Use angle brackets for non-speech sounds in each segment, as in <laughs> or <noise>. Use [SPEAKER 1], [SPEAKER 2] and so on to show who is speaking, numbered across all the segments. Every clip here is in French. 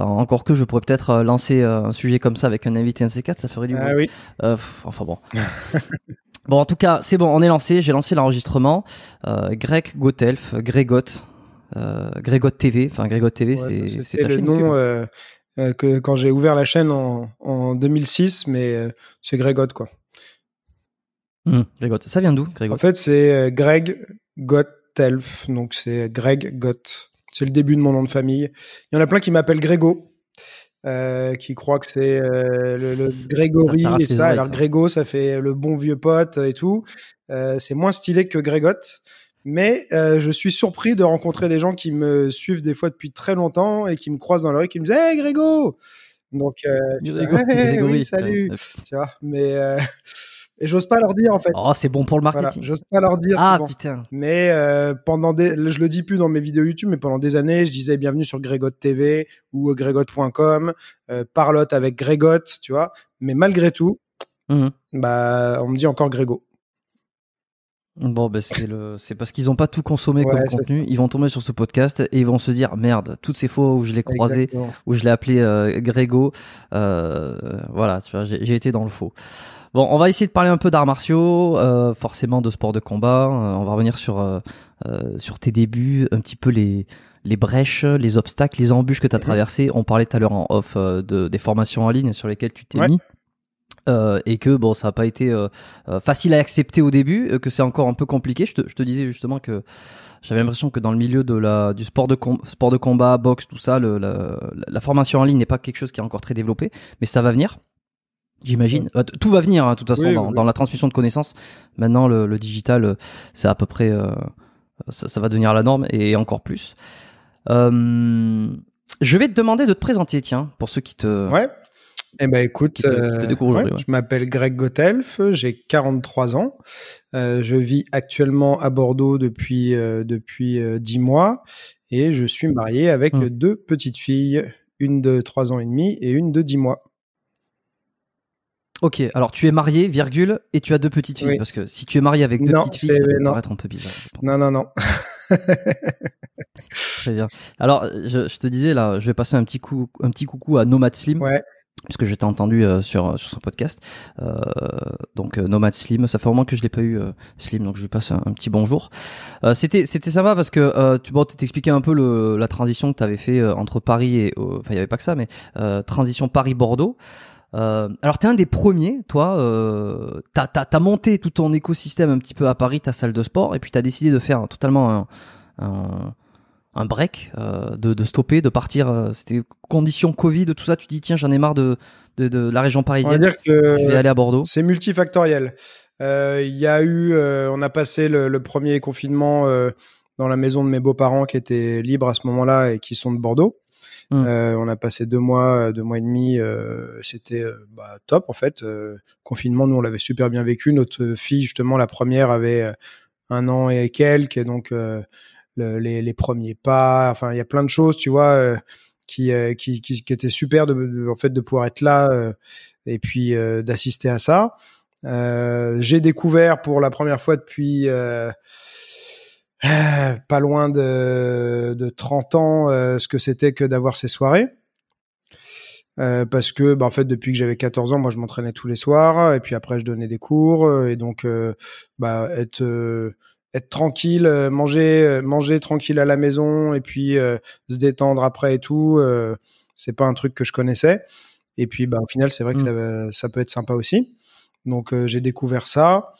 [SPEAKER 1] Euh, encore que je pourrais peut-être euh, lancer euh, un sujet comme ça avec un invité un C4, ça ferait du ah bien enfin bon. <laughs> bon, en tout cas, c'est bon, on est lancé. J'ai lancé l'enregistrement. Greg Gotelf, Grégotte, Grégot TV, enfin TV, c'est le nom.
[SPEAKER 2] que quand j'ai ouvert la chaîne en, 2006, mais c'est Gregot quoi. Hmm, ça vient d'où, En fait, c'est Greg Gottelf, donc c'est Greg Gott. C'est le début de mon nom de famille. Il y en a plein qui m'appellent Grégo, euh, qui croient que c'est euh, le, Grégory et ça. Alors Grégo, ça fait le bon vieux pote et tout. Euh, c'est moins stylé que Grégotte. Mais je suis surpris de rencontrer des gens qui me suivent des fois depuis très longtemps et qui me croisent dans la rue, qui me disent Hey Grégo Donc, <laughs> Grégo, salut tu vois, Mais <laughs> Et j'ose pas leur dire en fait. Oh, c'est bon pour le marketing. j'ose pas leur dire. Ah putain. Mais euh, pendant des, je le dis plus dans mes vidéos YouTube, mais pendant des années, je disais bienvenue sur Grégotte TV ou euh, Grégotte.com, euh, parlotte avec Grégotte, tu vois. Mais malgré tout, mhm. bah on me dit encore Grégo.
[SPEAKER 1] Bon, ben c'est le, c'est parce qu'ils n'ont pas tout consommé comme contenu. Ils vont tomber sur ce podcast et ils vont se dire merde, toutes ces fois où je l'ai croisé, où je l'ai appelé euh, Grégo, voilà, tu vois, j'ai été dans le faux. Bon, on va essayer de parler un peu d'arts martiaux, euh, forcément de sport de combat. Euh, on va revenir sur, euh, sur tes débuts, un petit peu les, les brèches, les obstacles, les embûches que tu as mhm. traversées. On parlait tout à l'heure en off de, des formations en ligne sur lesquelles tu t'es mis. et que bon, ça n'a pas été facile à accepter au début, que c'est encore un peu compliqué. Je te, disais justement que j'avais l'impression que dans le milieu de la, du sport de, sport de combat, boxe, tout ça, le, la, la, formation en ligne n'est pas quelque chose qui est encore très développé, mais ça va venir. J'imagine. Ah, tout va venir, hein, de toute façon, dans, la transmission de connaissances. Maintenant, le, digital, c'est à peu près. Euh, ça, va devenir la norme et encore plus. Hum, je vais te demander de te présenter, tiens, pour ceux qui te.
[SPEAKER 2] Ouais. Eh ben écoute, euh, je m'appelle Greg Gotelf, j'ai 43 ans. Euh, je vis actuellement à Bordeaux depuis depuis 10 mois et je suis marié avec hum. deux petites filles, une de 3 ans et demi et une de 10 mois.
[SPEAKER 1] Ok, alors tu es marié, virgule, et tu as deux petites filles. Parce que si tu es marié avec deux petites filles, ça peut paraître un peu bizarre.
[SPEAKER 2] Non, non, non. <laughs>
[SPEAKER 1] Très bien. Alors, je, je, te disais là, je vais passer un petit, coup, un petit coucou à Nomad Slim. Ouais puisque je t'ai entendu euh, sur, sur son podcast. Euh, donc euh, Nomad Slim, ça fait un moment que je l'ai pas eu euh, Slim, donc je lui passe un, petit bonjour. c'était c'était sympa parce que tu bon, t'expliquais un peu le, la transition que tu avais fait entre Paris et enfin il n'y avait pas que ça, mais transition Paris Bordeaux. Euh, alors, tu es un des premiers, toi. Euh, tu monté tout ton écosystème un petit peu à Paris, ta salle de sport, et puis tu as décidé de faire totalement un, break, euh, de, stopper, de partir. Euh, c'était condition Covid, tout ça. Tu dis, tiens, j'en ai marre de, la région parisienne. je vais aller à Bordeaux.
[SPEAKER 2] C'est multifactoriel. Il y a eu, on a passé le premier confinement dans la maison de mes beaux-parents qui étaient libres à ce moment-là et qui sont de Bordeaux. Hum. Euh, on a passé deux mois, euh, deux mois et demi. Euh, c'était bah, top en fait. confinement, nous on l'avait super bien vécu. Notre fille justement, la première avait un an et quelques, et donc les, les, premiers pas. Enfin, il y a plein de choses, tu vois, qui, qui, qui, qui étaient super de, en fait de pouvoir être là et puis d'assister à ça. J'ai découvert pour la première fois depuis euh, pas loin de, de 30 ans euh, ce que c'était que d'avoir ces soirées. Euh, parce que bah, en fait depuis que j'avais 14 ans moi je m'entraînais tous les soirs et puis après je donnais des cours et donc bah, être être tranquille manger manger tranquille à la maison et puis se détendre après et tout c'est pas un truc que je connaissais et puis bah, au final c'est vrai que mmh. ça peut être sympa aussi donc j'ai découvert ça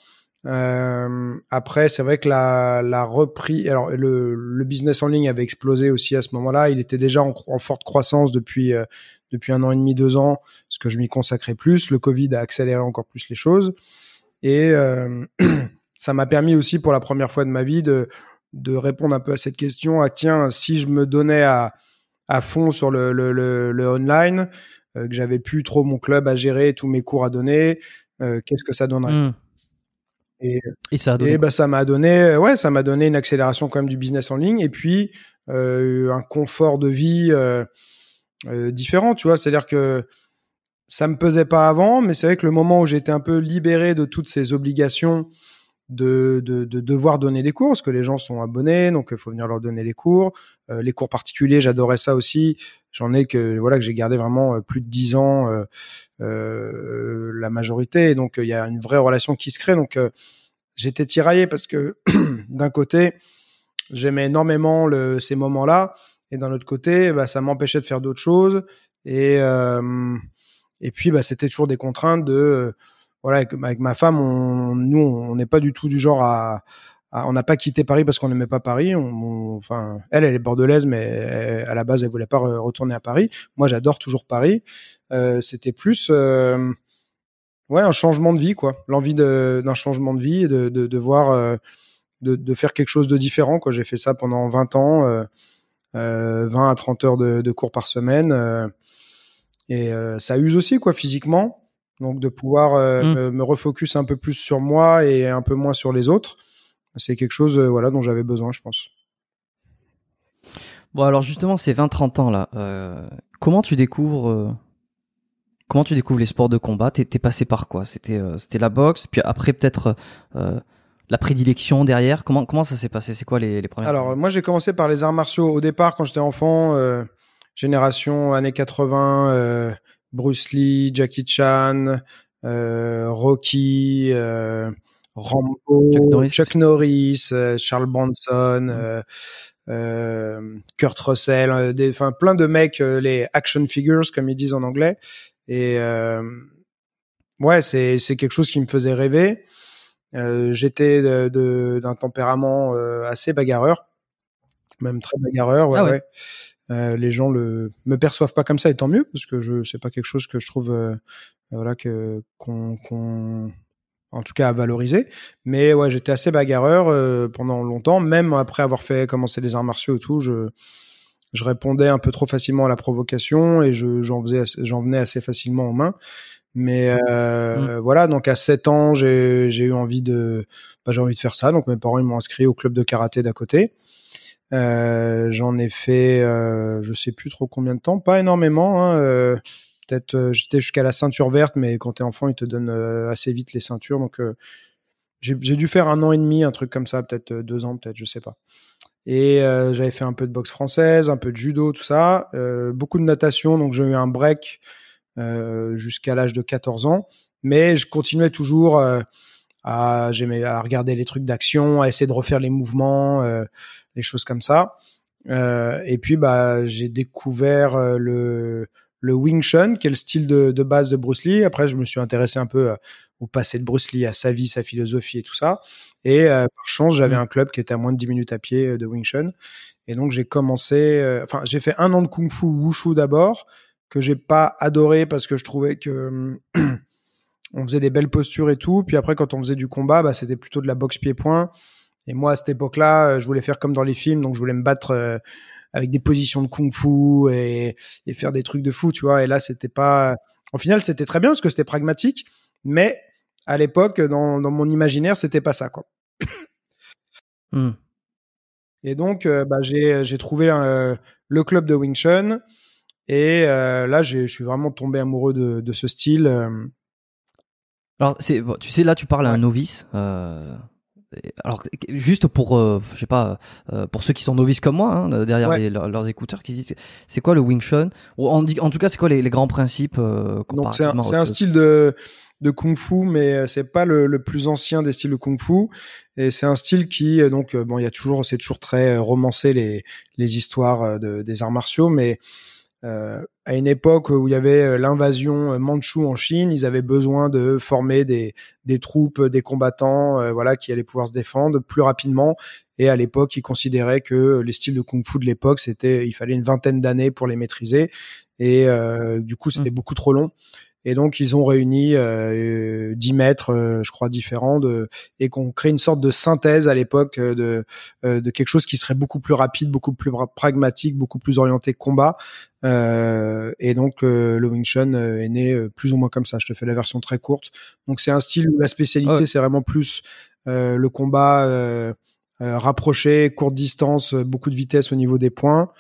[SPEAKER 2] euh, après, c'est vrai que la, reprise, alors le, business en ligne avait explosé aussi à ce moment-là. Il était déjà en, forte croissance depuis euh, depuis un an et demi, deux ans, ce que je m'y consacrais plus. Le Covid a accéléré encore plus les choses, et euh, <clears throat> ça m'a permis aussi pour la première fois de ma vie de de répondre un peu à cette question. Ah tiens, si je me donnais à à fond sur le le, online, que j'avais plus trop mon club à gérer, tous mes cours à donner, qu'est-ce que ça donnerait hmm. Et, ça, bah, ça m'a donné, euh, ouais, ça m'a donné une accélération quand même du business en ligne et puis euh, un confort de vie euh, différent, tu vois. C'est-à-dire que ça me pesait pas avant, mais c'est vrai que le moment où j'étais un peu libéré de toutes ces obligations de, de, de, devoir donner des cours, parce que les gens sont abonnés, donc il faut venir leur donner les cours. les cours particuliers, j'adorais ça aussi j'en ai que voilà que j'ai gardé vraiment euh, plus de dix ans euh, euh, la majorité. Et donc il y a une vraie relation qui se crée. Donc j'étais tiraillé parce que <clears throat> d'un côté j'aimais énormément le, ces moments-là et d'un autre côté bah, ça m'empêchait de faire d'autres choses et et puis bah, c'était toujours des contraintes de voilà avec, avec, ma femme on, nous on n'est pas du tout du genre à ah, on n'a pas quitté Paris parce qu'on n'aimait pas Paris. enfin, elle, elle est bordelaise, mais euh, à la base, elle voulait pas retourner à Paris. Moi, j'adore toujours Paris. Euh, c'était plus, euh, ouais, un changement de vie, quoi. L'envie d'un changement de vie et de, de, faire quelque chose de différent, J'ai fait ça pendant 20 ans, 20 à 30 heures de, cours par semaine. et ça use aussi, quoi, physiquement. Donc, de pouvoir mmh. me, me refocus un peu plus sur moi et un peu moins sur les autres c'est quelque chose euh, voilà, dont j'avais besoin, je pense.
[SPEAKER 1] Bon, alors justement, ces 20-30 ans là, euh, comment tu découvres euh, tu découvres les sports de combat T'es passé par quoi C'était la boxe, puis après peut-être la prédilection derrière. Comment comment ça s'est passé C'est quoi les, les
[SPEAKER 2] Alors moi j'ai commencé par les arts martiaux au départ quand j'étais enfant, génération années 80, Bruce Lee, Jackie Chan, Rocky. Rambo, Chuck Norris, euh, Charles Bronson, euh, euh, Kurt Russell, euh, enfin plein de mecs, les action figures comme ils disent en anglais. Et ouais, c'est c'est quelque chose qui me faisait rêver. J'étais d'un de, d'un tempérament assez bagarreur, même très bagarreur. Ouais, ah ouais. les gens le me perçoivent pas comme ça et tant mieux parce que je c'est pas quelque chose que je trouve voilà que qu'on en tout cas à valoriser. Mais ouais, j'étais assez bagarreur euh, pendant longtemps, même après avoir fait commencer les arts martiaux et tout, je, je répondais un peu trop facilement à la provocation et j'en faisais, j'en venais assez facilement aux mains, Mais euh, mmh. voilà, donc à 7 ans, j'ai eu envie de, bah, j'ai envie de faire ça. Donc mes parents m'ont inscrit au club de karaté d'à côté. Euh, j'en ai fait, je sais plus trop combien de temps, pas énormément. Hein, peut-être euh, j'étais jusqu'à la ceinture verte, mais quand t'es enfant, ils te donnent euh, assez vite les ceintures. Donc euh, j'ai dû faire un an et demi, un truc comme ça, peut-être deux ans, peut-être, je sais pas. Et j'avais fait un peu de boxe française, un peu de judo, tout ça, beaucoup de natation, donc j'ai eu un break jusqu'à l'âge de 14 ans. Mais je continuais toujours à, j'aimais, à regarder les trucs d'action, à essayer de refaire les mouvements, les choses comme ça. et puis bah j'ai découvert le le Wing Chun, qui est le style de, base de Bruce Lee. Après, je me suis intéressé un peu euh, au passé de Bruce Lee, à sa vie, sa philosophie et tout ça. Et euh, par chance, j'avais mm. un club qui était à moins de 10 minutes à pied euh, de Wing Chun. Et donc, j'ai commencé, enfin, j'ai fait un an de Kung Fu Wushu d'abord, que j'ai pas adoré parce que je trouvais que hum, <clears throat> on faisait des belles postures et tout. Puis après, quand on faisait du combat, bah, c'était plutôt de la boxe pied-point. Et moi, à cette époque-là, je voulais faire comme dans les films, donc je voulais me battre avec des positions de kung-fu et, faire des trucs de fou, tu vois. Et là, c'était pas. En final, c'était très bien parce que c'était pragmatique, mais à l'époque, dans, dans, mon imaginaire, c'était pas ça, quoi. <coughs> Hmm. Et donc, euh, bah, j'ai trouvé euh, le club de Wing Chun. Et euh, là, je suis vraiment tombé amoureux de, de ce style. Euh. Alors, tu sais, là, tu parles à un novice
[SPEAKER 1] alors juste pour euh, je sais pas euh, euh, pour ceux qui sont novices comme moi hein, derrière leurs, écouteurs qui c'est quoi le Wing Chun en, tout cas c'est quoi les, grands principes
[SPEAKER 2] donc c'est un, style de de kung fu mais c'est pas le, plus ancien des styles de kung fu et c'est un style qui donc bon il y a toujours c'est toujours très romancé les histoires des arts martiaux mais euh, à une époque où il y avait euh, l'invasion euh, manchoue en Chine, ils avaient besoin de former des, des troupes, des combattants, voilà, qui allaient pouvoir se défendre plus rapidement. Et à l'époque, ils considéraient que les styles de kung-fu de l'époque, c'était, il fallait une vingtaine d'années pour les maîtriser. Et du coup, c'était mmh. beaucoup trop long. Et donc, ils ont réuni 10 euh, euh, mètres euh, je crois, différents, de, et qu'on crée une sorte de synthèse à l'époque de, de quelque chose qui serait beaucoup plus rapide, beaucoup plus pragmatique, beaucoup plus orienté combat. Euh, et donc, le Wing Chun est né plus ou moins comme ça. Je te fais la version très courte. Donc, c'est un style où la spécialité, c'est vraiment plus le combat rapproché, courte distance, beaucoup de vitesse au niveau des points.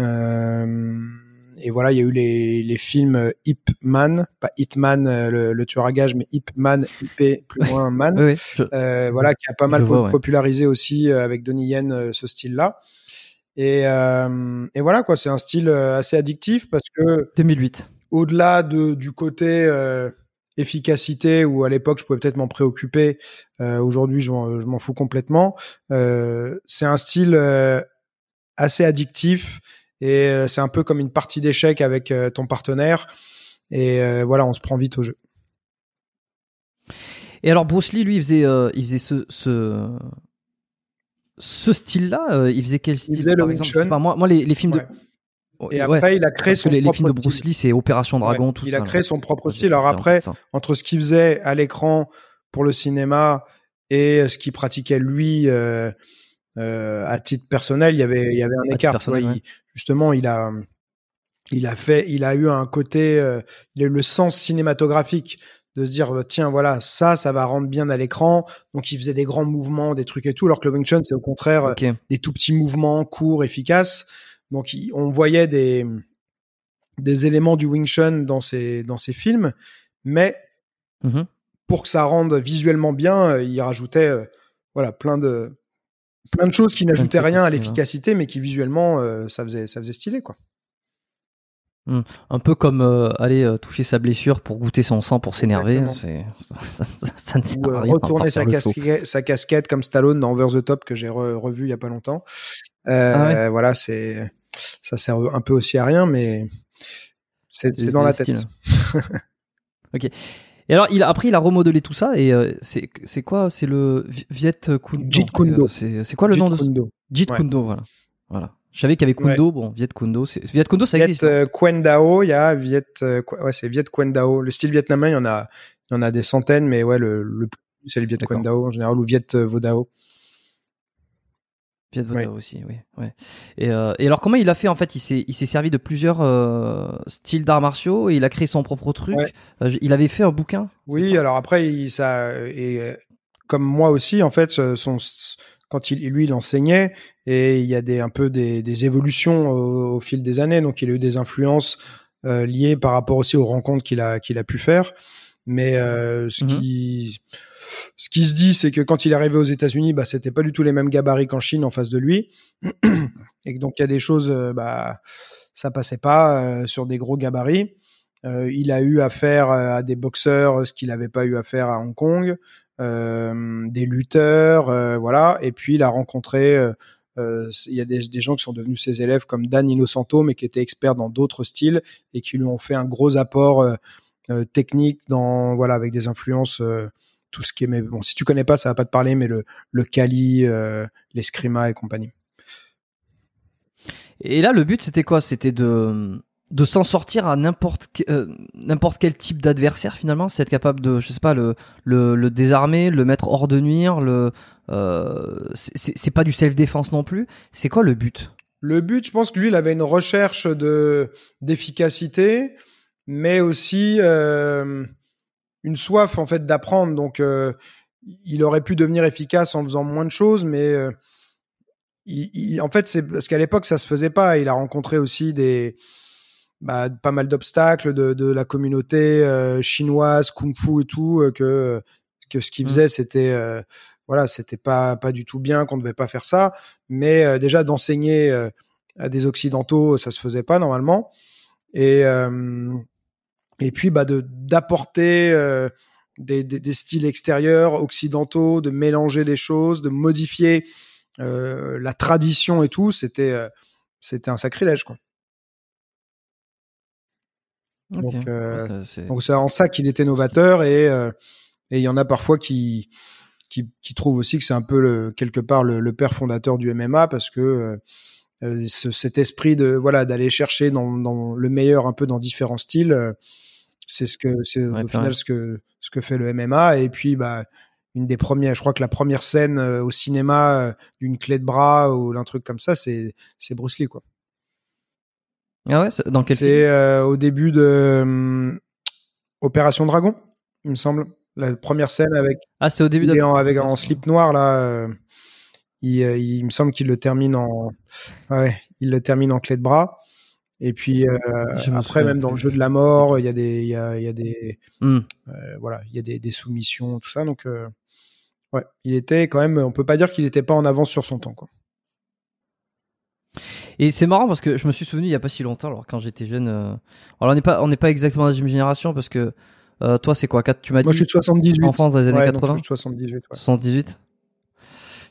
[SPEAKER 2] Euh, et voilà, il y a eu les, films Hip euh, Man, pas Hitman, euh, le, le tueur à gage, mais Hip Man, IP plus loin Man. <laughs> Euh, voilà, qui a pas mal popularisé aussi avec Donnie Yen ce style-là. Et, voilà quoi, c'est un style assez addictif parce que 2008. Au-delà du côté efficacité où à l'époque je pouvais peut-être m'en préoccuper, aujourd'hui je m'en fous complètement. c'est un style assez addictif et euh, c'est un peu comme une partie d'échec avec euh, ton partenaire. Et euh, voilà, on se prend vite au jeu. Et alors Bruce Lee, lui, il faisait,
[SPEAKER 1] il faisait ce, ce, ce style-là. il faisait quel style par
[SPEAKER 2] exemple Moi, moi les, films de. Et après, il a créé son les, les films de Bruce Lee, c'est Opération Dragon, tout Il a créé son propre style. Alors après, entre ce qu'il faisait à l'écran pour le cinéma et ce qu'il pratiquait lui à titre personnel, il y avait, il y avait un écart justement, il a, il a fait, il a eu un côté, euh, il le sens cinématographique de se dire bah, tiens voilà ça ça va rendre bien à l'écran donc il faisait des grands mouvements des trucs et tout alors que le Wing Chun c'est au contraire euh, des tout petits mouvements courts efficaces donc on voyait des des éléments du Wing Chun dans ses dans ces films mais mmh pour que ça rende visuellement bien euh, il rajoutait voilà plein de plein de choses qui n'ajoutaient rien à l'efficacité, mais qui visuellement, euh, ça, faisait, ça faisait stylé, quoi.
[SPEAKER 1] Mmh. Un peu comme euh, aller euh, toucher sa blessure pour goûter son sang pour s'énerver, Retourner sa
[SPEAKER 2] casquette, comme Stallone dans Over the Top que j'ai revu il y a pas longtemps. Ah voilà, c'est ça sert un peu aussi à rien, mais c'est dans la tête. ok. Et alors, il a, après, il a remodelé tout ça. Et euh, c'est quoi C'est
[SPEAKER 1] le Viet Kundo. Jit Kundo. Euh, c'est quoi le nom de Kundo. Jit Kundo, voilà.
[SPEAKER 2] voilà. Je savais qu'il y avait Kundo. Bon, Viet Kundo. Viet Kundo, ça existe. Viet hein. euh, Quendao, il y a Viet. ouais, c'est Viet Quendao. Le style vietnamien, il y en a, y en a des centaines, mais ouais, le, le plus, c'est le Viet Quendao en général ou Viet Vodao aussi, oui.
[SPEAKER 1] Euh, et, alors, comment il a fait en fait Il s'est servi de plusieurs euh, styles d'arts martiaux et il a créé son propre truc. Euh, il avait fait un bouquin.
[SPEAKER 2] Oui, alors après, ça, et, comme moi aussi, en fait, quand il, lui, il enseignait et il y a des, un peu des, évolutions au, fil des années. Donc, il a eu des influences liées par rapport aussi aux rencontres qu'il a, qu'il a pu faire. Mais ce mmh qui ce qui se dit, c'est que quand il est arrivé aux États-Unis, bah, c'était pas du tout les mêmes gabarits qu'en Chine en face de lui, <clears throat> et donc il y a des choses, euh, bah, ça passait pas euh, sur des gros gabarits. Euh, il a eu affaire à des boxeurs, ce qu'il n'avait pas eu affaire à Hong Kong, des lutteurs, voilà. Et puis il a rencontré il y a des, gens qui sont devenus ses élèves comme Dan Innocento, mais qui étaient experts dans d'autres styles et qui lui ont fait un gros apport technique dans voilà avec des influences tout ce qui est. Mais bon, si tu connais pas, ça va pas te parler, mais le, le Kali, euh, l'escrima et compagnie.
[SPEAKER 1] Et là, le but, c'était quoi C'était de de s'en sortir à n'importe euh, n'importe quel type d'adversaire finalement, c'est être capable de je sais pas le le, désarmer, le mettre hors de nuire, le n'est euh, c'est, pas du self défense non plus. C'est quoi le but
[SPEAKER 2] Le but, je pense que lui, il avait une recherche de d'efficacité, mais aussi une soif en fait d'apprendre. Donc, euh, il aurait pu devenir efficace en faisant moins de choses, mais euh, il, en fait, c'est parce qu'à l'époque, ça se faisait pas. Il a rencontré aussi des bah, pas mal d'obstacles de, de, la communauté euh, chinoise, kung-fu et tout, que que ce qu'il mmh. faisait, c'était voilà, c'était pas pas du tout bien, qu'on devait pas faire ça. Mais déjà d'enseigner à des occidentaux, ça se faisait pas normalement. Et, et puis bah, de d'apporter euh, des, styles extérieurs occidentaux, de mélanger des choses, de modifier euh, la tradition et tout, c'était euh, c'était un sacrilège quoi. Donc, c'est en ça qu'il était novateur et il y en a parfois qui qui, trouvent aussi que c'est un peu quelque part le, père fondateur du MMA parce que cet esprit de voilà d'aller chercher dans, le meilleur un peu dans différents styles c'est ce que c'est au final ce que ce que fait le MMA et puis bah une des premières, je crois que la première scène euh, au cinéma euh, d'une clé de bras ou d'un truc comme ça, c'est c'est Bruce Lee quoi. Ah ouais, dans quel C'est euh, au début de hum, Opération Dragon, il me semble. La première scène avec. Ah, c'est au début. de en, avec un slip noir là. il, il, il, me semble qu'il le termine en. Ouais, il le termine en clé de bras. Et puis euh, après, même dans le jeu de la mort, il y a des, il y a, il y a des, mmh. euh, voilà, il y a des, des, soumissions, tout ça. Donc, euh, ouais, il était quand même. On peut pas dire qu'il n'était pas en avance sur son temps, quoi.
[SPEAKER 1] Et c'est marrant parce que je me suis souvenu il y a pas si longtemps, alors quand j'étais jeune. alors on n'est pas, on n'est pas exactement la même génération parce que toi, c'est quoi Tu m'as dit. Moi, je suis de 78. France, dans les années 80. je suis de 78. 78.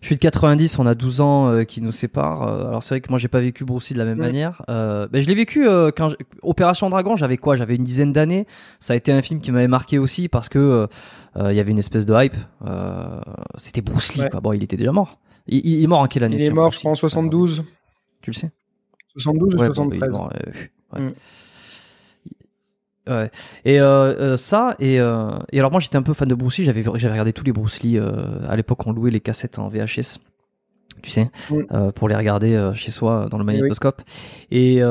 [SPEAKER 1] Je suis de 90, on a 12 ans euh, qui nous séparent. Euh, alors c'est vrai que moi j'ai pas vécu Bruce Lee de la même manière. Euh, ben, je l'ai vécu euh, quand Opération Dragon, j'avais quoi J'avais une dizaine d'années. Ça a été un film qui m'avait marqué aussi parce que il y avait une espèce de hype. c'était Bruce Lee. Quoi. Bon, il était déjà mort. Il, est mort en quelle année Il est mort, je crois, en
[SPEAKER 2] 72.
[SPEAKER 1] tu le sais 72 ou 73 ben, et euh, euh, ça, euh, et, alors moi j'étais un peu fan de Bruce Lee, j'avais regardé tous les Bruce Lee, à l'époque on louait les cassettes en VHS, tu sais, pour les regarder chez soi dans le eh magnétoscope. Et,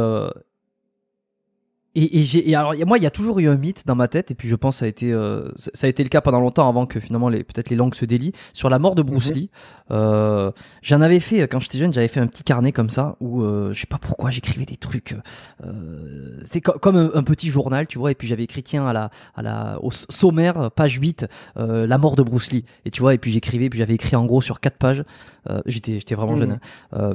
[SPEAKER 1] et, et, et, alors moi il y a toujours eu un mythe dans ma tête et puis je pense que ça a été euh, ça a été le cas pendant longtemps avant que finalement les peut-être les langues se délient sur la mort de Bruce mhm. Lee. Euh, j'en avais fait quand j'étais jeune j'avais fait un petit carnet comme ça où euh, je sais pas pourquoi j'écrivais des trucs euh, c'est comme un, petit journal tu vois et puis j'avais écrit tiens à la à la au sommaire page 8 la mort de Bruce Lee et tu vois et puis j'écrivais puis j'avais écrit en gros sur quatre pages j'étais j'étais vraiment mhm. jeune. Hein.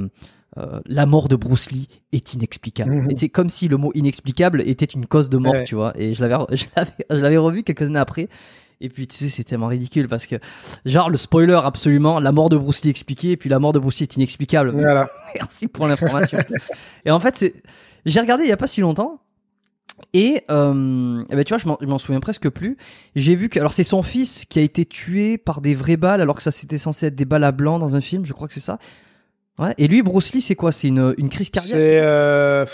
[SPEAKER 1] Euh, la mort de Bruce Lee est inexplicable. Mhm. C'est comme si le mot inexplicable était une cause de mort, tu vois. Et je l'avais, <laughs> revu quelques années après. Et puis, tu sais, c'est tellement ridicule parce que, genre, le spoiler, absolument, la mort de Bruce Lee expliquée, et puis la mort de Bruce Lee est inexplicable. Voilà. <laughs> Merci pour l'information. et en fait, j'ai regardé il y a pas si longtemps. Et, euh, eh ben, tu vois, je m'en souviens presque plus. J'ai vu que, alors, c'est son fils qui a été tué par des vraies balles, alors que
[SPEAKER 2] ça c'était censé être des balles à blanc dans un film, je crois que c'est ça. Et lui, Bruce Lee, c'est quoi C'est une, crise cardiaque euh,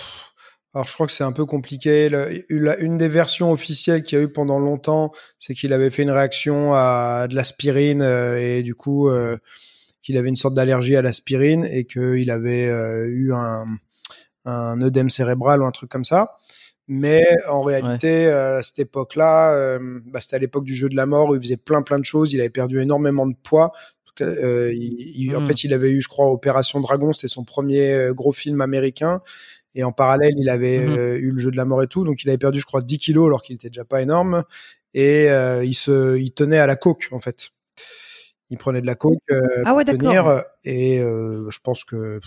[SPEAKER 2] Alors je crois que c'est un peu compliqué. une des versions officielles qu'il y a eu pendant longtemps, c'est qu'il avait fait une réaction à, de l'aspirine euh, et du coup euh, qu'il avait une sorte d'allergie à l'aspirine et qu'il avait eu un, œdème cérébral ou un truc comme ça. Mais en réalité, à cette époque-là, bah, c'était à l'époque du jeu de la mort où il faisait plein plein de choses. Il avait perdu énormément de poids, euh, il, En hmm. fait, il avait eu, je crois, Opération Dragon, c'était son premier euh, gros film américain. Et en parallèle, il avait hmm. euh, eu le jeu de la mort et tout. Donc, il avait perdu, je crois, 10 kilos alors qu'il était déjà pas énorme. Et il se, tenait à la coke, en fait. Il prenait de la coke ah pour tenir. Et je pense que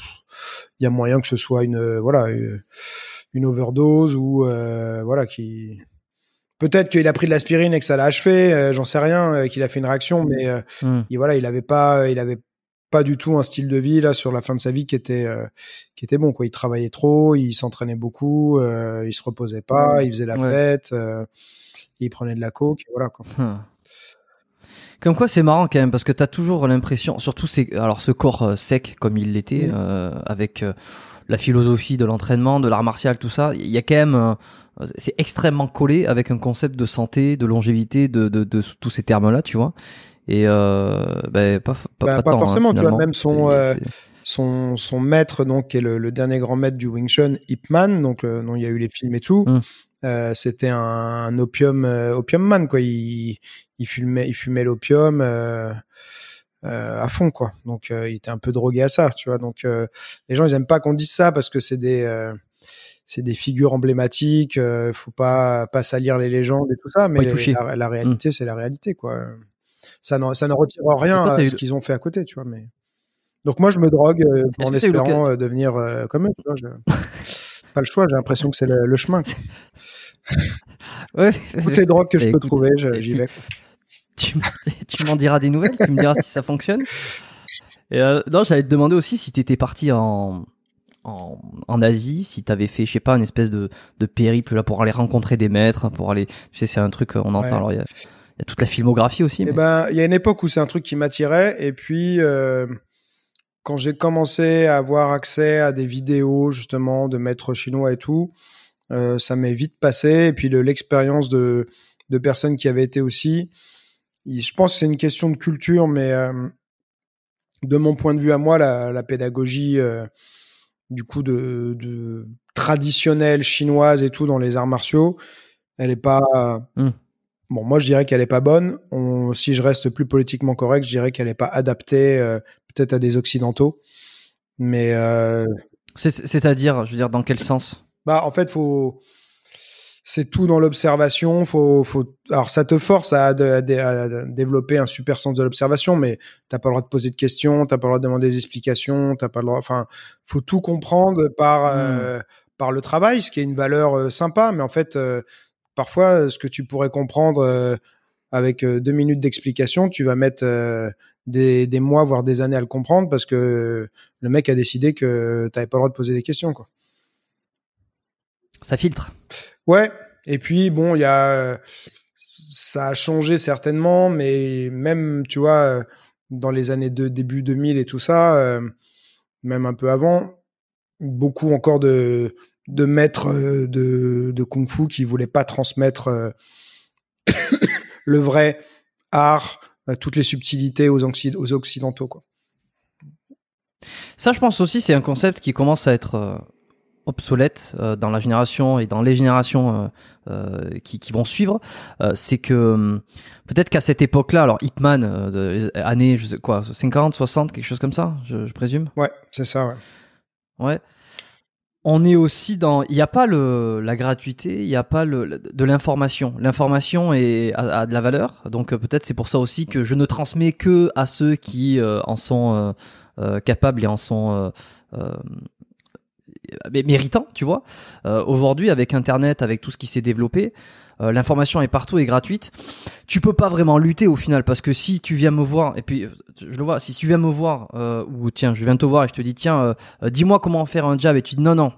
[SPEAKER 2] il y a moyen que ce soit une, voilà, une, overdose ou voilà qui Peut-être qu'il a pris de l'aspirine et que ça l'a achevé, euh, j'en sais rien, euh, qu'il a fait une réaction, mm. mais euh, mm. il, voilà, il avait pas, il avait pas du tout un style de vie là sur la fin de sa vie qui était qui était bon quoi. Il travaillait trop, il s'entraînait beaucoup, il se reposait pas, il faisait la fête, il prenait de la coke, voilà quoi. Hum.
[SPEAKER 1] Comme quoi, c'est marrant quand même, parce que t'as toujours l'impression, surtout c'est, alors ce corps euh, sec comme il l'était, euh, avec euh, la philosophie de l'entraînement, de l'art martial, tout ça, il y a quand même, c'est extrêmement collé avec un concept de santé, de longévité, de, tous ces termes-là, tu vois. Et ben, bah, pas, pas, pas, hein, forcément, tu vois, même son,
[SPEAKER 2] son, son maître, donc, qui est le, dernier grand maître du Wing Chun, Ip Man, donc, non, dont il y a eu les films et tout. Hum. c'était un, opium opium man quoi il, il fumait, il fumait l'opium euh, euh, à fond, quoi. Donc, euh, il était un peu drogué à ça, tu vois. Donc, les gens, ils aiment pas qu'on dise ça parce que c'est des c'est des figures emblématiques, faut pas pas salir les légendes et tout ça, mais la, réalité mmh. c'est la réalité quoi. Ça n'en ça retire rien à ce qu'ils ont fait à côté, tu vois. Mais donc moi je me drogue en espérant devenir comme eux.
[SPEAKER 3] <laughs>
[SPEAKER 2] pas le choix, j'ai l'impression que c'est le, chemin. <laughs> Toutes les drogues que je bah, peux trouver, j'y vais. <laughs> Tu, m'en diras des nouvelles, tu me diras si ça
[SPEAKER 1] fonctionne. Et euh, non, j'allais te demander aussi si tu étais parti en, en, Asie, si tu avais fait, je sais pas, une espèce de, périple là pour aller rencontrer des maîtres, pour aller, tu sais, c'est un truc on entend. il y, a, toute la filmographie aussi. il eh mais...
[SPEAKER 2] ben, y a une époque où c'est un truc qui m'attirait, et puis euh, quand j'ai commencé à avoir accès à des vidéos justement de maîtres chinois et tout, euh, ça m'est vite passé. Et puis l'expérience de, personnes qui avaient été aussi. je pense que c'est une question de culture, mais euh, de mon point de vue à moi, la, pédagogie euh, du coup de, traditionnelle chinoise et tout dans les arts martiaux, elle n'est pas. Mmh. Bon, moi je dirais qu'elle n'est pas bonne. si je reste plus politiquement correct, je dirais qu'elle n'est pas adaptée peut-être à des occidentaux. Mais c'est-à-dire, je veux dire, dans quel sens bah, en fait, faut. C'est tout dans l'observation. Faut, faut. Alors, ça te force à, développer un super sens de l'observation, mais t'as pas le droit de poser de questions, t'as pas le droit de demander des explications, t'as pas le droit. Enfin, faut tout comprendre par mmh. euh, par le travail, ce qui est une valeur euh, sympa. Mais en fait, euh, parfois, ce que tu pourrais comprendre avec deux minutes d'explication, tu vas mettre des, des, mois, voire des années à le comprendre parce que le mec a décidé que tu n'avais pas le droit de poser des questions. Quoi. Ça filtre. Ouais. Et puis, bon, il y a. Ça a changé certainement, mais même, tu vois, dans les années de début 2000 et tout ça, euh, même un peu avant, beaucoup encore de, de maîtres euh, de, de kung fu qui voulaient pas transmettre euh, <coughs> le vrai art, toutes les subtilités aux, aux occidentaux, quoi. Ça, je pense aussi, c'est un concept qui commence à être
[SPEAKER 1] obsolète euh, dans la génération et dans les générations euh, euh, qui, qui, vont suivre, c'est que hum, peut-être qu'à cette époque-là, alors hitman années je sais quoi, 50, 60, quelque chose comme ça, je, je présume. Ouais, c'est ça. Ouais. ouais. On est aussi dans, il n'y a pas le la gratuité, il n'y a pas le de l'information. L'information est a, de la valeur, donc peut-être c'est pour ça aussi que je ne transmets que à ceux qui en sont euh, capables et en sont euh, mais méritant, tu vois. Euh, Aujourd'hui, avec Internet, avec tout ce qui s'est développé, euh, l'information est partout et gratuite. Tu peux pas vraiment lutter au final parce que si tu viens me voir et puis euh, je le vois, si tu viens me voir ou tiens, je viens te voir et je te dis tiens, dis-moi comment faire un jab et tu dis non non.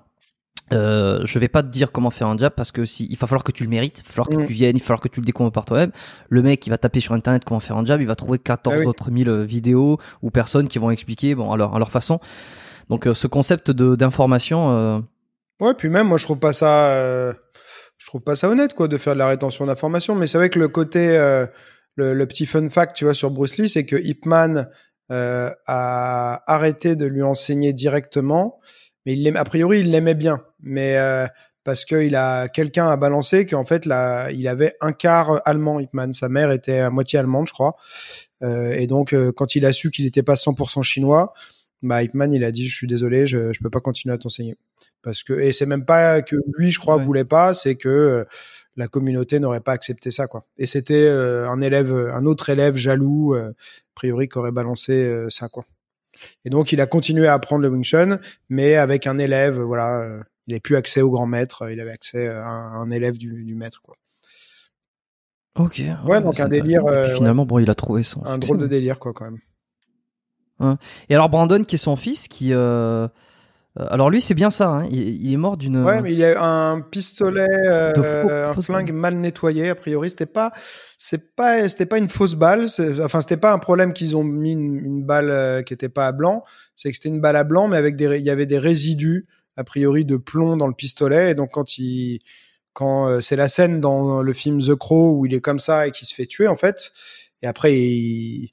[SPEAKER 1] je vais pas te dire comment faire un jab parce que si il va falloir que tu le mérites, il va falloir que mm. tu viennes, il va falloir que tu le découvres par toi-même. Le mec, qui va taper sur internet comment faire un jab, il va trouver 14 ah autres mille vidéos ou personnes qui vont expliquer bon alors à leur façon. Donc euh, ce concept d'information. Euh,
[SPEAKER 2] ouais, puis même moi je trouve pas ça, euh, je trouve pas ça honnête quoi de faire de la rétention d'information. Mais c'est vrai que le côté, le, petit fun fact tu vois sur Bruce Lee, c'est que Hipman a arrêté de lui enseigner directement, mais il a priori il l'aimait bien, mais parce qu'il a quelqu'un a balancé qu'en fait là il avait un quart allemand Hipman. sa mère était à moitié allemande je crois et donc quand il a su qu'il n'était pas 100% chinois bah, il a dit, je suis désolé, je ne peux pas continuer à t'enseigner. Parce que, et c'est même pas que lui, je crois, voulait pas, c'est que euh, la communauté n'aurait pas accepté ça, quoi. Et c'était euh, un élève, un autre élève jaloux, euh, a priori, qui aurait balancé ça, quoi. Et donc, il a continué à apprendre le Wing Chun, mais avec un élève, voilà, il n'avait plus accès au grand maître, il avait accès à un, élève du, du, maître, quoi.
[SPEAKER 1] Ok. Ouais, donc un délire. finalement, bon, il a trouvé son. Un drôle de
[SPEAKER 2] hein. délire, quoi, quand même.
[SPEAKER 1] Et alors Brandon, qui est son fils, qui... Euh, euh, alors lui, c'est bien ça.
[SPEAKER 2] Hein. Il, est mort d'une... Ouais, mais il y a un pistolet, euh, un flingue mal nettoyé. A priori, c'était pas, c'est pas, c'était pas une fausse balle. Enfin, c'était pas un problème qu'ils ont mis une, balle qui était pas à blanc. C'est que c'était une balle à blanc, mais avec des, il y avait des résidus a priori de plomb dans le pistolet. Et donc quand il, quand c'est la scène dans le film The Crow où il est comme ça et qui se fait tuer en fait. Et après, il,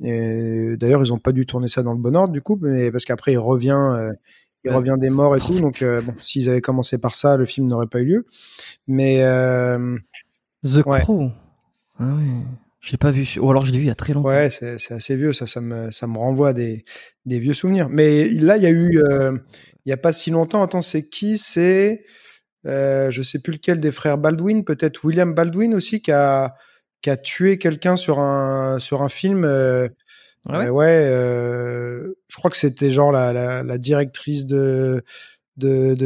[SPEAKER 2] D'ailleurs, ils n'ont pas dû tourner ça dans le bon ordre du coup, mais parce qu'après il revient euh, il revient des morts et tout. Donc, euh, bon, s'ils avaient commencé par ça, le film n'aurait pas eu lieu. Mais. Euh, The Crow. Ah J'ai pas vu. Ou alors, je l'ai vu il y a très longtemps. Ouais, c'est, assez vieux. Ça, ça me, ça me renvoie des, des vieux souvenirs. Mais là, il y a eu. il y a pas si longtemps. Attends, c'est qui C'est. je sais plus lequel des frères Baldwin. Peut-être William Baldwin aussi, qui a a tué quelqu'un sur un sur un film. Euh, ah ouais, euh, ouais euh, je crois que c'était genre la, la, directrice de de,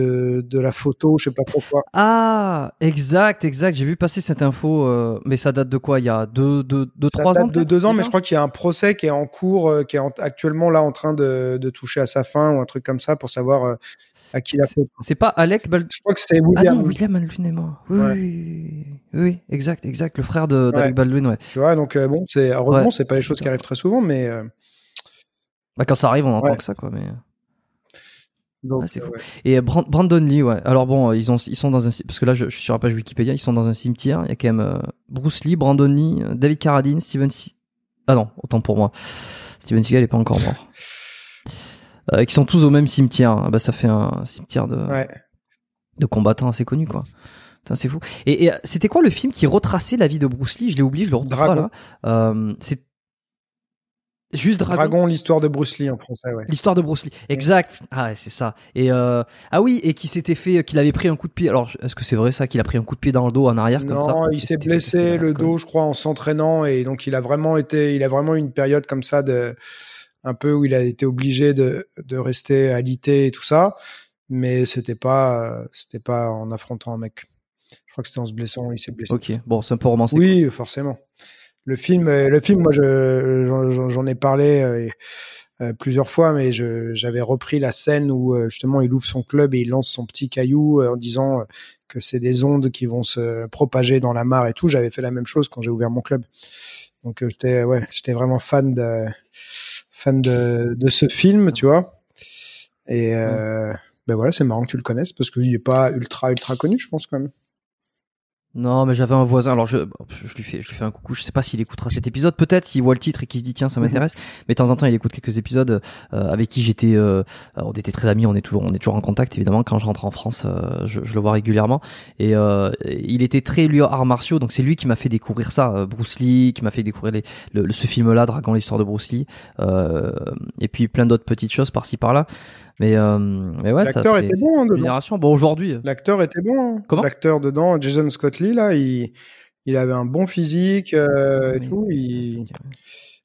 [SPEAKER 2] de, la photo, je sais pas trop quoi.
[SPEAKER 1] Ah, exact, exact. J'ai vu passer cette info, mais ça date de quoi Il y a deux, deux, deux trois ans. De deux ans, mais je crois
[SPEAKER 2] qu'il y a un procès qui est en cours, qui est actuellement là en train de, de, toucher à sa fin ou un truc comme ça pour savoir c'est
[SPEAKER 1] pas Alec Baldwin Je crois que c'est William. Ah non, William Baldwin oui, mort
[SPEAKER 2] oui, exact, exact. Le frère d'Alec Baldwin, ouais. Tu vois, donc euh, bon, c'est heureusement, c'est pas les choses qui arrivent très souvent, mais. Euh, bah, quand ça arrive, on entend que ça, quoi, mais. Euh.
[SPEAKER 3] Donc, fou.
[SPEAKER 1] Et Brandon Lee, ouais. Alors bon, ils, ont, ils sont dans un. Parce que là, je, suis sur la page Wikipédia, ils sont dans un cimetière. Il y a quand même Bruce Lee, Brandon Lee, David Carradine, Steven. C... Ah non, autant pour moi. Steven Seagal n'est pas encore mort. Euh, qui sont tous au même cimetière. Ah bah, ça fait un cimetière de, de combattants assez connu, quoi. C'est fou. Et, euh, c'était quoi le film qui retraçait la vie de Bruce Lee Je l'ai oublié, je le retrouve pas là. Euh, c'est juste
[SPEAKER 2] Dragon. Dragon, l'histoire de Bruce Lee en français. Ouais. L'histoire de Bruce Lee, exact. Ah, c'est ça. Et ah
[SPEAKER 1] oui, et qui s'était fait, qu'il avait pris un coup de pied. Alors, est-ce que c'est vrai ça, qu'il a pris un coup de pied dans le dos en arrière comme non, il
[SPEAKER 2] s'est blessé le dos, je crois, en s'entraînant, et donc il a vraiment été, il a vraiment eu une période comme ça de un peu où il a été obligé de, de rester alité et tout ça, mais c'était pas euh, c'était pas en affrontant un mec. Je crois que c'était en se blessant, il s'est blessé. Ok, bon, c'est un peu Oui, forcément. Le film, euh, le film, moi, j'en ai parlé euh, plusieurs fois, mais j'avais repris la scène où justement il ouvre son club et il lance son petit caillou en disant que c'est des ondes qui vont se propager dans la mare et tout. J'avais fait la même chose quand j'ai ouvert mon club. Donc j'étais, ouais, j'étais vraiment fan de fan de, ce film, tu vois. Et euh, ben voilà, c'est marrant que tu le connaisses parce qu'il n'est pas ultra ultra connu, je pense quand même. Non, mais j'avais un voisin.
[SPEAKER 1] Alors je, je, lui fais, je lui fais un coucou. Je sais pas s'il écoutera cet épisode. Peut-être s'il voit le titre et qu'il se dit tiens, ça mhm. m'intéresse. Mais de temps en temps, il écoute quelques épisodes euh, avec qui j'étais. Euh, on était très amis. On est toujours, on est toujours en contact évidemment. Quand je rentre en France, euh, je, le vois régulièrement. Et il était très lui arts martiaux. Donc c'est lui qui m'a fait découvrir ça. Bruce Lee, qui m'a fait découvrir les, le, ce film-là, Dragon, l'histoire de Bruce Lee. et puis plein d'autres petites choses par-ci par-là. Mais, euh, ouais, hein, euh. l'acteur était bon. génération.
[SPEAKER 2] Hein. Bon, aujourd'hui. L'acteur était bon. Comment L'acteur dedans, Jason Scott Lee, là, il, avait un bon physique euh, et tout. Il...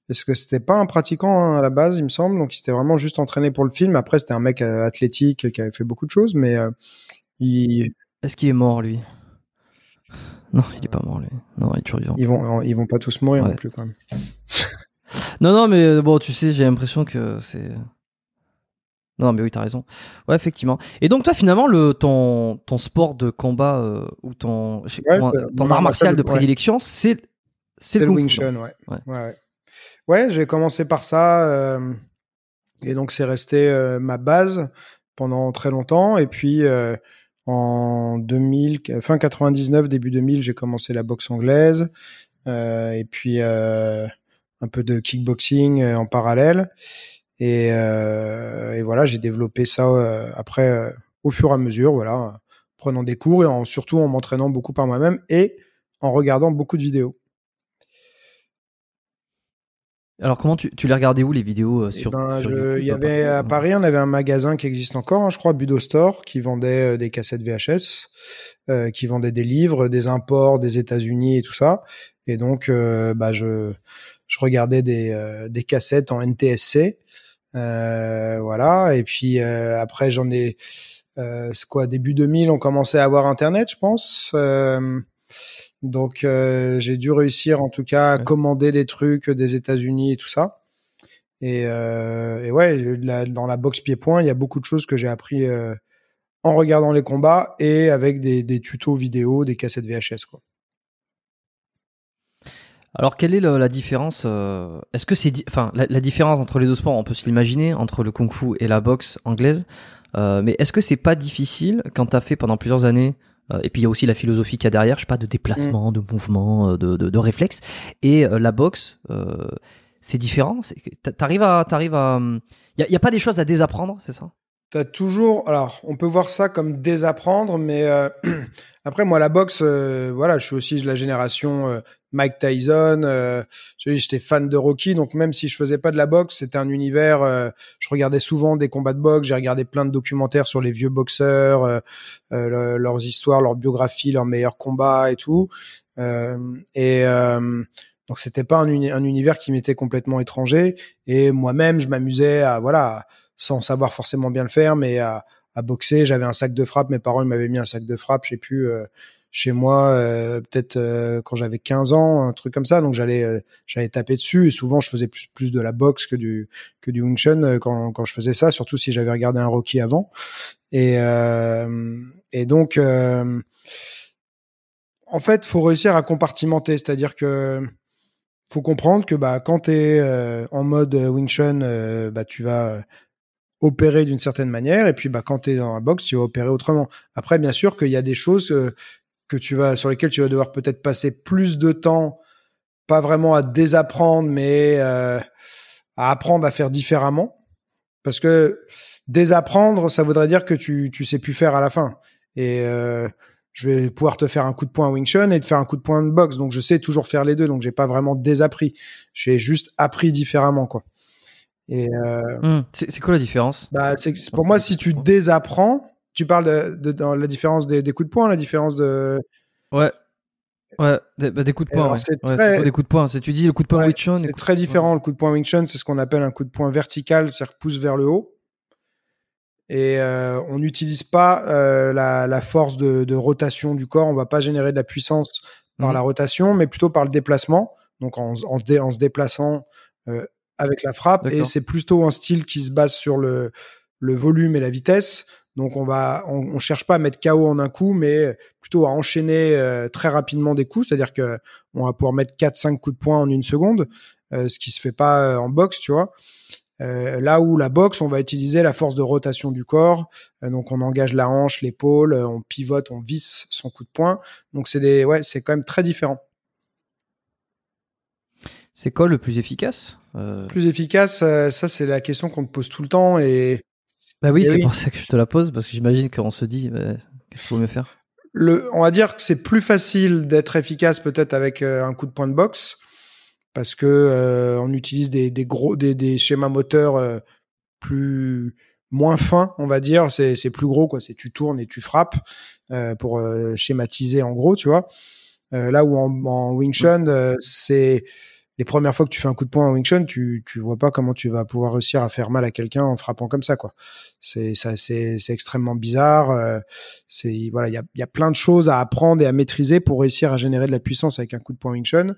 [SPEAKER 2] est ce que c'était pas un pratiquant hein, à la base, il me semble. Donc, il s'était vraiment juste entraîné pour le film. Après, c'était un mec euh, athlétique qui avait fait beaucoup de choses, mais il. Est-ce qu'il est mort, lui Non, il est pas mort, lui. Non, il est toujours Ils vont, ils vont pas tous mourir non plus, quand même.
[SPEAKER 1] <laughs> non, non, mais bon, tu sais, j'ai l'impression que c'est non, mais oui, t'as raison. Ouais, effectivement. Et donc, toi, finalement, le, ton, ton sport de combat euh, ou ton, bah, art martial de prédilection,
[SPEAKER 2] c'est, le, Wing Chun, ouais. ouais. j'ai commencé par ça. Euh, et donc, c'est resté euh, ma base pendant très longtemps. Et puis, en 2000, fin 99, début 2000, j'ai commencé la boxe anglaise. et puis, un peu de kickboxing en parallèle. Et, euh, et voilà, j'ai développé ça euh, après euh, au fur et à mesure, voilà, prenant des cours et en, surtout en m'entraînant beaucoup par moi-même et en regardant beaucoup de vidéos.
[SPEAKER 1] Alors comment tu, tu les regardais
[SPEAKER 2] où les vidéos eh sur, ben, Il y avait à Paris, on avait un magasin qui existe encore, hein, je crois, Budo Store, qui vendait des cassettes VHS, euh, qui vendait des livres, des imports des États-Unis et tout ça. Et donc, bah, je, je regardais des, des cassettes en NTSC euh, voilà. Et puis euh, après, j'en ai c'est euh, quoi début 2000, on commençait à avoir Internet, je pense. donc j'ai dû réussir en tout cas à commander des trucs des États-Unis et tout ça. Et, et ouais, dans la boxe pied-point, il y a beaucoup de choses que j'ai appris en regardant les combats et avec des, des tutos vidéo, des cassettes VHS quoi.
[SPEAKER 1] Alors, quelle est la, différence euh, Est-ce que c'est, enfin, la, différence entre les deux sports, on peut s'imaginer, entre le kung-fu et la boxe anglaise. Euh, mais est-ce que c'est pas difficile quand tu as fait pendant plusieurs années euh, Et puis il y a aussi la philosophie qu'il y a derrière, je sais pas, de déplacement, mm. de mouvement, de, de, de réflexe. Et la boxe, c'est différent. t'arrives à, t'arrives à. Il y, a pas des choses à désapprendre, c'est ça
[SPEAKER 2] T'as toujours, alors on peut voir ça comme désapprendre, mais <clears throat> après moi la boxe, voilà, je suis aussi de la génération Mike Tyson. Euh, j'étais fan de Rocky, donc même si je faisais pas de la boxe, c'était un univers. Euh, je regardais souvent des combats de boxe. J'ai regardé plein de documentaires sur les vieux boxeurs, euh, leurs histoires, leurs biographies, leurs meilleurs combats et tout. et donc c'était pas un, univers qui m'était complètement étranger. Et moi-même, je m'amusais à voilà, sans savoir forcément bien le faire, mais à boxer. J'avais un sac de frappe. Mes parents m'avaient mis un sac de frappe. J'ai pu, chez moi euh, peut-être euh, quand j'avais 15 ans un truc comme ça donc j'allais euh, j'allais taper dessus et souvent je faisais plus plus de la boxe que du que du wing chun euh, quand quand je faisais ça surtout si j'avais regardé un Rocky avant et et donc en fait faut réussir à compartimenter c'est-à-dire que faut comprendre que bah quand tu es en mode wing chun bah tu vas opérer d'une certaine manière et puis bah quand tu es dans la boxe tu vas opérer autrement après bien sûr qu'il y a des choses que tu vas, sur lesquels tu vas devoir peut-être passer plus de temps, pas vraiment à désapprendre, mais euh, à apprendre à faire différemment. Parce que désapprendre, ça voudrait dire que tu, tu sais plus faire à la fin. Et euh, je vais pouvoir te faire un coup de poing Wing Chun et te faire un coup de poing de boxe. Donc je sais toujours faire les deux. Donc j'ai pas vraiment désappris. J'ai juste appris différemment, quoi. Et euh, hmm. c'est quoi la différence Bah, c'est pour moi, si tu désapprends, tu parles de, la différence des, coups de poing, la différence de. Ouais. des, coups de poing. C'est très... tu dis le coup de poing Wing Chun. C'est très différent. Le coup de poing Wing Chun, c'est ce qu'on appelle un coup de poing vertical, c'est-à-dire pousse vers le haut. Et euh, on n'utilise pas euh, la, force de, rotation du corps. On ne va pas générer de la puissance par mmh. la rotation, mais plutôt par le déplacement. Donc en, se déplaçant euh, avec la frappe. Et c'est plutôt un style qui se base sur le volume et la vitesse. Donc on va, on, cherche pas à mettre KO en un coup, mais plutôt à enchaîner euh, très rapidement des coups. C'est-à-dire que on va pouvoir mettre 4-5 coups de poing en une seconde, euh, ce qui se fait pas euh, en boxe, tu vois. là où la boxe, on va utiliser la force de rotation du corps. donc on engage la hanche, l'épaule, on pivote, on visse son coup de poing. Donc c'est des, ouais, c'est quand même très différent.
[SPEAKER 1] C'est quoi le plus efficace Plus
[SPEAKER 2] efficace, ça c'est la question qu'on te pose tout le temps et bah oui, eh c'est pour ça
[SPEAKER 1] que je te la pose, parce que j'imagine qu'on
[SPEAKER 2] se dit, bah, qu'est-ce qu'il faut mieux faire On va dire que c'est plus facile d'être efficace peut-être avec euh, un coup de point de boxe, parce que euh, on utilise des, gros, des, schémas moteurs euh, plus moins fins, on va dire. C'est, plus gros, quoi. C'est tu tournes et tu frappes pour schématiser en gros, tu vois. là où en Wing Chun, c'est les premières fois que tu fais un coup de poing en Wing tu, tu vois pas comment tu vas pouvoir réussir à faire mal à quelqu'un en frappant comme ça, quoi. C'est, ça, c'est, c'est extrêmement bizarre. Euh, c'est, voilà, il y a, y a plein de choses à apprendre et à maîtriser pour réussir à générer de la puissance avec un coup de poing Wing Chun.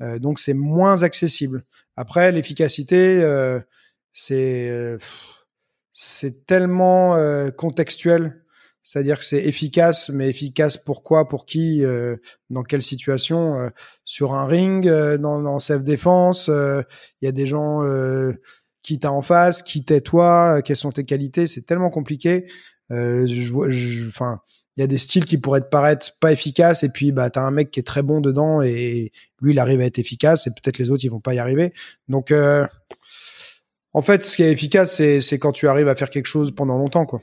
[SPEAKER 2] Euh, donc c'est moins accessible. Après, l'efficacité, euh, c'est, c'est tellement contextuel c'est-à-dire que c'est efficace, mais efficace pourquoi, pour qui, euh, dans quelle situation euh, Sur un ring, euh, dans, self-défense, il y a des gens qui t'as en face, qui t'es toi, quelles sont tes qualités, c'est tellement compliqué. je enfin, il y a des styles qui pourraient te paraître pas efficaces, et puis bah t'as un mec qui est très bon dedans, et lui il arrive à être efficace, et peut-être les autres ils vont pas y arriver. Donc, en fait, ce qui est efficace, c'est quand tu arrives à faire quelque chose pendant longtemps, quoi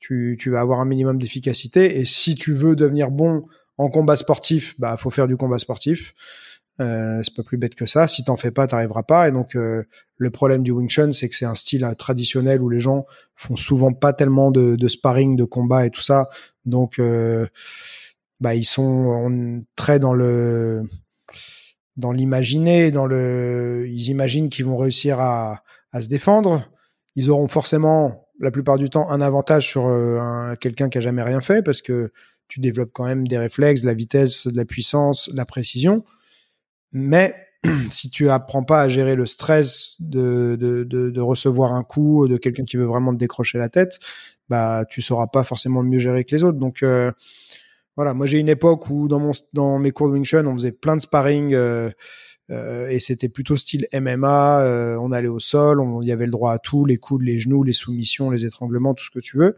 [SPEAKER 2] tu, vas avoir un minimum d'efficacité. Et si tu veux devenir bon en combat sportif, bah faut faire du combat sportif. Euh, c'est pas plus bête que ça. Si t'en fais pas, t'arriveras pas. Et donc euh, le problème du Wing Chun, c'est que c'est un style euh, traditionnel où les gens font souvent pas tellement de, sparring, de combat et tout ça. Donc euh, bah ils sont très dans le dans l'imaginer, dans le ils imaginent qu'ils vont réussir à, à se défendre. Ils auront forcément la plupart du temps un avantage sur euh, quelqu'un qui a jamais rien fait parce que tu développes quand même des réflexes, de la vitesse, de la puissance, de la précision. Mais <clears throat> si tu apprends pas à gérer le stress de, de, recevoir un coup de quelqu'un qui veut vraiment te décrocher la tête, bah tu sauras pas forcément mieux gérer que les autres. Donc euh, voilà, moi j'ai une époque où dans mon dans mes cours de Wing Chun, on faisait plein de sparring. Euh, euh, et c'était plutôt style MMA. Euh, on allait au sol, on y avait le droit à tout, les coudes, les genoux, les soumissions, les étranglements, tout ce que tu veux.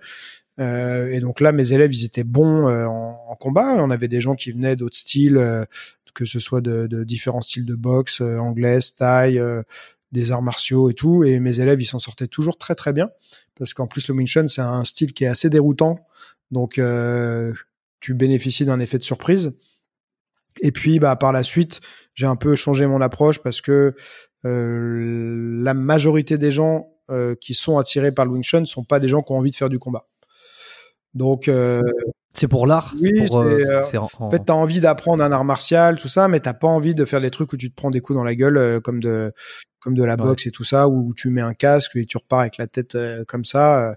[SPEAKER 2] Euh, et donc là, mes élèves, ils étaient bons en, combat. On avait des gens qui venaient d'autres styles, que ce soit de, différents styles de boxe, anglaise, taille, des arts martiaux et tout. Et mes élèves, ils s'en sortaient toujours très très bien, parce qu'en plus le Wing c'est un style qui est assez déroutant. Donc tu bénéficies d'un effet de surprise. Et puis, bah, par la suite, j'ai un peu changé mon approche parce que euh, la majorité des gens euh, qui sont attirés par le Wing Chun ne sont pas des gens qui ont envie de faire du combat. Donc. Euh, c'est pour l'art. Oui, pour, euh, euh, en... en... fait, t'as envie d'apprendre un art martial, tout ça, mais t'as pas envie de faire des trucs où tu te prends des coups dans la gueule, euh, comme de comme de la boxe et tout ça, où tu mets un casque et tu repars avec la tête comme ça.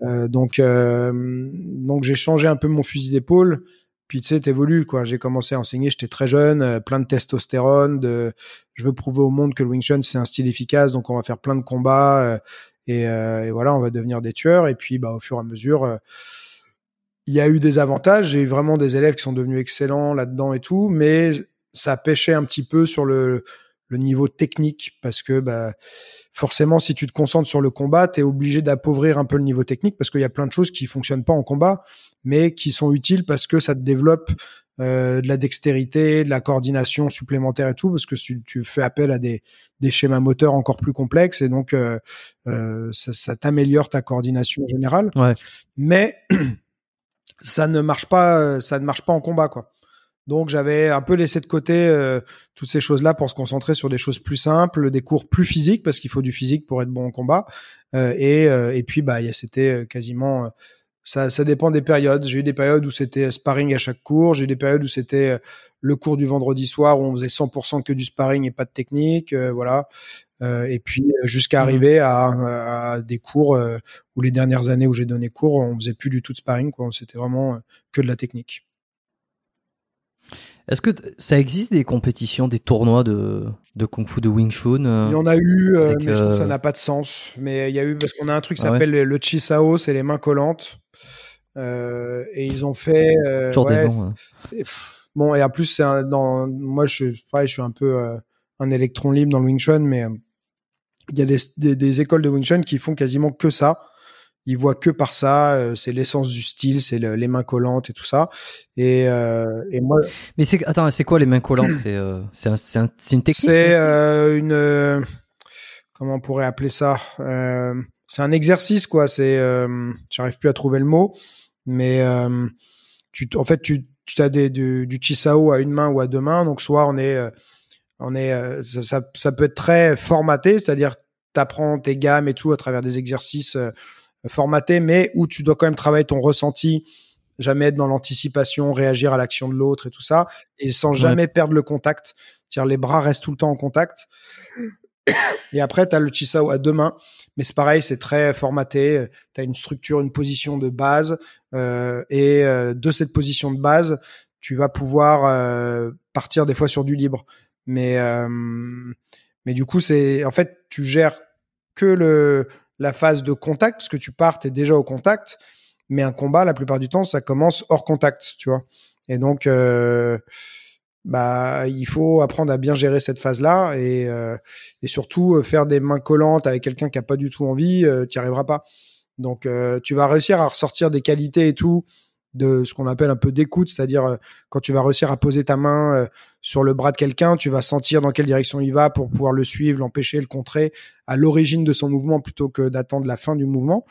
[SPEAKER 2] donc, donc j'ai changé un peu mon fusil d'épaule. Puis tu sais, t'évolues quoi. J'ai commencé à enseigner, j'étais très jeune, euh, plein de testostérone, de je veux prouver au monde que le Wing Chun c'est un style efficace, donc on va faire plein de combats euh, euh, et, voilà, on va devenir des tueurs. Et puis bah au fur et à mesure il y a eu des avantages, j'ai eu vraiment des élèves qui sont devenus excellents là-dedans et tout, mais ça pêchait un petit peu sur le, niveau technique parce que bah, forcément, si tu te concentres sur le combat, tu es obligé d'appauvrir un peu le niveau technique parce qu'il y a plein de choses qui fonctionnent pas en combat mais qui sont utiles parce que ça te développe euh, de la dextérité, de la coordination supplémentaire et tout, parce que tu, tu fais appel à des, des schémas moteurs encore plus complexes et donc euh, euh ça, ça t'améliore ta coordination générale. Ouais. Mais <clears throat> ça ne marche pas, ça ne marche pas en combat, quoi. Donc j'avais un peu laissé de côté euh, toutes ces choses-là pour se concentrer sur des choses plus simples, des cours plus physiques parce qu'il faut du physique pour être bon en combat. Euh, et, et puis bah c'était quasiment ça, dépend des périodes. J'ai eu des périodes où c'était euh, sparring à chaque cours. J'ai eu des périodes où c'était euh, le cours du vendredi soir où on faisait 100% que du sparring et pas de technique. Euh, voilà. et puis jusqu'à mmh arriver à, des cours où les dernières années où j'ai donné cours, on faisait plus du tout de sparring. C'était vraiment que de la technique.
[SPEAKER 1] Est-ce que ça existe des compétitions, des tournois de, de Kung Fu de Wing Chun euh, Il y en a eu, euh, mais que ça euh, n'a
[SPEAKER 2] pas de sens. Mais il y a eu, parce qu'on a un truc qui ah s'appelle le Chi Sao, c'est les mains collantes. et ils ont fait. Hein. bon, et en plus, c'est dans, moi, je suis, je suis un peu un électron libre dans le Wing Chun, mais il y a des, des écoles de Wing Chun qui font quasiment que ça il voit que par ça, euh, c'est l'essence du style, c'est les mains collantes et tout ça. Et, euh, et moi. Mais c'est attends, c'est quoi les mains collantes C'est euh, une technique. C'est une comment on pourrait appeler ça C'est un exercice quoi. C'est j'arrive plus à trouver le mot, mais tu en fait tu tu as des, du, chisao à une main ou à deux mains. Donc soit on est on est ça, ça, peut être très formaté, c'est-à-dire tu apprends tes gammes et tout à travers des exercices formaté, mais où tu dois quand même travailler ton ressenti, jamais être dans l'anticipation, réagir à l'action de l'autre et tout ça, et sans jamais perdre le contact. Tiens, les bras restent tout le temps en contact. Et après, tu as le chisao à deux mains, mais c'est pareil, c'est très formaté. Tu as une structure, une position de base, euh, et euh, de cette position de base, tu vas pouvoir euh, partir des fois sur du libre. Mais, mais du coup, c'est en fait, tu gères que le, la phase de contact, parce que tu pars, tu es déjà au contact, mais un combat, la plupart du temps, ça commence hors contact, tu vois. Et donc, euh, bah, il faut apprendre à bien gérer cette phase-là et, euh, surtout euh, faire des mains collantes avec quelqu'un qui n'a pas du tout envie, tu n'y arriveras pas. Donc, tu vas réussir à ressortir des qualités et tout de ce qu'on appelle un peu d'écoute, c'est-à-dire euh, quand tu vas réussir à poser ta main euh, sur le bras de quelqu'un, tu vas sentir dans quelle direction il va pour pouvoir le suivre, l'empêcher, le contrer à l'origine de son mouvement plutôt que d'attendre la fin du mouvement.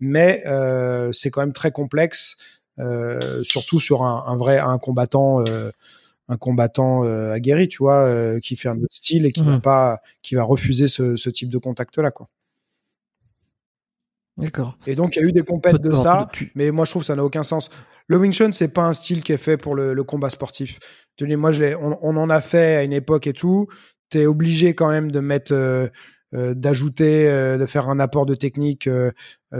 [SPEAKER 2] Mais euh, c'est quand même très complexe, surtout sur un, vrai un combattant. un combattant aguerri, tu vois, qui fait un autre style et qui mmh. va pas, qui va refuser ce, ce type de contact là, quoi. D'accord. Et donc, il y a eu des compètes de, ça, mais moi, je trouve que ça n'a aucun sens. Le Wing Chun, c'est pas un style qui est fait pour le, combat sportif. Tenez, moi, on, en a fait à une époque et tout. Tu es obligé quand même de mettre, euh, euh, d'ajouter, euh, de faire un apport de technique,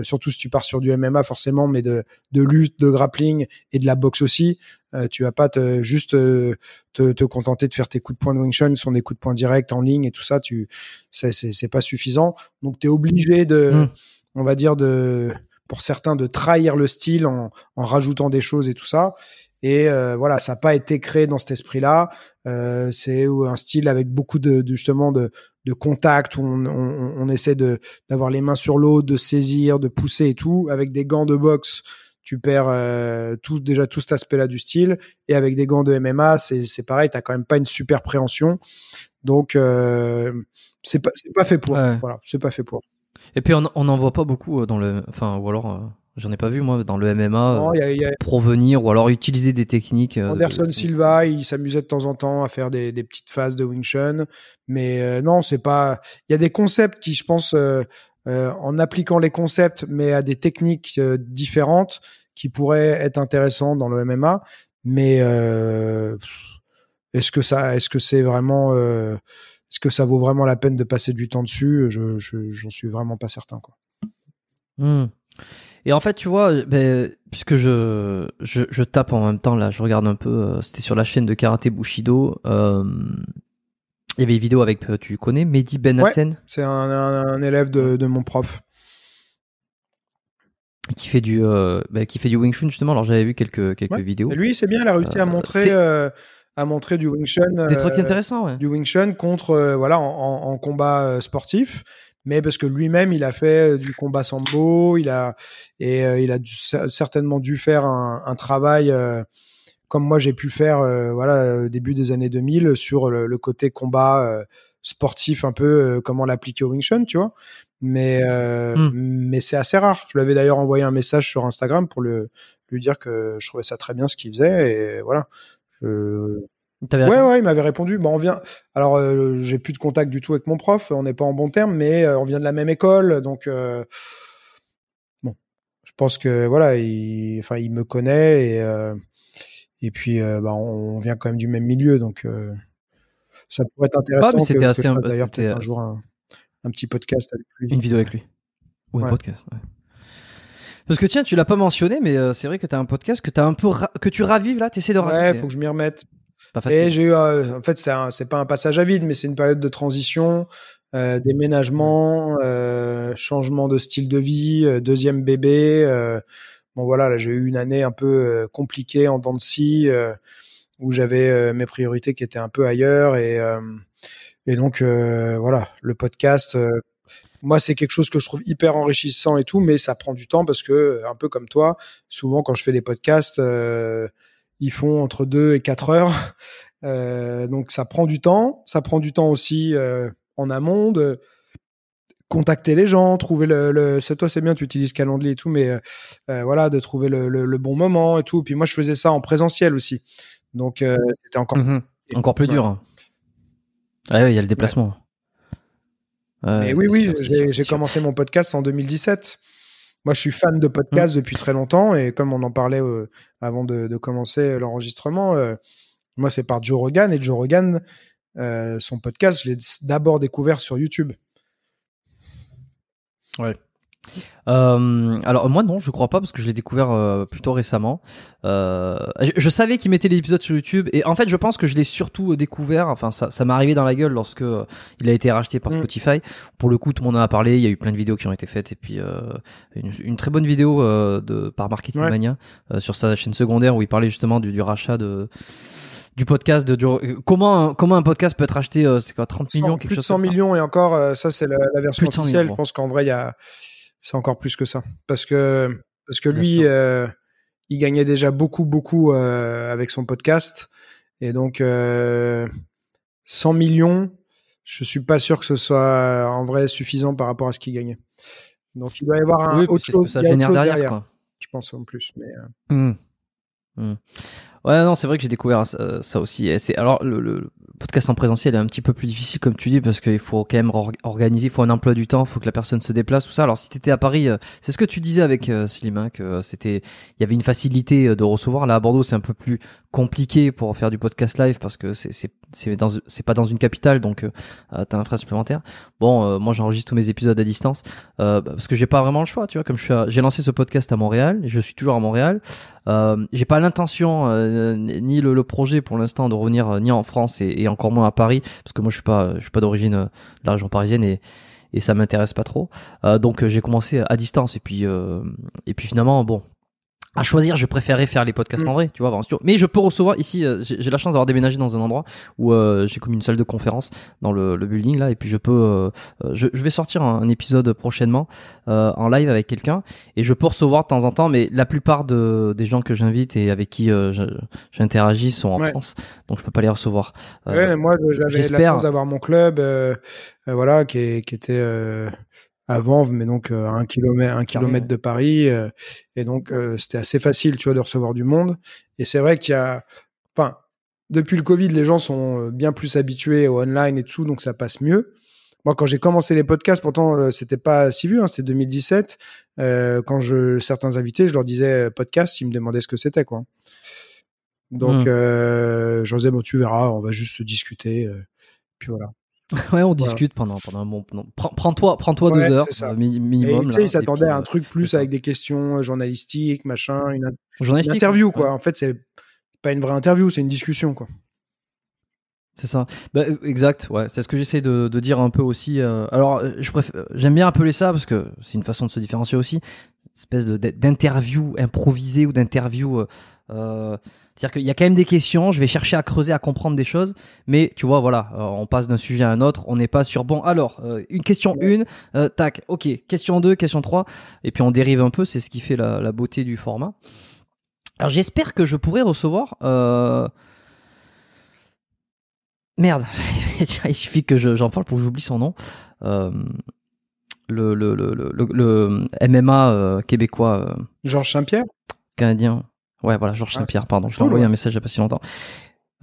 [SPEAKER 2] surtout si tu pars sur du MMA, forcément, mais de, de lutte, de grappling et de la boxe aussi. tu vas pas te, juste te, contenter de faire tes coups de poing de Wing Chun, ce sont des coups de poing directs en ligne et tout ça. Tu, c'est pas suffisant. Donc, tu es obligé de. Mmh on va dire, de, pour certains, de trahir le style en, rajoutant des choses et tout ça. Et euh, voilà, ça n'a pas été créé dans cet esprit-là. Euh, c'est un style avec beaucoup de, justement de, contact où on, essaie de d'avoir les mains sur l'eau, de saisir, de pousser et tout. Avec des gants de boxe, tu perds euh, déjà tout cet aspect-là du style. Et avec des gants de MMA, c'est pareil, tu t'as quand même pas une super préhension. Donc euh, c'est pas pas fait pour. Voilà, c'est pas fait pour.
[SPEAKER 1] Et puis on n'en voit pas beaucoup euh, dans le. Enfin, ou alors. Euh, j'en ai pas vu moi dans le MMA euh, provenir ou alors utiliser des techniques. Anderson
[SPEAKER 2] Silva, il s'amusait de temps en temps à faire des, petites phases de Wing Chun, mais non, c'est pas. Il y a des concepts qui, je pense, en appliquant les concepts, mais à des techniques différentes, qui pourraient être intéressants dans le MMA, mais est-ce que ça, est-ce que c'est vraiment est-ce que ça vaut vraiment la peine de passer du temps dessus Je j'en suis vraiment pas certain.
[SPEAKER 1] Hmm. Et en fait, tu vois, euh, ben, puisque je, je, tape en même temps, là, je regarde un peu, euh, c'était sur la chaîne de Karate Bushido, euh, il y avait une vidéo avec, tu connais, Mehdi Ben Hassan
[SPEAKER 2] C'est un, élève de, mon prof.
[SPEAKER 1] Qui fait du, ben, qui fait du Wing Chun, justement. Alors, j'avais vu quelques, quelques vidéos. lui, c'est bien, il a réussi à
[SPEAKER 2] montrer à montrer du Wing Chun. Des trucs euh, intéressants, ouais. Du Wing Chun contre, euh, voilà, en, en, combat euh, sportif mais parce que lui-même il a fait du combat sambo, il a et il a certainement dû faire un, un travail comme moi j'ai pu faire voilà début des années 2000 sur le, côté combat sportif un peu comment l'appliquer au Wing Chun, tu vois. Mais hmm. mais c'est assez rare. Je lui avais d'ailleurs envoyé un message sur Instagram pour le lui dire que je trouvais ça très bien ce qu'il faisait et voilà. Ouais, ouais, il m'avait répondu. Bah, on vient. Alors, euh, j'ai plus de contact du tout avec mon prof. On n'est pas en bon terme, mais euh, on vient de la même école, donc euh, bon. Je pense que voilà, il, enfin, il me connaît et et puis bah, on vient quand même du même milieu, donc ça pourrait être intéressant. Ah, c'était d'ailleurs un... jour un, petit podcast avec lui. Une vidéo avec lui ou un podcast. Ouais.
[SPEAKER 1] Parce que tiens, tu l'as pas mentionné, mais euh,
[SPEAKER 2] c'est vrai que tu as un podcast que, as un peu que tu ravives là, tu essaies de raviver. Ouais, faut que je m'y remette. Et j'ai eu, euh, en fait, c'est pas un passage à vide, mais c'est une période de transition, euh, déménagement, euh, changement de style de vie, deuxième bébé. bon voilà, là j'ai eu une année un peu compliquée en dents de où j'avais mes priorités qui étaient un peu ailleurs et et donc voilà, le podcast moi, c'est quelque chose que je trouve hyper enrichissant et tout, mais ça prend du temps parce que, euh, un peu comme toi, souvent quand je fais des podcasts, euh, ils font entre 2 et 4 heures. <laughs> Euh, donc ça prend du temps. Ça prend du temps aussi en amont de contacter les gens, trouver le... toi, c'est bien, tu utilises Calendly et tout, mais voilà, de trouver le, bon moment et tout. Puis moi, je faisais ça en présentiel aussi. Donc c'était encore, mmh encore plus dur. Hein.
[SPEAKER 1] Ah oui, il y a le déplacement oui, oui,
[SPEAKER 2] j'ai commencé mon podcast en 2017. Moi, je suis fan de podcast mmh. depuis très longtemps et comme on en parlait euh, avant de, commencer euh, l'enregistrement, euh, moi, c'est par Joe Rogan et Joe Rogan, son podcast, je l'ai d'abord découvert sur YouTube.
[SPEAKER 1] Ouais. Euh, alors moi non, je crois pas parce que je l'ai découvert euh, plutôt récemment. Euh, je, savais qu'il mettait les épisodes sur YouTube et en fait je pense que je l'ai surtout découvert. Enfin ça, ça m'est arrivé dans la gueule lorsque il a été racheté par mm. Spotify. Pour le coup tout le monde en a parlé. Il y a eu plein de vidéos qui ont été faites et puis une, très bonne vidéo de par Marketing Mania sur sa chaîne secondaire où il parlait justement du, rachat de du podcast de
[SPEAKER 2] comment un, comment un podcast peut être acheté c'est quoi 30 millions quelque plus de 100 millions et encore ça c'est la, version officielle. je pense qu'en vrai il y a c'est encore plus que ça. Parce que, parce que lui, euh, il gagnait déjà beaucoup, beaucoup euh, avec son podcast. Et donc, 100 euh, millions, je suis pas sûr que ce soit en vrai suffisant par rapport à ce qu'il gagnait. Donc, il doit y avoir un autre chose, derrière, je pense en plus. Mais,
[SPEAKER 3] mmh.
[SPEAKER 1] Mmh. Ouais, non, c'est vrai que j'ai découvert euh, ça, aussi. alors le, podcast en présentiel est un petit peu plus difficile, comme tu dis, parce qu'il faut quand même organiser, il faut un emploi du temps, il faut que la personne se déplace, tout ça. Alors si t'étais à Paris, euh, c'est ce que tu disais avec euh, Slim, hein, que c'était, il y avait une facilité de recevoir. Là à Bordeaux, c'est un peu plus compliqué pour faire du podcast live parce que c'est c'est pas dans une capitale donc euh, euh, t'as un frais supplémentaire bon euh, moi j'enregistre tous mes épisodes à distance bah, parce que j'ai pas vraiment le choix tu vois comme je j'ai lancé ce podcast à Montréal je suis toujours à Montréal j'ai pas l'intention ni le, projet pour l'instant de revenir ni en France et, encore moins à Paris parce que moi je suis pas je suis pas d'origine de la région parisienne et et ça m'intéresse pas trop. donc j'ai commencé à distance et puis et puis finalement bon, à choisir, je préférais faire les podcasts mm. en vrai, tu vois, Mais je peux recevoir ici, euh, j'ai la chance d'avoir déménagé dans un endroit où euh, j'ai comme une salle de conférence dans le, building là, et puis je peux, euh, je, vais sortir un, épisode prochainement en live avec quelqu'un, et je peux recevoir de temps en temps, mais la plupart des gens que j'invite et avec qui j'interagis sont en France, donc je peux pas les recevoir.
[SPEAKER 2] moi j'avais la chance d'avoir mon club, voilà, qui, qui était avant mais donc euh, à un kilomètre, un kilomètre de Paris. Euh, et donc, euh, c'était assez facile, tu vois, de recevoir du monde. Et c'est vrai qu'il y a, enfin, depuis le Covid, les gens sont bien plus habitués au online et tout, donc ça passe mieux. Moi, quand j'ai commencé les podcasts, pourtant, c'était pas si vu hein, c'était 2017. quand je certains invités, je leur disais podcast, ils me demandaient ce que c'était, quoi. Donc, mmh. euh, je disais, bon, tu verras, on va juste discuter. puis voilà
[SPEAKER 1] ouais, on discute pendant, pendant un bon.
[SPEAKER 2] Prends-toi prends -toi deux heures euh, minimum. Et, sais, il s'attendait à euh, un truc plus avec des questions euh, journalistiques, machin, une, hein, interview, quoi. En fait, c'est pas une vraie interview, c'est une discussion, quoi.
[SPEAKER 1] C'est ça. Bah, e, exact, ouais. C'est ce que j'essaie de, dire un peu aussi. alors, je j'aime bien appeler ça parce que c'est une façon de se différencier aussi. espèce d'interview improvisée ou d'interview. C'est-à-dire qu'il y a quand même des questions, je vais chercher à creuser, à comprendre des choses, mais tu vois, voilà, euh, on passe d'un sujet à un autre, on n'est pas sur bon, alors, euh, une question 1, euh, tac, ok, question 2, question 3, et puis on dérive un peu, c'est ce qui fait la, beauté du format. Alors j'espère que je pourrai recevoir. Merde, <laughs> il suffit que j'en parle pour que j'oublie son nom. Le, le, le, le, MMA québécois. Georges Saint-Pierre Canadien. Ouais, voilà, Georges ah, Saint-Pierre, pardon. Je lui ai un message il n'y a pas si longtemps.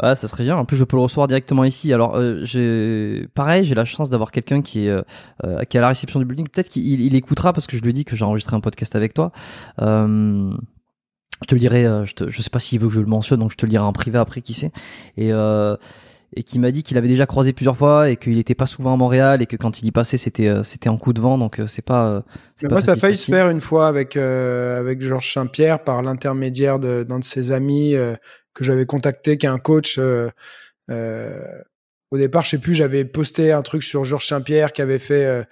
[SPEAKER 1] Ouais, ça serait bien. En plus, je peux le recevoir directement ici. Alors, euh, j'ai pareil, j'ai la chance d'avoir quelqu'un qui est euh, euh, qui à la réception du building. Peut-être qu'il écoutera parce que je lui dis que j'ai enregistré un podcast avec toi. je te le dirai. Je, sais pas s'il veut que je le mentionne, donc je te le dirai en privé après qui sait. Et et qui m'a dit qu'il avait déjà croisé plusieurs fois et qu'il n'était pas souvent à Montréal et que quand il y passait c'était euh, c'était en coup de vent donc euh, c'est pas, euh, c'est pas moi ça a failli
[SPEAKER 2] se faire une fois avec avec Georges Saint-Pierre par l'intermédiaire d'un de, ses amis que j'avais contacté qui est un coach euh, au départ je sais plus j'avais posté un truc sur Georges Saint-Pierre qui avait fait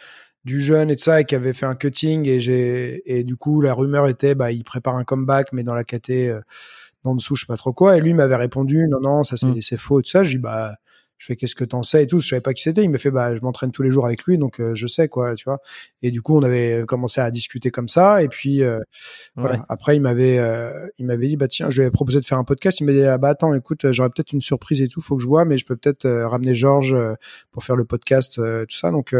[SPEAKER 2] du jeune et tout ça et qui avait fait un cutting et j'ai et du coup la rumeur était bah il prépare un comeback mais dans la caté d'en dessous, je sais pas trop quoi. Et lui m'avait répondu, non, non, ça c'est mm. faux, tout ça. Je lui bah, je fais qu'est-ce que t'en sais et tout. Je savais pas qui c'était. Il m'a fait, bah, je m'entraîne tous les jours avec lui, donc euh, je sais quoi, tu vois. Et du coup, on avait commencé à discuter comme ça. Et puis euh, voilà. Après, il m'avait, euh, il m'avait dit, bah tiens, je lui proposer proposé de faire un podcast. Il m'a dit, ah, bah attends, écoute, j'aurais peut-être une surprise et tout, faut que je vois, mais je peux peut-être ramener Georges pour faire le podcast, tout ça. Donc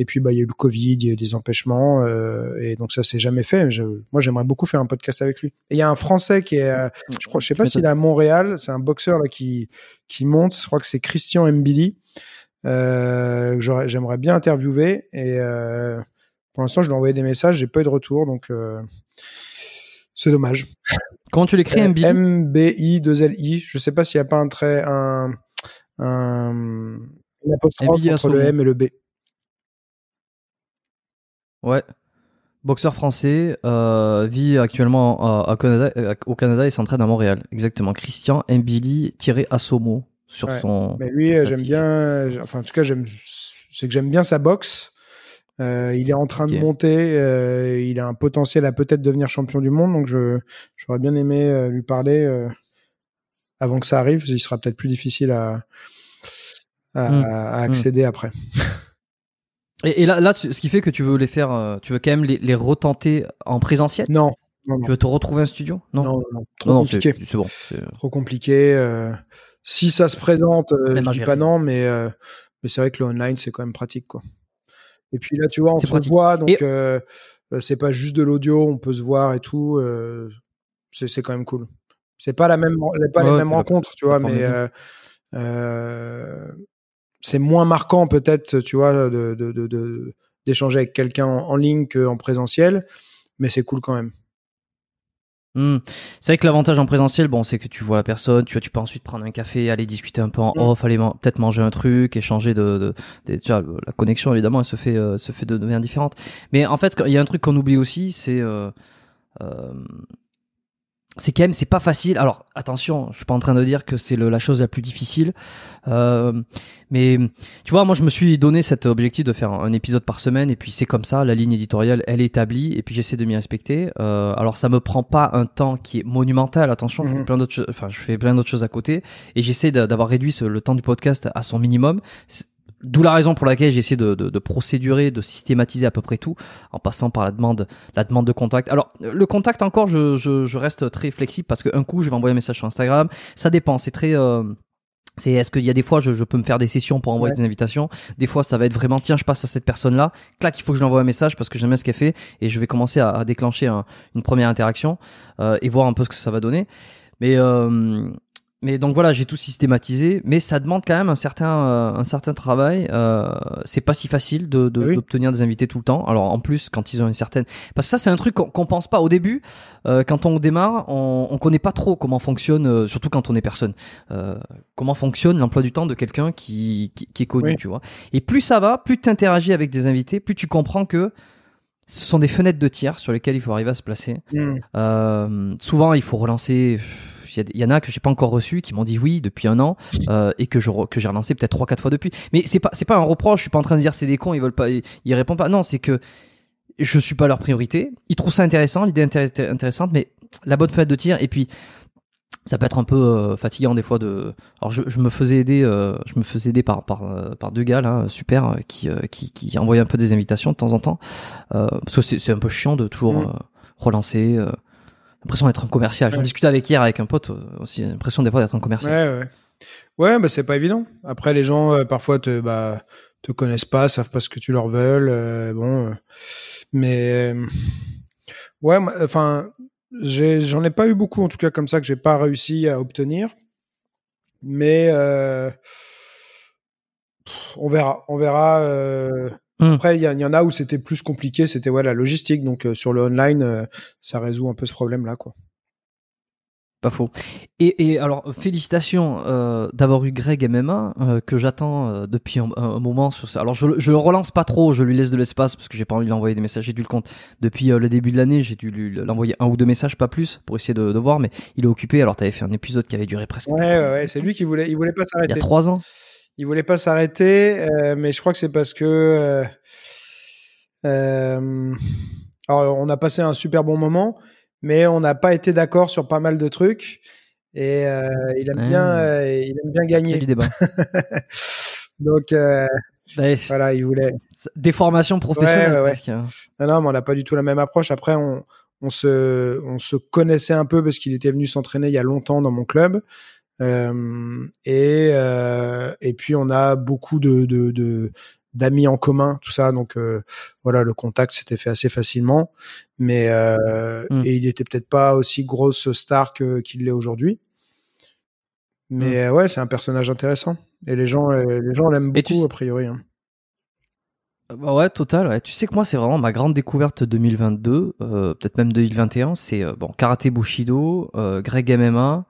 [SPEAKER 2] et puis, bah, il y a eu le Covid, il y a eu des empêchements, euh, et donc ça s'est jamais fait. moi, j'aimerais beaucoup faire un podcast avec lui. Et il y a un Français qui est, euh, je crois, je sais pas s'il est à Montréal, c'est un boxeur là qui qui monte. Je crois que c'est Christian Mbili. Euh, j'aimerais bien interviewer et pour l'instant, je lui ai envoyé des messages, j'ai pas eu de retour, donc c'est dommage. Comment tu l'écris, M B I 2 L I. Je sais pas s'il n'y a pas un trait, un, un apostrophe entre le M et le B.
[SPEAKER 1] Ouais. Boxeur français, euh, vit actuellement euh, au Canada et s'entraîne à Montréal. Exactement. Christian Mbili-Assomo sur son.
[SPEAKER 2] Mais lui, euh, j'aime bien. Enfin, en tout cas, j'aime. C'est que j'aime bien sa boxe. il est en train de monter. il a un potentiel à peut-être devenir champion du monde. Donc, je j'aurais bien aimé lui parler avant que ça arrive. Il sera peut-être plus difficile à à, mm. Mm. accéder après. <laughs>
[SPEAKER 1] Et, là, là, ce qui fait que tu veux les faire, euh, tu veux quand même les, retenter en présentiel non, Tu veux te retrouver un studio
[SPEAKER 2] non, non, non, trop compliqué. C'est bon. Euh. Trop compliqué. Euh. si ça se présente, euh, ne dis pas non, mais, mais c'est vrai que le online, c'est quand même pratique. quoi. Et puis là, tu vois, on se voit, donc c'est pas juste de l'audio, on peut se voir et tout. c'est quand même cool. C'est pas la même, pas les mêmes rencontres, tu vois, mais c'est moins marquant peut-être, tu vois, de, d'échanger avec quelqu'un en, ligne qu'en présentiel, mais c'est cool quand même. Mmh.
[SPEAKER 1] C'est vrai que l'avantage en présentiel, bon, c'est que tu vois la personne, tu vois, tu peux ensuite prendre un café, aller discuter un peu en mmh. off, aller peut-être manger un truc, échanger de, de, tu vois, la connexion évidemment, elle se fait, euh, se fait de, manière différente. Mais en fait, il y a un truc qu'on oublie aussi, c'est euh, euh, c'est quand même c'est pas facile. Alors attention, je suis pas en train de dire que c'est la chose la plus difficile, euh, mais tu vois, moi je me suis donné cet objectif de faire un, épisode par semaine et puis c'est comme ça, la ligne éditoriale elle est établie et puis j'essaie de m'y respecter. Euh, alors ça me prend pas un temps qui est monumental. Attention, je fais mhm. plein d'autres, enfin je fais plein d'autres choses à côté et j'essaie d'avoir réduit le temps du podcast à son minimum. D'où la raison pour laquelle j'essaie de, de, de, procédurer, de systématiser à peu près tout, en passant par la demande, la demande de contact. Alors, le contact encore, je, je, reste très flexible parce qu'un coup, je vais envoyer un message sur Instagram. Ça dépend, c'est très... Euh, c'est est-ce qu'il y a des fois je, je, peux me faire des sessions pour envoyer des invitations des fois ça va être vraiment tiens je passe à cette personne là clac il faut que je lui envoie un message parce que j'aime bien ce qu'elle fait et je vais commencer à, déclencher une première interaction euh, et voir un peu ce que ça va donner mais euh, mais donc voilà, j'ai tout systématisé, mais ça demande quand même un certain, euh, un certain travail. Euh, c'est pas si facile de, de, ah d'obtenir des invités tout le temps. Alors en plus, quand ils ont une certaine, parce que ça c'est un truc qu'on, pense pas au début. Euh, quand on démarre, on, on connaît pas trop comment fonctionne, euh, surtout quand on est personne. Euh, comment fonctionne l'emploi du temps de quelqu'un qui, qui, est connu, tu vois. Et plus ça va, plus tu interagis avec des invités, plus tu comprends que ce sont des fenêtres de tiers sur lesquelles il faut arriver à se placer. Hmm. souvent, il faut relancer il y, en a que j'ai pas encore reçu qui m'ont dit oui depuis un an euh, et que je que j'ai relancé peut-être trois quatre fois depuis. Mais c'est pas c'est pas un reproche. Je suis pas en train de dire c'est des cons, ils veulent pas, ils, répondent pas. Non, c'est que je suis pas leur priorité. Ils trouvent ça intéressant, l'idée intéressante, mais la bonne fenêtre de tir et puis ça peut être un peu euh, fatigant des fois de. Alors je, me faisais aider, euh, je me faisais aider par par, par deux gars là, super, qui, qui, qui envoyaient un peu des invitations de temps en temps, parce que c'est un peu chiant de toujours mmh. relancer l'impression d'être en commercial. J'en discutais avec hier avec un pote euh, aussi, l'impression des fois d'être en commercial. Ouais,
[SPEAKER 2] ouais. Ouais, bah, c'est pas évident. Après, les gens, euh, parfois, te, bah, te connaissent pas, savent pas ce que tu leur veux. Euh, bon, mais ouais, enfin, j'en ai, pas eu beaucoup, en tout cas, comme ça, que j'ai pas réussi à obtenir. Mais on verra, on verra Hmm. Après, il y, en a où c'était plus compliqué, c'était ouais, la logistique. Donc euh, sur le online, euh, ça résout un peu ce problème-là. quoi. Pas faux. Et, et alors, félicitations euh, d'avoir eu Greg MMA,
[SPEAKER 1] euh, que j'attends euh, depuis un, moment sur ça. Alors, je, je le relance pas trop, je lui laisse de l'espace parce que j'ai pas envie de lui envoyer des messages. J'ai dû le compte depuis le début de l'année, j'ai dû lui l'envoyer un ou deux messages, pas plus, pour essayer de, de voir, mais il est occupé. Alors, tu avais fait un épisode qui avait duré presque.
[SPEAKER 2] Ouais, ouais, ouais c'est lui qui voulait, il voulait pas s'arrêter. Il y a trois ans il voulait pas s'arrêter, euh, mais je crois que c'est parce que euh, euh, alors on a passé un super bon moment, mais on n'a pas été d'accord sur pas mal de trucs. Et il aime bien, il aime bien gagner. Du débat. <laughs> Donc voilà, il voulait des formations professionnelles. Non, mais on n'a pas du tout la même approche. Après, se, on se connaissait un peu parce qu'il était venu s'entraîner il y a longtemps dans mon club. Euh, et, euh, et puis on a beaucoup de, d'amis en commun, tout ça. Donc euh, voilà, le contact s'était fait assez facilement, mais mmh. et il était peut-être pas aussi grosse star que qu'il l'est aujourd'hui. Mais mmh. ouais, c'est un personnage intéressant et les gens les gens l'aiment beaucoup a priori. Hein. Ah bah ouais, total. Ouais. Tu sais que
[SPEAKER 1] moi, c'est vraiment ma grande découverte 2022, peut-être même 2021. C'est bon, karaté Bushido, Greg MMA.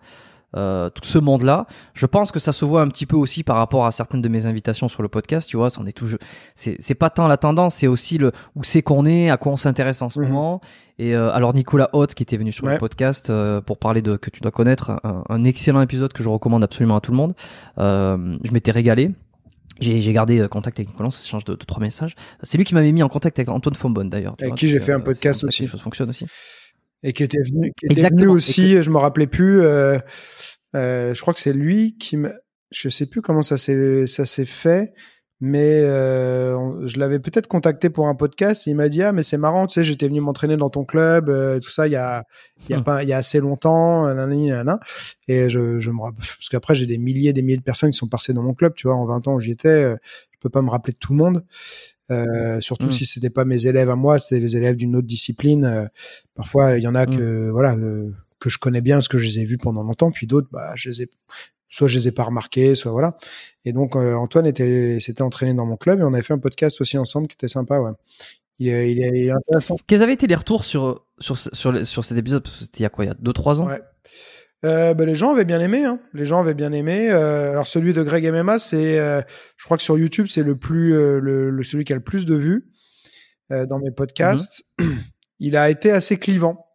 [SPEAKER 1] Euh, tout ce monde-là. Je pense que ça se voit un petit peu aussi par rapport à certaines de mes invitations sur le podcast. Tu vois, c'en est tout. C'est pas tant la tendance, c'est aussi le où c'est qu'on est, à quoi on s'intéresse en ce mhm. moment. Et euh, alors Nicolas Haute qui était venu sur le podcast euh, pour parler de que tu dois connaître, un, excellent épisode que je recommande absolument à tout le monde. je m'étais régalé. J'ai gardé contact avec Nicolas, ça change de, trois messages. C'est lui qui m'avait mis en contact avec
[SPEAKER 2] Antoine Fombonne d'ailleurs. Avec qui j'ai fait un podcast aussi. Ça fonctionne aussi. Et qui était venu, qui était venu aussi, je me rappelais plus. Euh, euh, je crois que c'est lui qui me. Je sais plus comment ça s'est ça s'est fait, mais euh, je l'avais peut-être contacté pour un podcast. Et il m'a dit ah mais c'est marrant, tu sais, j'étais venu m'entraîner dans ton club, tout ça il y a il y a hum. pas il y a assez longtemps, Et je je me rappelle parce qu'après j'ai des milliers des milliers de personnes qui sont passées dans mon club, tu vois, en 20 ans où j'y étais, je peux pas me rappeler de tout le monde. Euh, surtout mm. si c'était pas mes élèves à moi, c'était les élèves d'une autre discipline. Euh, parfois, il y en a mm. que voilà euh, que je connais bien, ce que je les ai vus pendant longtemps, puis d'autres, bah, je les soit je les ai pas remarqués, soit voilà. Et donc Antoine était s'était entraîné dans mon club et on avait fait un podcast aussi ensemble qui était sympa, ouais. Il est, il intéressant. Quels avaient été les retours sur sur sur, sur cet épisode C'était il y a quoi Il y a 2-3 ans. Euh, bah, les gens avaient bien aimé. Hein. Les gens avaient bien aimé. Euh, alors celui de Greg MMA, c'est, euh, je crois que sur YouTube, c'est le plus, euh, le, celui qui a le plus de vues dans mes podcasts. Mhm. Il a été assez clivant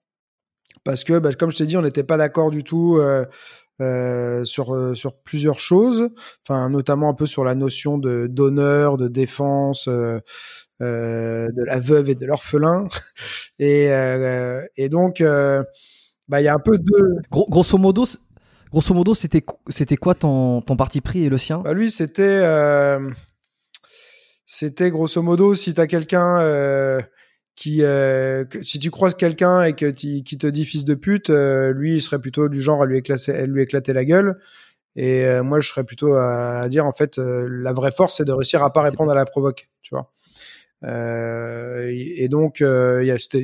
[SPEAKER 2] parce que, bah, comme je t'ai dit, on n'était pas d'accord du tout sur sur plusieurs choses. Enfin, notamment un peu sur la notion de d'honneur, de défense. de la veuve et de l'orphelin <laughs> et, et donc bah, il y a un peu
[SPEAKER 1] de. grosso modo, c'était c'était quoi ton, ton parti pris et le sien bah,
[SPEAKER 2] lui, c'était euh, c'était grosso modo si as quelqu'un euh, qui euh, si tu croises quelqu'un et que qui te dit fils de pute, lui, il serait plutôt du genre à lui éclater, lui éclater la gueule. Et moi, je serais plutôt à, dire en fait, la vraie force, c'est de réussir à pas répondre à la provoque, tu vois. et donc, il y a c'était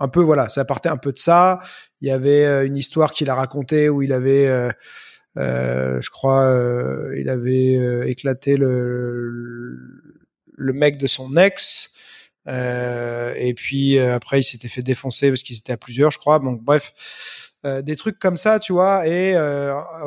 [SPEAKER 2] un peu, voilà, ça partait un peu de ça. Il y avait euh, une histoire qu'il a racontée où il avait, euh, euh, je crois, il avait éclaté le, le mec de son ex. et puis après, il s'était fait défoncer parce qu'ils étaient à plusieurs, je crois. Donc bref, des trucs comme ça, tu vois. Et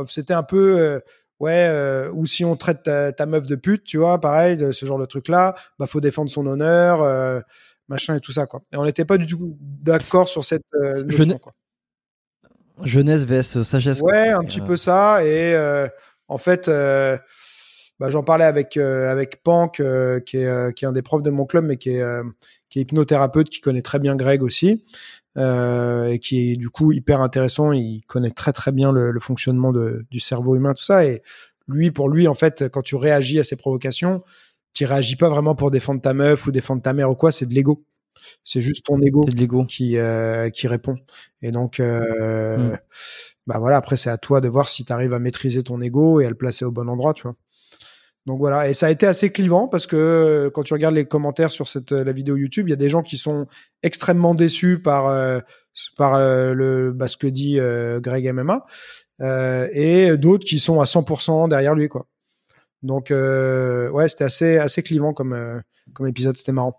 [SPEAKER 2] c'était un peu ouais, ou si on traite ta, meuf de pute, tu vois, pareil, ce genre de truc-là, bah faut défendre son honneur. Euh, machin et tout ça. Quoi. Et on n'était pas du tout d'accord sur cette euh, jeunesse
[SPEAKER 1] Jeunesse vs euh, sagesse.
[SPEAKER 2] Ouais, un petit euh peu ça. Et en fait, bah, j'en parlais avec, avec Pank, qui, est, un des profs de mon club, mais qui est, qui est hypnothérapeute, qui connaît très bien Greg aussi, et qui est du coup hyper intéressant. Il connaît très très bien le, fonctionnement du cerveau humain, tout ça. Et lui, pour lui, en fait, quand tu réagis à ces provocations, tu réagis pas vraiment pour défendre ta meuf ou défendre ta mère ou quoi, c'est de l'ego. C'est juste ton ego, Qui, euh, qui répond. Et donc, euh, hmm. bah voilà, après, c'est à toi de voir si tu arrives à maîtriser ton ego et à le placer au bon endroit, tu vois. Donc voilà, et ça a été assez clivant parce que quand tu regardes les commentaires sur cette, la vidéo YouTube, il y a des gens qui sont extrêmement déçus par, euh, par le, bah, ce que dit Greg MMA et d'autres qui sont à 100% derrière lui, quoi. Donc, euh, ouais, c'était assez, assez clivant comme, euh, épisode, c'était marrant.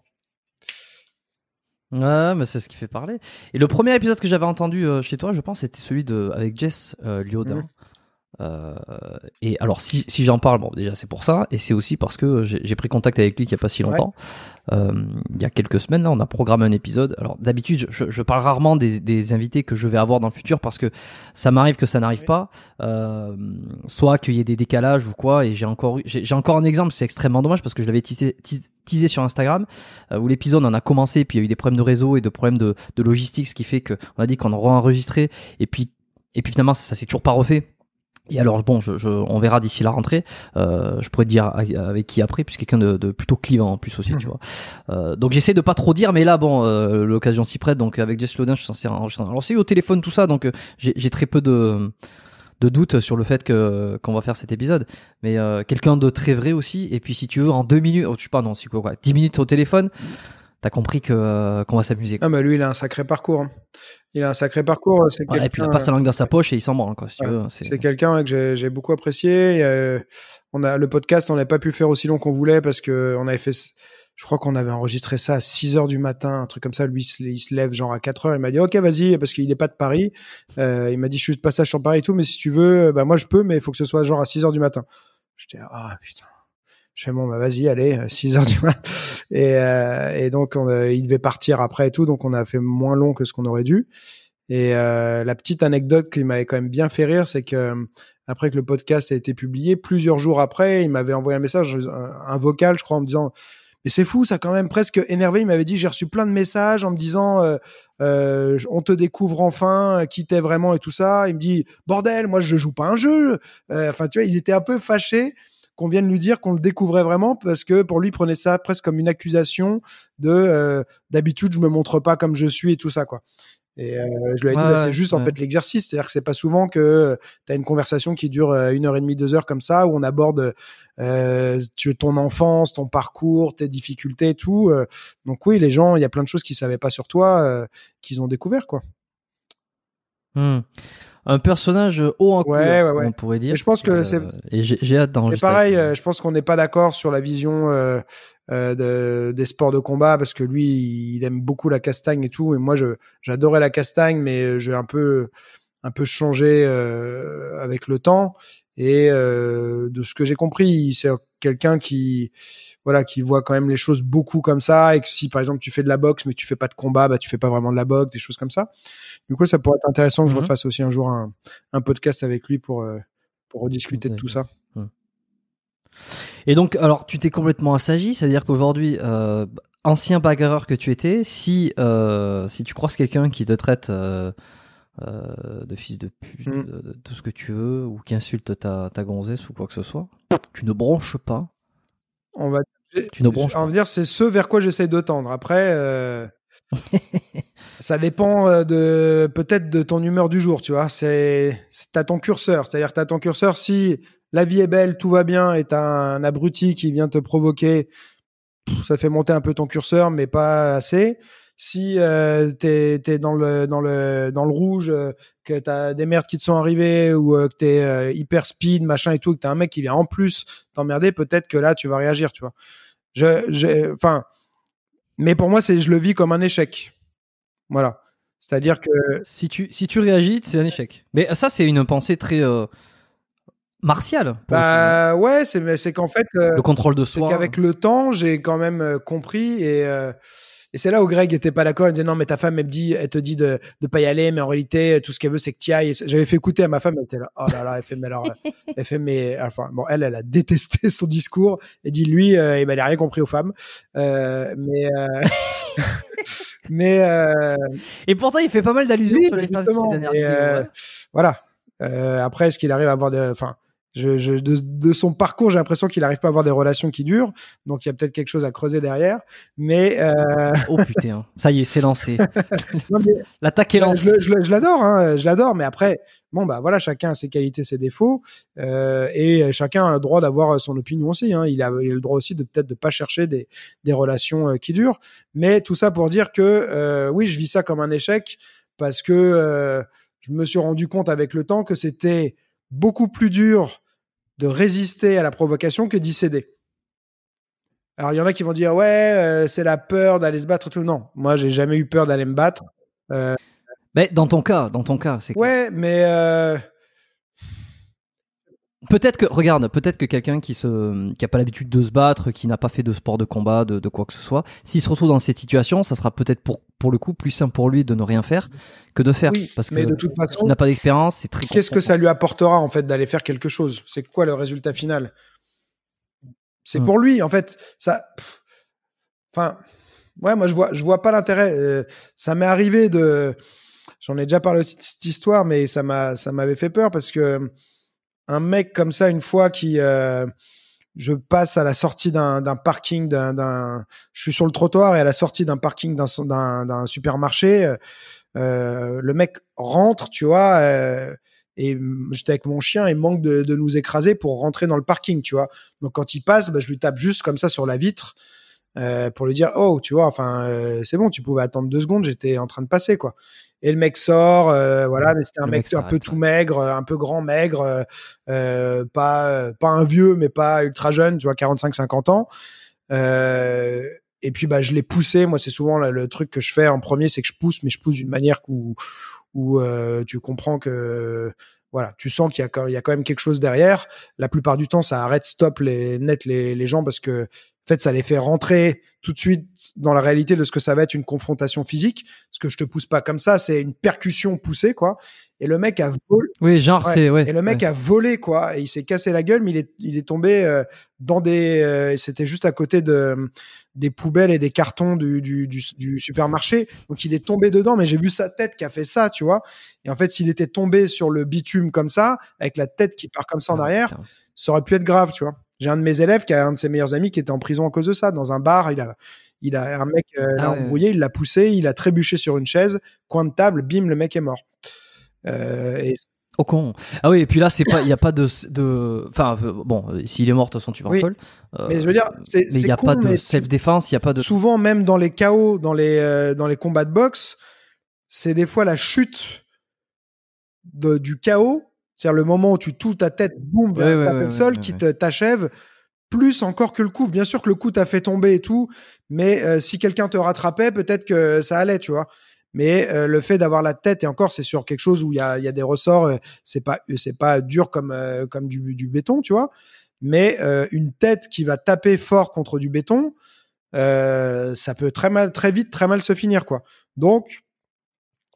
[SPEAKER 1] Ouais, mais c'est ce qui fait parler. Et le premier épisode que j'avais entendu euh, chez toi, je pense, c'était celui de, avec Jess Lyodin euh, et alors, si, si j'en parle, bon, déjà c'est pour ça, et c'est aussi parce que j'ai pris contact avec lui il n'y a pas si longtemps. Euh, il y a quelques semaines, là, on a programmé un épisode. Alors, d'habitude, je, je, parle rarement des, des, invités que je vais avoir dans le futur parce que ça m'arrive que ça n'arrive pas, euh, soit qu'il y ait des décalages ou quoi. Et j'ai encore, j'ai encore un exemple, c'est extrêmement dommage parce que je l'avais tissé, teasé sur Instagram euh, où l'épisode on a commencé puis il y a eu des problèmes de réseau et de problèmes de, de logistique ce qui fait qu'on a dit qu'on enregistré et puis et puis finalement ça, ça s'est toujours pas refait et alors bon, on verra d'ici la rentrée. Euh, je pourrais te dire avec qui après, puisque quelqu'un de, de, plutôt clivant en plus aussi, hmm. tu vois. Euh, donc j'essaie de pas trop dire, mais là bon, euh, l'occasion s'y prête. Donc avec Jess Lodin, je suis censé enregistrer. Alors c'est au téléphone tout ça, donc j'ai très peu de de doute sur le fait que qu'on va faire cet épisode, mais quelqu'un de très vrai aussi. Et puis si tu veux, en deux minutes, oh, je sais pas, non, c'est quoi, quoi, dix minutes au téléphone t'as compris que euh, qu'on va s'amuser.
[SPEAKER 2] Ah bah lui, il a un sacré parcours. Hein. Il a un sacré parcours. Euh, et puis il a pas sa euh, langue
[SPEAKER 1] dans sa poche et il s'en branle. Quoi, c'est
[SPEAKER 2] quelqu'un que j'ai beaucoup apprécié. on a le podcast, on n'a pas pu faire aussi long qu'on voulait parce que on avait fait. Je crois qu'on avait enregistré ça à 6 heures du matin, un truc comme ça. Lui, il se lève genre à 4 heures. Il m'a dit OK, vas-y, parce qu'il n'est pas de Paris. il m'a dit je suis de passage en Paris et tout, mais si tu veux, bah moi je peux, mais il faut que ce soit genre à 6 heures du matin. J'étais ah putain je fais bon, bah vas-y, allez, 6 euh, heures du matin. Et, euh, et donc, on, euh, il devait partir après et tout, donc on a fait moins long que ce qu'on aurait dû. Et la petite anecdote qui m'avait quand même bien fait rire, c'est que après que le podcast a été publié, plusieurs jours après, il m'avait envoyé un message, un, vocal, je crois, en me disant mais c'est fou, ça a quand même presque énervé. Il m'avait dit j'ai reçu plein de messages en me disant euh, on te découvre enfin, qui t'es vraiment et tout ça. Il me dit bordel, moi je joue pas un jeu. Enfin tu vois, il était un peu fâché qu'on vienne lui dire qu'on le découvrait vraiment parce que pour lui, prenait ça presque comme une accusation de euh, d'habitude, je me montre pas comme je suis et tout ça, quoi. Et euh, je lui ai dit, bah, c'est juste en fait l'exercice, c'est-à-dire que c'est pas souvent que euh, tu as une conversation qui dure une heure et demie, deux heures comme ça, où on aborde tu, ton enfance, ton parcours, tes difficultés, et tout. donc oui, les gens, il y a plein de choses qu'ils savaient pas sur toi, qu'ils ont découvert, quoi. Mmh un personnage haut en couleur, on pourrait dire. je pense que euh, c'est.
[SPEAKER 1] j'ai hâte d'enregistrer. C'est pareil.
[SPEAKER 2] Euh, je pense qu'on n'est pas d'accord sur la vision euh, des sports de combat parce que lui, il aime beaucoup la castagne et tout. Et moi, je j'adorais la castagne, mais j'ai un peu un peu changé avec le temps. Et de ce que j'ai compris, c'est quelqu'un qui voilà, qui voit quand même les choses beaucoup comme ça, et que si par exemple tu fais de la boxe mais tu fais pas de combat, bah tu fais pas vraiment de la boxe, des choses comme ça. Du coup, ça pourrait être intéressant que je mm-hmm. refasse aussi un jour un, podcast avec lui pour euh, pour rediscuter de tout ça.
[SPEAKER 1] Et donc, alors tu t'es complètement assagi, c'est-à-dire qu'aujourd'hui, euh, ancien bagarreur que tu étais, si euh, si tu croises quelqu'un qui te traite de fils de pute, mm. de, tout ce que tu veux, ou qui insulte ta, ta gonzesse ou quoi que ce soit, tu ne bronches pas,
[SPEAKER 2] on va tu dire, c'est ce vers quoi j'essaie de tendre. Après, euh, <laughs> ça dépend euh, de peut-être de ton humeur du jour, tu vois. C'est t'as ton curseur, c'est-à-dire as ton curseur. Si la vie est belle, tout va bien, et t'as un abruti qui vient te provoquer, ça fait monter un peu ton curseur, mais pas assez si euh, t'es es dans le dans le dans le rouge, que que t'as des merdes qui te sont arrivées ou que que t'es hyper speed machin et tout, que t'as un mec qui vient en plus t'emmerder, peut-être que là tu vas réagir, tu vois. enfin, mais pour moi c'est je le vis comme un échec, voilà. C'est-à-dire que si tu si tu réagis,
[SPEAKER 1] c'est un échec. Mais ça c'est une pensée très martial.
[SPEAKER 2] Bah ouais, c'est c'est qu'en fait le contrôle de soi. C'est qu'avec le temps, j'ai quand même compris et et c'est là où Greg était pas d'accord. Il disait non, mais ta femme, elle me dit, elle te dit de de pas y aller, mais en réalité, tout ce qu'elle veut, c'est que tu ailles. J'avais fait écouter à ma femme, elle était là, oh là là, elle fait, mais alors, <laughs> elle fait, mais, enfin, bon, elle, elle a détesté <laughs> son discours et dit lui, euh, il a rien compris aux femmes. Euh, mais, euh, <laughs> mais, euh, et pourtant, il fait pas mal d'allusions sur les femmes ces dernières Voilà. après, est-ce qu'il arrive à avoir de, enfin, de, son parcours, j'ai l'impression qu'il n'arrive pas à avoir des relations qui durent. Donc il y a peut-être quelque chose à creuser derrière. Mais euh, <laughs> oh putain, ça y est, c'est lancé. <laughs> L'attaque est lancée. Je, l'adore, hein, je l'adore. Mais après, bon bah voilà, chacun a ses qualités, ses défauts, euh, et chacun a le droit d'avoir son opinion aussi. Hein. Il, a, le droit aussi de peut-être de pas chercher des, relations euh, qui durent. Mais tout ça pour dire que oui, je vis ça comme un échec parce que je me suis rendu compte avec le temps que c'était beaucoup plus dur de résister à la provocation que d'y céder. Alors, il y en a qui vont dire, ouais, euh, c'est la peur d'aller se battre tout tout. Non, moi, j'ai jamais eu peur d'aller me battre. Euh, mais dans ton cas, dans ton cas, c'est
[SPEAKER 1] Ouais, mais euh, Peut-être que, regarde, peut-être que quelqu'un qui se, qui a pas l'habitude de se battre, qui n'a pas fait de sport de combat, de, quoi que ce soit, s'il se retrouve dans cette situation, ça sera peut-être pour, pour le coup plus simple pour lui de ne rien faire que de faire. parce que de toute façon, n'a pas
[SPEAKER 2] d'expérience, c'est très. Qu'est-ce que ça lui apportera en fait d'aller faire quelque chose C'est quoi le résultat final C'est hmm. pour lui en fait. Ça, enfin, ouais, moi je vois, je vois pas l'intérêt. Euh, ça m'est arrivé de, j'en ai déjà parlé de cette histoire, mais ça m'a, ça m'avait fait peur parce que un mec comme ça une fois qui euh, je passe à la sortie d'un parking d'un je suis sur le trottoir et à la sortie d'un parking d'un supermarché euh, le mec rentre tu vois euh, et j'étais avec mon chien et manque de, de, nous écraser pour rentrer dans le parking tu vois donc quand il passe bah, je lui tape juste comme ça sur la vitre euh, pour lui dire oh tu vois enfin euh, c'est bon tu pouvais attendre deux secondes j'étais en train de passer quoi et le mec sort euh, voilà mais c'était un mec, un peu tout maigre un peu grand maigre pas pas un vieux mais pas ultra jeune tu vois 45 50 ans et puis bah je l'ai poussé moi c'est souvent le truc que je fais en premier c'est que je pousse mais je pousse d'une manière où où tu comprends que voilà, tu sens qu'il y, y a, quand même quelque chose derrière. La plupart du temps, ça arrête, stop les, net les, les gens parce que en fait, ça les fait rentrer tout de suite dans la réalité de ce que ça va être une confrontation physique. Ce que je te pousse pas comme ça, c'est une percussion poussée, quoi. Et le mec a volé. Oui, genre et le mec a volé, quoi. Et il s'est cassé la gueule, mais il est, il est tombé euh, dans des. Euh, c'était juste à côté de des poubelles et des cartons du, du supermarché. Donc il est tombé dedans, mais j'ai vu sa tête qui a fait ça, tu vois. Et en fait, s'il était tombé sur le bitume comme ça, avec la tête qui part comme ça en ah, arrière, ça aurait pu être grave, tu vois. J'ai un de mes élèves qui a un de ses meilleurs amis qui était en prison à cause de ça. Dans un bar, il a, il a un mec euh, ah l'a embrouillé, il l'a poussé, il a trébuché sur une chaise, coin de table, bim, le mec est mort. Euh, Au oh, con.
[SPEAKER 1] Ah oui, et puis là, c'est pas, il n'y a pas de, de, enfin, euh, bon, s'il est mort, de toute
[SPEAKER 2] façon, tu vas mais je veux dire, c'est, il n'y a pas de self-défense, il y a pas de. Souvent, même dans les chaos, dans les, dans les combats de boxe, c'est des fois la chute de, du chaos c'est-à-dire le moment où tu touches ta tête, boum, vers sol qui t'achève, plus encore que le coup. Bien sûr que le coup t'a fait tomber et tout, mais euh, si quelqu'un te rattrapait, peut-être que ça allait, tu vois. Mais euh, le fait d'avoir la tête, et encore, c'est sur quelque chose où il y a, des ressorts, euh, c'est pas, pas dur comme, comme du, du, béton, tu vois. Mais une tête qui va taper fort contre du béton, ça peut très mal, très vite, très mal se finir, quoi. Donc,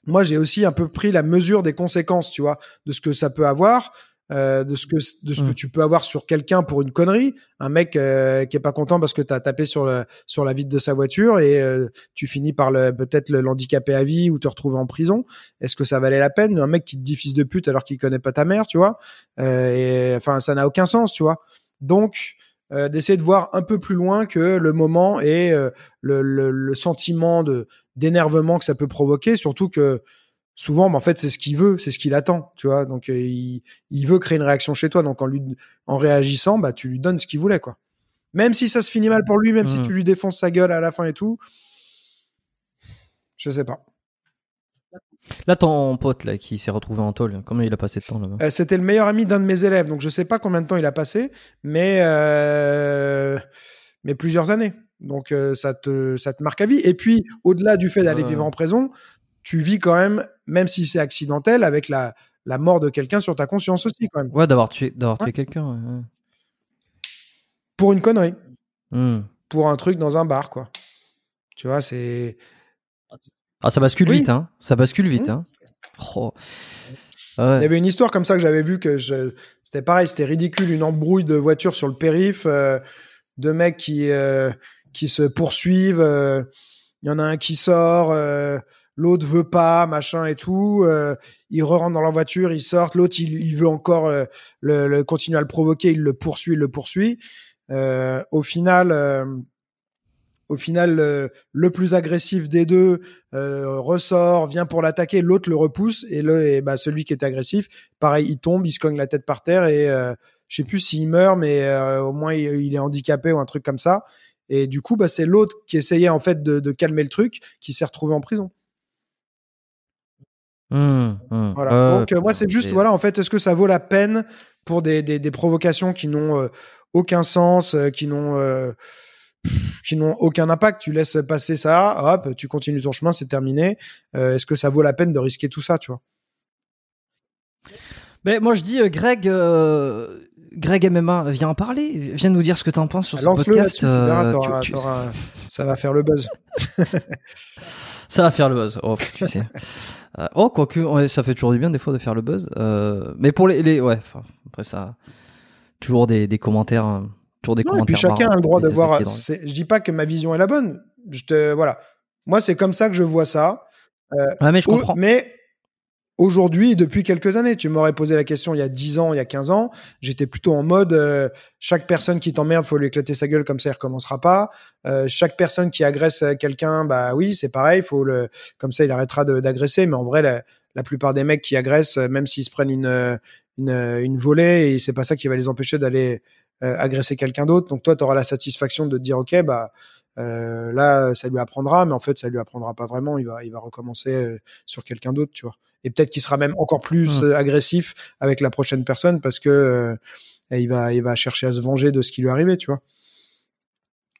[SPEAKER 2] moi, j'ai aussi un peu pris la mesure des conséquences, tu vois, de ce que ça peut avoir. Euh, de ce que de ce que mmh. tu peux avoir sur quelqu'un pour une connerie, un mec euh, qui est pas content parce que tu as tapé sur sur la vitre de sa voiture et euh, tu finis par peut-être l'handicaper à vie ou te retrouver en prison. Est-ce que ça valait la peine un mec qui te dit fils de pute alors qu'il connaît pas ta mère, tu vois et, enfin ça n'a aucun sens, tu vois. Donc d'essayer de voir un peu plus loin que le moment et le sentiment de d'énervement que ça peut provoquer, surtout que souvent, bah, en fait, c'est ce qu'il veut, c'est ce qu'il attend, tu vois. Donc, euh, il, veut créer une réaction chez toi. Donc, en en réagissant, bah, tu lui donnes ce qu'il voulait, quoi. Même si ça se finit mal pour lui, même si mmh. tu lui défonces sa gueule à la fin et tout, je sais pas.
[SPEAKER 1] Là, ton pote là, qui s'est retrouvé en tôle, combien il a passé de temps là-bas euh,
[SPEAKER 2] C'était le meilleur ami d'un de mes élèves, donc je sais pas combien de temps il a passé, mais, euh, mais plusieurs années. Donc euh, ça, te, ça marque à vie. Et puis, au-delà du fait d'aller vivre en prison, tu vis quand même, même si c'est accidentel, avec la, la mort de quelqu'un sur ta conscience aussi quand même.
[SPEAKER 1] Ouais, d'avoir tué, quelqu'un. Pour une connerie. Hmm.
[SPEAKER 2] Pour un truc dans un bar, quoi. Tu vois, c'est... Ah, ça bascule vite, hein. Ça bascule vite, mmh. hein. Oh. Il y avait une histoire comme ça que j'avais vu que je... c'était pareil, c'était ridicule, une embrouille de voiture sur le périph, euh, de deux mecs qui... Euh, qui se poursuivent. Il euh, y en a un qui sort, euh, l'autre veut pas, machin et tout. Euh, ils rentrent dans leur voiture, il sortent. L'autre, il, veut encore le, continuer à le provoquer, il le poursuit, il le poursuit. au final au final, le plus agressif des deux ressort, vient pour l'attaquer, l'autre le repousse, et, le, bah, celui qui est agressif, pareil, il tombe, il se cogne la tête par terre, et je sais plus s'il meurt, mais au moins il, est handicapé ou un truc comme ça. Et du coup, bah, c'est l'autre qui essayait en fait de, calmer le truc qui s'est retrouvé en prison.
[SPEAKER 3] Mmh, mmh. voilà. Ah, Donc euh, moi c'est juste voilà
[SPEAKER 2] en fait est-ce que ça vaut la peine pour des, des, provocations qui n'ont euh, aucun sens, euh, qui n'ont qui n'ont aucun impact. Tu laisses passer ça, hop, tu continues ton chemin, c'est terminé. est-ce que ça vaut la peine de risquer tout ça, tu vois?
[SPEAKER 1] Mais moi je dis Greg Greg MMA, viens en parler, viens nous dire ce que tu en penses sur ce podcast. Euh, ça va faire le buzz. <laughs> ça va faire le buzz. Oh, tu sais. Euh, oh, quoique, ça fait toujours du bien des fois de faire le buzz. Euh, mais pour les, ouais, après ça, toujours des, commentaires, hein, toujours des commentaires. Et puis chacun a le droit d'avoir. voir... je
[SPEAKER 2] dis pas que ma vision est la bonne. Je te, voilà. Moi, c'est comme ça que je vois ça. mais je comprends. Mais aujourd'hui depuis quelques années. Tu m'aurais posé la question il y a 10 ans, il y a 15 ans, j'étais plutôt en mode euh, chaque personne qui t'emmerde, faut lui éclater sa gueule comme ça il recommencera pas. Euh, chaque personne qui agresse euh, quelqu'un, bah oui, c'est pareil, faut le comme ça il arrêtera d'agresser, mais en vrai la, plupart des mecs qui agressent même s'ils se prennent une une, une volée et c'est pas ça qui va les empêcher d'aller agresser quelqu'un d'autre. Donc toi tu auras la satisfaction de te dire OK, bah là, ça lui apprendra, mais en fait, ça lui apprendra pas vraiment. Il va, il va recommencer sur quelqu'un d'autre, tu vois et peut-être qu'il sera même encore plus mmh. euh, agressif avec la prochaine personne parce que euh, il va il va chercher à se venger de ce qui lui est arrivé, tu vois.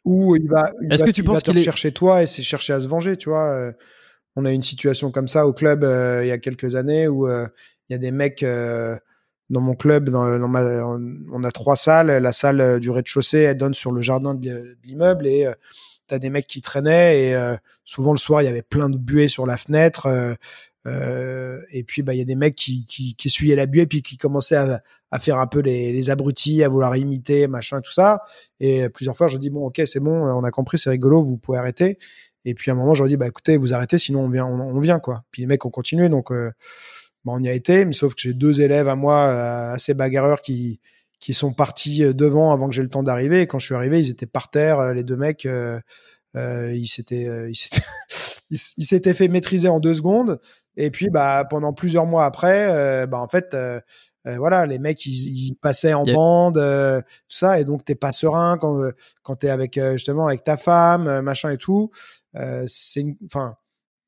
[SPEAKER 2] Ou il va que tu te qu'il toi et c'est chercher à se venger, tu vois. Euh. On a une situation comme ça au club il y a quelques années où il y a des mecs dans mon club, on a trois salles. La salle du rez-de-chaussée, elle donne sur le jardin de l'immeuble et tu as des mecs qui traînaient et souvent le soir, il y avait plein de buées sur la fenêtre. Euh, et puis, bah, il y a des mecs qui, qui, la buée, puis qui commençaient à, à faire un peu les, les, abrutis, à vouloir imiter, machin, tout ça. Et euh, plusieurs fois, je dis, bon, ok, c'est bon, euh, on a compris, c'est rigolo, vous pouvez arrêter. Et puis, à un moment, je leur dis, bah, écoutez, vous arrêtez, sinon on vient, on, vient, quoi. Puis les mecs ont continué, donc, bah, on y a été, mais sauf que j'ai deux élèves à moi, assez bagarreurs, qui, qui sont partis devant avant que j'ai le temps d'arriver. quand je suis arrivé, ils étaient par terre, les deux mecs, euh, ils s'étaient, <laughs> ils s'étaient fait maîtriser en deux secondes. Et puis, bah, pendant plusieurs mois après, euh, bah, en fait, euh, euh, voilà, les mecs, ils, passaient en bande, tout ça. Et donc, t'es pas serein quand, quand t'es avec, justement, avec ta femme, machin et tout. c'est enfin,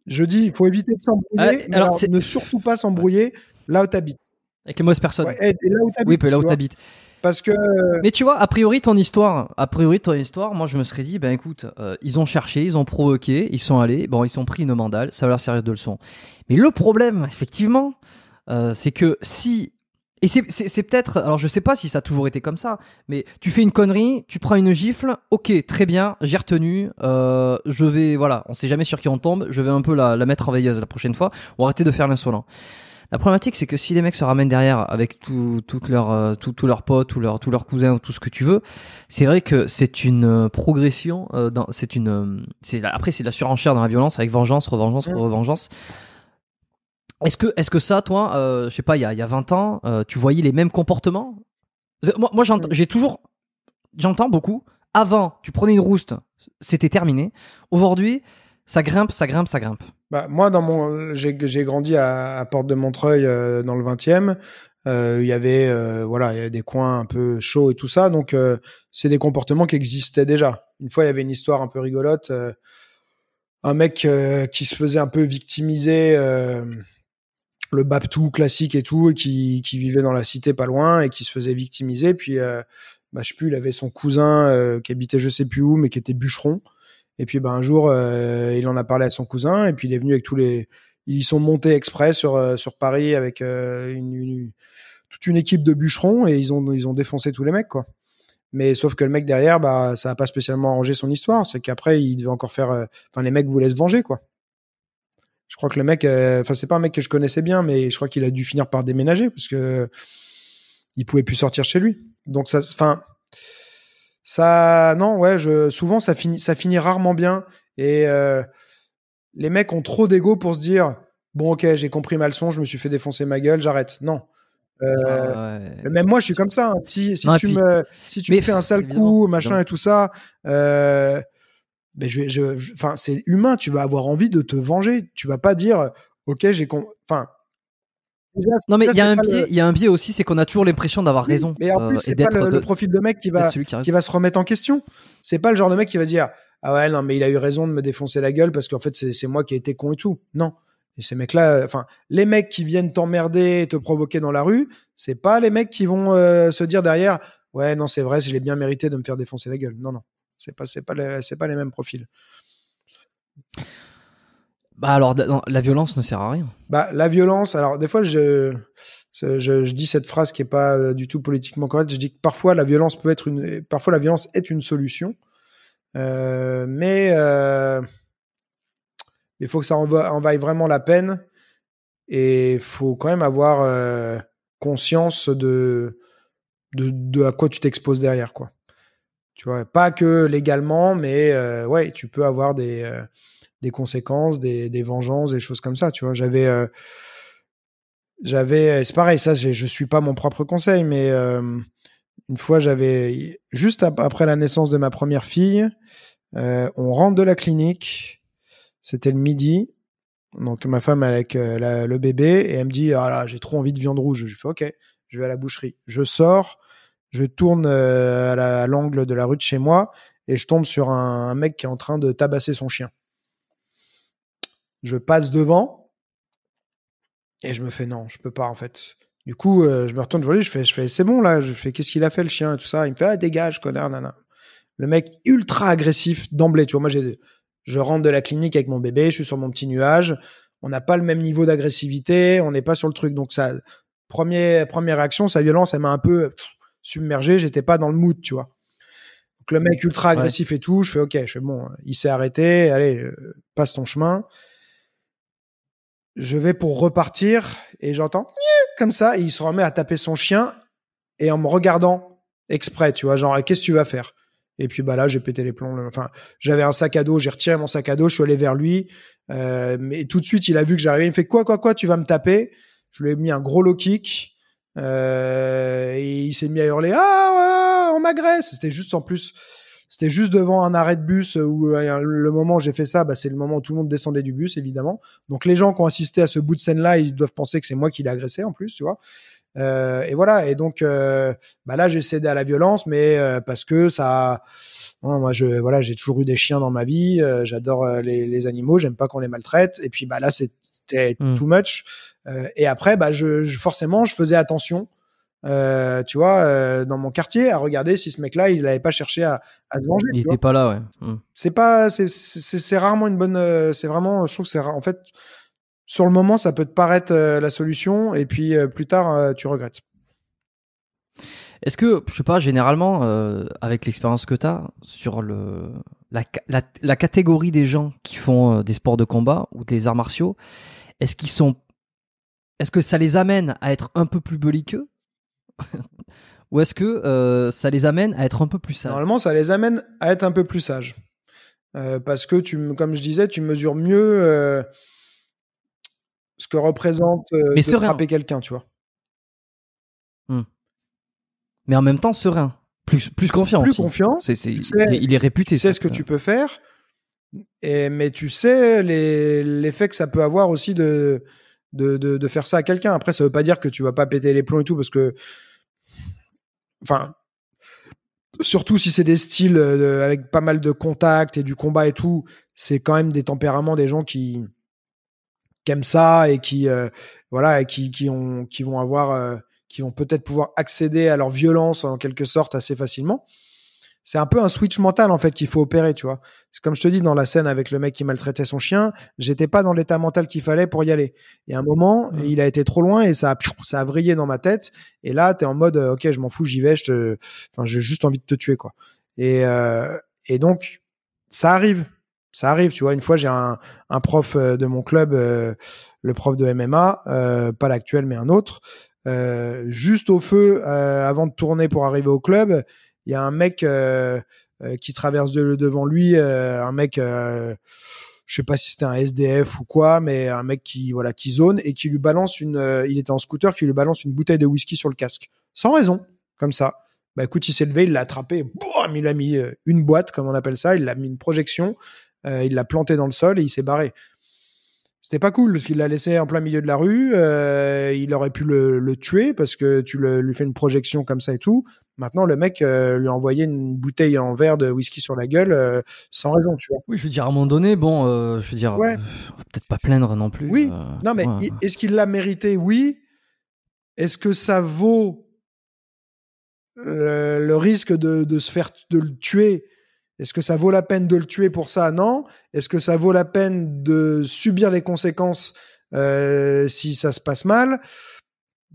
[SPEAKER 2] je dis, il faut éviter de ah, s'embrouiller. ne surtout pas s'embrouiller là où t'habites. Avec les mauvaises personnes. Ouais, là où tu Oui, là où t'habites. Parce que. Euh, mais tu vois, a priori
[SPEAKER 1] ton histoire, a priori ton histoire, moi je me serais dit, ben écoute, euh, ils ont cherché, ils ont provoqué, ils sont allés, bon, ils ont pris une mandale, ça va leur servir de leçon. Mais le problème, effectivement, euh, c'est que si et c'est peut-être, alors je sais pas si ça a toujours été comme ça, mais tu fais une connerie, tu prends une gifle, ok, très bien, j'ai retenu, je vais, voilà, on sait jamais sur qui on tombe, je vais un peu la, la mettre en veilleuse la prochaine fois, ou arrêter de faire l'insolent. La problématique, c'est que si les mecs se ramènent derrière avec tout, toutes euh, tous leurs potes, ou leurs, tous leurs cousins ou tout ce que tu veux, c'est vrai que c'est une euh, progression. Euh, c'est une, c'est après, c'est de la surenchère dans la violence avec vengeance, revengeance, revengeance. Est-ce que, est-ce que ça, toi, euh, je sais pas, il y a, y 20 ans, tu voyais les mêmes comportements Moi, moi j'ai toujours, j'entends beaucoup. Avant, tu prenais une rouste, c'était terminé. Aujourd'hui, ça grimpe, ça grimpe, ça grimpe
[SPEAKER 2] bah, moi, dans mon, j'ai, j'ai grandi à, Porte de Montreuil euh, dans le 20e. Euh, il y avait euh, voilà, y des coins un peu chauds et tout ça, donc c'est des comportements qui existaient déjà. Une fois, il y avait une histoire un peu rigolote, un mec qui se faisait un peu victimiser, le Baptou classique et tout, et qui, vivait dans la cité pas loin et qui se faisait victimiser. Puis, bah, je sais plus, il avait son cousin qui habitait je sais plus où, mais qui était bûcheron et puis ben, un jour, euh, il en a parlé à son cousin, et puis il est venu avec tous les. Ils sont montés exprès sur, euh, sur Paris avec euh, une, toute une équipe de bûcherons et ils ont, ils ont défoncé tous les mecs, quoi. Mais sauf que le mec derrière, bah, ça n'a pas spécialement arrangé son histoire. C'est qu'après, il devait encore faire. Enfin, les mecs voulaient se venger, quoi. Je crois que le mec. Enfin, c'est pas un mec que je connaissais bien, mais je crois qu'il a dû finir par déménager parce que il pouvait plus sortir chez lui. Donc ça. Enfin ça, non, ouais, je, souvent ça finit, ça finit rarement bien. Et euh, les mecs ont trop d'ego pour se dire bon, ok, j'ai compris ma leçon, je me suis fait défoncer ma gueule, j'arrête. Non. Euh, ah même moi, je suis comme ça. Hein. Si, si, tu me, si, tu me, fais un sale coup, machin et tout ça, euh, ben, je, je, enfin, c'est humain. Tu vas avoir envie de te venger. Tu vas pas dire ok, j'ai, enfin, non mais il y a un biais,
[SPEAKER 1] il y a un aussi, c'est qu'on a toujours l'impression d'avoir raison. Mais en plus, euh, c'est pas le, profil
[SPEAKER 2] de mec qui va qui, va se remettre en question. C'est pas le genre de mec qui va dire ah ouais non mais il a eu raison de me défoncer la gueule parce qu'en fait c'est moi qui ai été con et tout. Non. Et ces mecs-là, euh, enfin, les mecs qui viennent t'emmerder, et te provoquer dans la rue, c'est pas les mecs qui vont euh, se dire derrière, ouais, non, c'est vrai, je l'ai bien mérité de me faire défoncer la gueule. Non, non, c'est pas, c'est pas, c'est pas les mêmes profils.
[SPEAKER 1] Bah, alors, la violence ne sert à rien.
[SPEAKER 2] Bah la violence, alors des fois je, je, dis cette phrase qui n'est pas euh, du tout politiquement correcte. Je dis que parfois la violence peut être une, parfois la violence est une solution, euh, mais euh, il faut que ça en, vaille vraiment la peine et il faut quand même avoir conscience de, de, à quoi tu t'exposes derrière quoi. Tu vois, pas que légalement, mais ouais, tu peux avoir des des conséquences, des, vengeances, des choses comme ça. Tu vois, j'avais, euh, j'avais, c'est pareil, ça, je suis pas mon propre conseil, mais une fois, j'avais juste après la naissance de ma première fille, euh, on rentre de la clinique, c'était le midi. Donc ma femme avec euh, le bébé et elle me dit ah là j'ai trop envie de viande rouge. Je lui fais ok, je vais à la boucherie. Je sors, je tourne à l'angle de la rue de chez moi et je tombe sur un mec qui est en train de tabasser son chien je passe devant et je me fais non, je peux pas en fait. Du coup, euh, je me retourne je fais, je fais c'est bon là, je fais qu'est-ce qu'il a fait le chien et tout ça. Il me fait ah, dégage, connard, nana. Le mec ultra agressif d'emblée, tu vois. Moi, je rentre de la clinique avec mon bébé, je suis sur mon petit nuage. On n'a pas le même niveau d'agressivité, on n'est pas sur le truc. Donc, ça, première, première réaction, sa violence, elle m'a un peu euh, submergé, j'étais pas dans le mood, tu vois. Donc, le mec ultra agressif et tout, je fais ok, je fais bon, il s'est arrêté, allez, euh, passe ton chemin. Je vais pour repartir et j'entends comme ça et il se remet à taper son chien et en me regardant exprès, tu vois, genre eh, qu'est-ce que tu vas faire Et puis bah là, j'ai pété les plombs. Enfin, j'avais un sac à dos, j'ai retiré mon sac à dos, je suis allé vers lui, euh, mais tout de suite il a vu que j'arrivais, il me fait quoi quoi quoi, tu vas me taper Je lui ai mis un gros low kick euh, et il s'est mis à hurler ah on m'agresse. C'était juste en plus c'était juste devant un arrêt de bus où euh, le moment où j'ai fait ça, bah, c'est le moment où tout le monde descendait du bus, évidemment. Donc les gens qui ont assisté à ce bout de scène-là, ils doivent penser que c'est moi qui l'ai agressé en plus, tu vois. Euh, et voilà. Et donc, euh, bah, là, j'ai cédé à la violence, mais parce que ça, hein, moi, je, voilà, j'ai toujours eu des chiens dans ma vie. J'adore les, les, animaux. J'aime pas qu'on les maltraite. Et puis, bah là, c'était mmh. too much. et après, bah, forcément, je faisais attention euh, tu vois, euh, dans mon quartier, à regarder si ce mec-là, il n'avait pas cherché à, se venger. Il n'était pas là, ouais. Hmm. C'est pas, c'est rarement une bonne, euh, c'est vraiment, je trouve que c'est en fait, sur le moment, ça peut te paraître la solution, et puis plus tard, tu regrettes.
[SPEAKER 1] Est-ce que, je sais pas, généralement, avec l'expérience que tu as sur le, la, catégorie des gens qui font des sports de combat ou des arts martiaux, est-ce qu'ils sont est-ce que ça les amène à être
[SPEAKER 2] un peu plus belliqueux ou est-ce que euh, ça les amène à être un peu plus sages Normalement, ça les amène à être un peu plus sages. Euh, parce que, tu, comme je disais, tu mesures mieux euh, ce que représente de frapper quelqu'un, tu vois. Hum. Mais en même temps, serein. Plus, plus confiant. Plus confiant. il est réputé. Tu sais ce que tu peux faire. Et, mais tu sais l'effet que ça peut avoir aussi de, de, de, de faire ça à quelqu'un. Après, ça veut pas dire que tu vas pas péter les plombs et tout, parce que Enfin, surtout si c'est des styles euh, avec pas mal de contact et du combat et tout, c'est quand même des tempéraments des gens qui, aiment ça et qui euh, voilà et qui, qui, ont qui vont avoir euh, qui vont peut-être pouvoir accéder à leur violence en quelque sorte assez facilement c'est un peu un switch mental en fait qu'il faut opérer, tu vois. Comme je te dis dans la scène avec le mec qui maltraitait son chien, j'étais pas dans l'état mental qu'il fallait pour y aller. Et à un moment, mmh. il a été trop loin et ça a ça a vrillé dans ma tête et là tu es en mode euh, OK, je m'en fous, j'y vais, je te enfin j'ai juste envie de te tuer quoi. Et euh, et donc ça arrive. Ça arrive, tu vois. Une fois, j'ai un, un, prof euh, de mon club, le prof de MMA, pas l'actuel, mais un autre, juste au feu avant de tourner pour arriver au club il y a un mec euh, euh, qui traverse devant lui, euh, un mec, je sais pas si c'était un SDF ou quoi, mais un mec qui voilà qui zone et qui lui balance une, il était en scooter, qui lui balance une bouteille de whisky sur le casque, sans raison, comme ça. Bah écoute, il s'est levé, il l'a attrapé, il a mis une boîte, comme on appelle ça, il l'a mis une projection, il l'a planté dans le sol et il s'est barré. C'était pas cool parce qu'il l'a laissé en plein milieu de la rue. Euh, il aurait pu le, tuer parce que tu lui fais une projection comme ça et tout. Maintenant, le mec euh, lui a envoyé une bouteille en verre de whisky sur la gueule euh, sans raison, tu vois. Oui, je veux dire, à un moment donné, bon, je veux dire, peut-être pas plaindre non plus. Oui, non, mais est-ce qu'il l'a mérité Oui. Est-ce que ça vaut le risque de, de, se faire de le tuer est-ce que ça vaut la peine de le tuer pour ça Non. Est-ce que ça vaut la peine de subir les conséquences euh, si ça se passe mal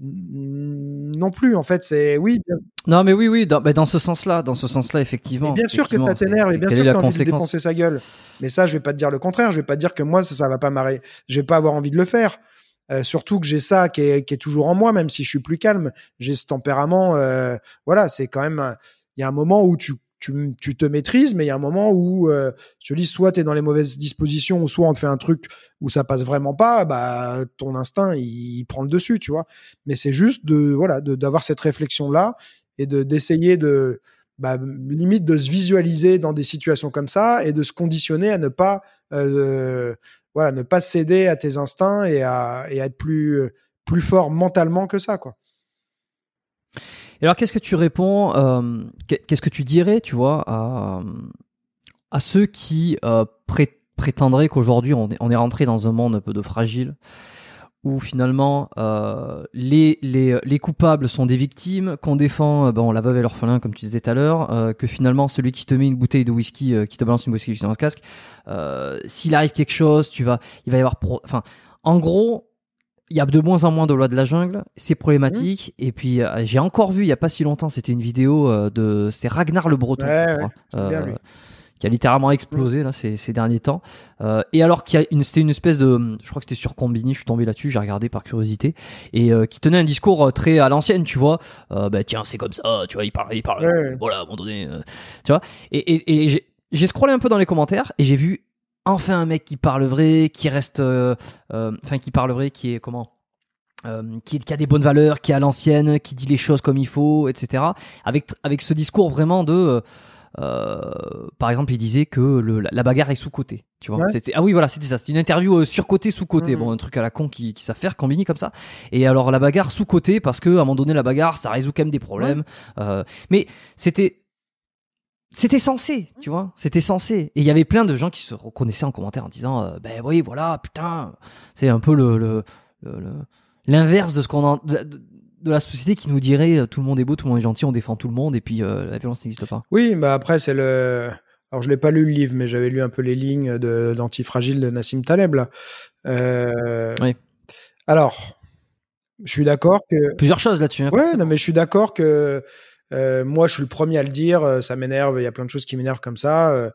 [SPEAKER 2] non plus en fait c'est oui
[SPEAKER 1] non mais oui oui dans, dans ce sens là dans ce sens là
[SPEAKER 2] effectivement bien sûr que ça t'énerve et bien sûr que t'as envie de défoncer sa gueule mais ça je vais pas te dire le contraire je vais pas dire que moi ça, ça va pas marrer je vais pas avoir envie de le faire euh, surtout que j'ai ça qui est, toujours en moi même si je suis plus calme j'ai ce tempérament euh, voilà c'est quand même il y a un moment où tu tu, te maîtrises, mais il y a un moment où, euh, je dis, soit tu es dans les mauvaises dispositions, ou soit on te fait un truc où ça passe vraiment pas, bah, ton instinct, il, prend le dessus, tu vois. Mais c'est juste de, voilà, d'avoir cette réflexion-là et de, d'essayer de, bah, limite de se visualiser dans des situations comme ça et de se conditionner à ne pas, euh, voilà, ne pas céder à tes instincts et à, et être plus, plus fort mentalement que ça, quoi.
[SPEAKER 1] Et alors, qu'est-ce que tu réponds euh, Qu'est-ce que tu dirais, tu vois, à, ceux qui euh, prétendraient qu'aujourd'hui on est, rentré dans un monde un peu de fragile où finalement euh, les, les, coupables sont des victimes, qu'on défend bon, la veuve et l'orphelin, comme tu disais tout à l'heure, que finalement celui qui te met une bouteille de whisky, qui te balance une bouteille de whisky dans le casque, s'il arrive quelque chose, tu vas, il va y avoir... Enfin, en gros, il y a de moins en moins de lois de la jungle, c'est problématique. Mmh. Et puis euh, j'ai encore vu il y a pas si longtemps, c'était une vidéo euh, de c'était Ragnar le Breton euh, qui a littéralement explosé mmh. là ces, derniers temps. et alors qu'il y a une c'était une espèce de je crois que c'était sur Combini, je suis tombé là-dessus, j'ai regardé par curiosité et qui tenait un discours très à l'ancienne, tu vois. bah tiens, c'est comme ça, tu vois, il parlait, il parle voilà, à un moment donné, tu vois. et j'ai scrollé un peu dans les commentaires et j'ai vu enfin un mec qui parle vrai, qui reste, euh, euh, enfin qui parle vrai, qui est comment euh, qui, qui, a des bonnes valeurs, qui est à l'ancienne, qui dit les choses comme il faut, etc. Avec, avec ce discours vraiment de, par exemple, il disait que la, bagarre est sous côté tu vois. Ah oui, voilà, c'était ça. C'était une interview sur côté, sous côté. Mmh, mmh. Bon, un truc à la con qui, qui faire, comme ça. Et alors la bagarre sous côté parce que à un moment donné la bagarre, ça résout quand même des problèmes. mais c'était c'était censé, mm. tu vois, c'était censé. Et il y avait plein de gens qui se reconnaissaient en commentaire en disant, euh, ben oui, voilà, putain, c'est un peu le, l'inverse de ce qu'on de, la société qui nous dirait, euh, tout le monde est beau, tout le monde est gentil, on défend tout le monde, et puis euh, la violence n'existe pas.
[SPEAKER 2] Oui, bah après c'est le, alors je n'ai pas lu le livre, mais j'avais lu un peu les lignes de, d'Antifragile de Nassim Taleb là. Oui. Alors, je suis d'accord que plusieurs choses là-dessus. Hein, oui, mais je suis d'accord que euh, moi, je suis le premier à le dire, euh, ça m'énerve, il y a plein de choses qui m'énervent comme ça. Euh,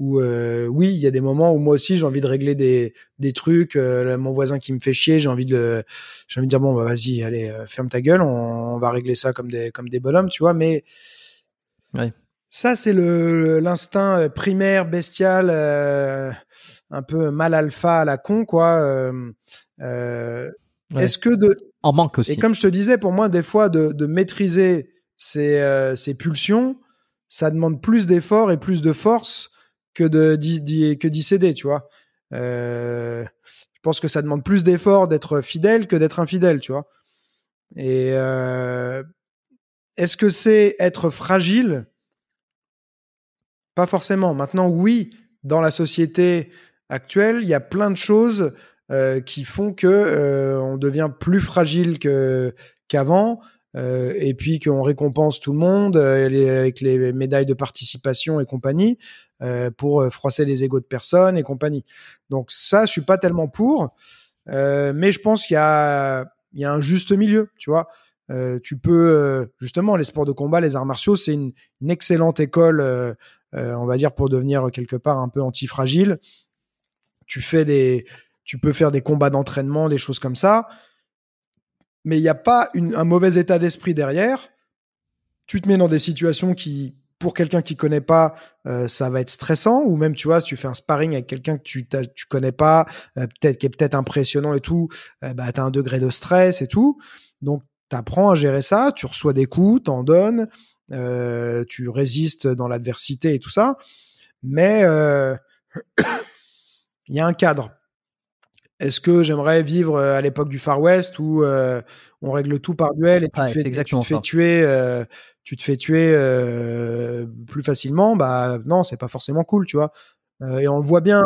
[SPEAKER 2] euh, oui, il y a des moments où moi aussi j'ai envie de régler des, des trucs. Euh, mon voisin qui me fait chier, j'ai envie de j'ai envie de dire bon bah vas-y, allez, euh, ferme ta gueule, on, on, va régler ça comme des comme des bonhommes, tu vois. Mais ça c'est le l'instinct primaire bestial, un peu mal alpha à la con quoi. Est-ce que de
[SPEAKER 1] en manque aussi. Et comme
[SPEAKER 2] je te disais, pour moi des fois de, de maîtriser ces euh, pulsions, ça demande plus d'efforts et plus de force que de que d'y céder, tu vois. Euh, je pense que ça demande plus d'efforts d'être fidèle que d'être infidèle, tu vois. Et euh, est-ce que c'est être fragile Pas forcément. Maintenant, oui, dans la société actuelle, il y a plein de choses qui font que devient plus fragile qu'avant. Euh, et puis qu'on récompense tout le monde euh, avec les médailles de participation et compagnie euh, pour froisser les égaux de personnes et compagnie. Donc ça, je suis pas tellement pour, mais je pense qu'il y a, un juste milieu, tu vois. tu peux justement les sports de combat, les arts martiaux, c'est une, excellente école, on va dire pour devenir quelque part un peu antifragile. Tu fais des, tu peux faire des combats d'entraînement, des choses comme ça mais il n'y a pas un mauvais état d'esprit derrière. Tu te mets dans des situations qui, pour quelqu'un qui connaît pas, euh, ça va être stressant. Ou même, tu vois, si tu fais un sparring avec quelqu'un que tu tu connais pas, euh, peut-être qui est peut-être impressionnant et tout, euh, bah, tu as un degré de stress et tout. Donc, tu apprends à gérer ça, tu reçois des coups, en donnes, tu résistes dans l'adversité et tout ça. Mais <coughs> il y a un cadre. Est-ce que j'aimerais vivre euh, à l'époque du Far West où euh, on règle tout par duel et tu, te, fais, tuer, euh, tu te fais tuer plus facilement Bah non, c'est pas forcément cool, tu vois. et on le voit bien.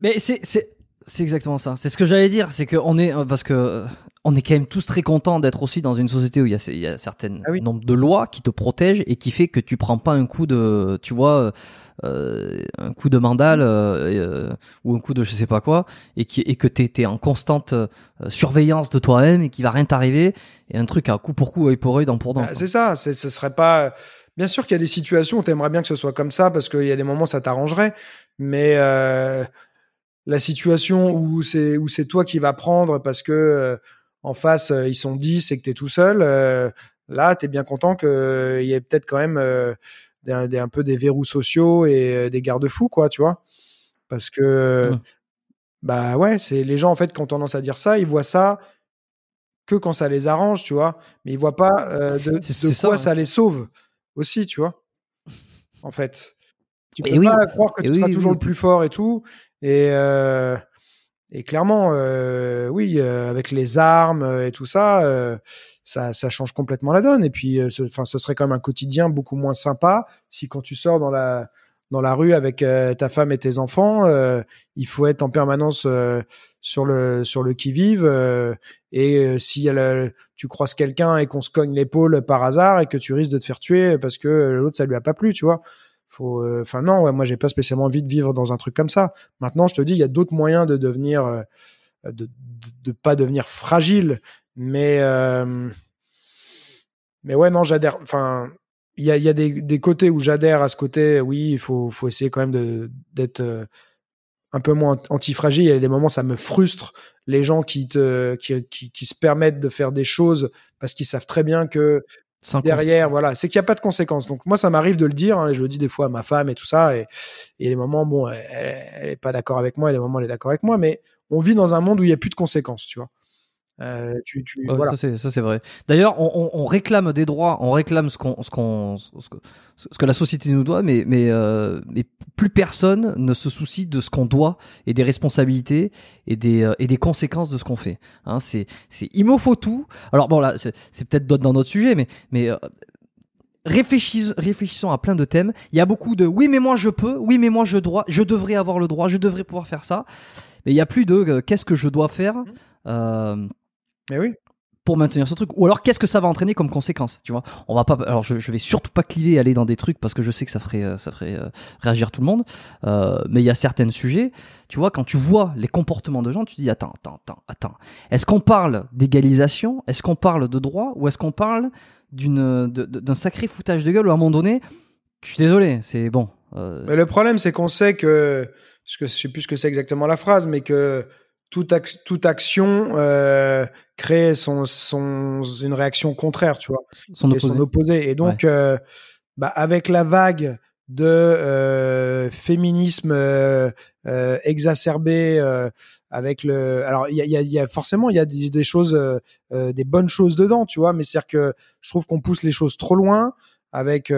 [SPEAKER 2] Mais c'est c'est exactement ça.
[SPEAKER 1] C'est ce que j'allais dire, c'est qu'on est euh, parce que euh, on est quand même tous très contents d'être aussi dans une société où il y a, il y certaines ah nombre de lois qui te protègent et qui fait que tu prends pas un coup de, tu vois, euh, un coup de mandale ou un coup de je sais pas quoi et qui et que tu es en constante surveillance de toi-même et qui va rien t'arriver et un truc à coup pour coup, œil pour œil, dent pour dent. Ah,
[SPEAKER 2] c'est ça. Ce serait pas. Bien sûr qu'il y a des situations où aimerais bien que ce soit comme ça parce qu'il y a des moments où ça t'arrangerait, mais la situation où c'est où c'est toi qui vas prendre parce que euh, en face euh, ils sont 10 et que tu es tout seul, euh, là tu es bien content que il y ait peut-être quand même un peu des verrous sociaux et des garde-fous quoi, tu vois. Parce que mmh. bah ouais, c'est les gens en fait qui ont tendance à dire ça, ils voient ça que quand ça les arrange, tu vois, mais ils voient pas de, quoi hein. ça, les sauve aussi, tu vois. En fait, tu peux pas croire que tu seras toujours le plus fort et tout, euh, et, clairement, euh, oui, euh, avec les armes et tout ça, ça, change complètement la donne. Et puis, enfin, ce, serait quand même un quotidien beaucoup moins sympa si quand tu sors dans la dans la rue avec ta femme et tes enfants, il faut être en permanence sur le sur le qui vive et si tu croises quelqu'un et qu'on se cogne l'épaule par hasard et que tu risques de te faire tuer parce que l'autre ça lui a pas plu tu vois faut euh, enfin non ouais, moi j'ai pas spécialement envie de vivre dans un truc comme ça maintenant je te dis il y a d'autres moyens de devenir euh, de, de, pas devenir fragile mais euh, mais ouais non j'adhère enfin il y a, y a des, des, côtés où j'adhère à ce côté oui il faut, faut essayer quand même d'être un peu moins antifragile. Il y a des moments, ça me frustre les gens qui, te, qui, qui se permettent de faire des choses parce qu'ils savent très bien que derrière, voilà, c'est qu'il n'y a pas de conséquences. Donc moi, ça m'arrive de le dire, hein, et je le dis des fois à ma femme et tout ça, et, les moments, bon, elle n'est pas d'accord avec moi, et les moments, elle est d'accord avec moi, mais on vit dans un monde où il n'y a plus de conséquences, tu vois. Euh, tu,
[SPEAKER 1] Ça, c'est vrai. D'ailleurs, on, réclame des droits, on réclame ce, qu'on, ce, ce, que, la société nous doit, mais, mais, euh, mais plus personne ne se soucie de ce qu'on doit et des responsabilités et des, euh, et des conséquences de ce qu'on fait. Hein. c'est, c'est, il me faut tout. Alors, bon, là, c'est, peut-être dans notre sujet, mais. mais réfléchissons à plein de thèmes. Il y a beaucoup de oui mais moi je peux, oui mais moi je dois, je devrais avoir le droit, je devrais pouvoir faire ça. Mais il y a plus de qu'est-ce que je dois faire. Mmh. Eh oui pour maintenir ce truc ou alors qu'est-ce que ça va entraîner comme conséquence tu vois on va pas alors je, vais surtout pas cliver aller dans des trucs parce que je sais que ça ferait euh, ça ferait euh, réagir tout le monde euh, mais il y a certains sujets tu vois quand tu vois les comportements de gens tu dis attends attends attends attends est-ce qu'on parle d'égalisation est-ce qu'on parle de droit ou est-ce qu'on
[SPEAKER 2] parle d'une d'un sacré foutage de gueule où à un moment donné je suis désolé c'est bon mais le problème c'est qu'on sait que je sais plus ce que c'est exactement la phrase mais que toute, toute action euh, crée son, une réaction contraire, tu vois, son et opposé. Et donc, euh, bah, avec la vague de euh, féminisme exacerbé avec le alors il y a, forcément il y a des, choses des bonnes choses dedans tu vois mais c'est que je trouve qu'on pousse les choses trop loin avec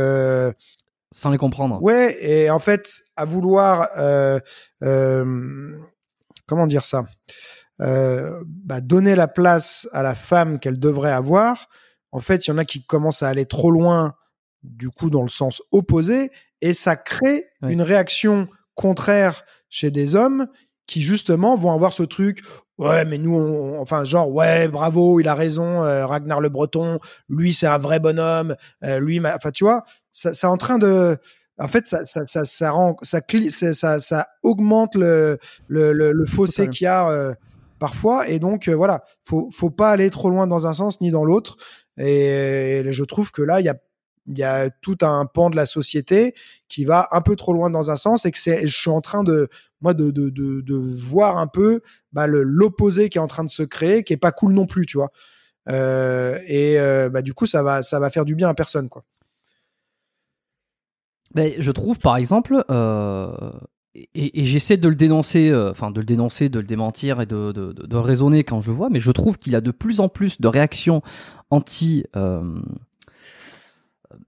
[SPEAKER 2] sans les comprendre ouais et en fait à vouloir comment dire ça euh, bah, Donner la place à la femme qu'elle devrait avoir. En fait, il y en a qui commencent à aller trop loin, du coup, dans le sens opposé, et ça crée une réaction contraire chez des hommes qui justement vont avoir ce truc ouais mais nous enfin genre ouais bravo il a raison euh, Ragnar le Breton lui c'est un vrai bonhomme euh, lui enfin tu vois ça c'est en train de en fait, ça, rend, ça, ça, ça augmente le, fossé qu'il y a euh, parfois. Et donc, euh, voilà, faut, faut pas aller trop loin dans un sens ni dans l'autre. Et, je trouve que là, il y a, tout un pan de la société qui va un peu trop loin dans un sens et que c'est, je suis en train de, moi, de, voir un peu bah, l'opposé qui est en train de se créer, qui est pas cool non plus, tu vois. Euh, et bah, du coup, ça va, ça va faire du bien à personne, quoi ben, je
[SPEAKER 1] trouve par exemple, euh, et, j'essaie de le dénoncer, euh, enfin de le dénoncer, de le démentir et de, raisonner quand je vois, mais je trouve qu'il a de plus en plus de réactions anti, euh,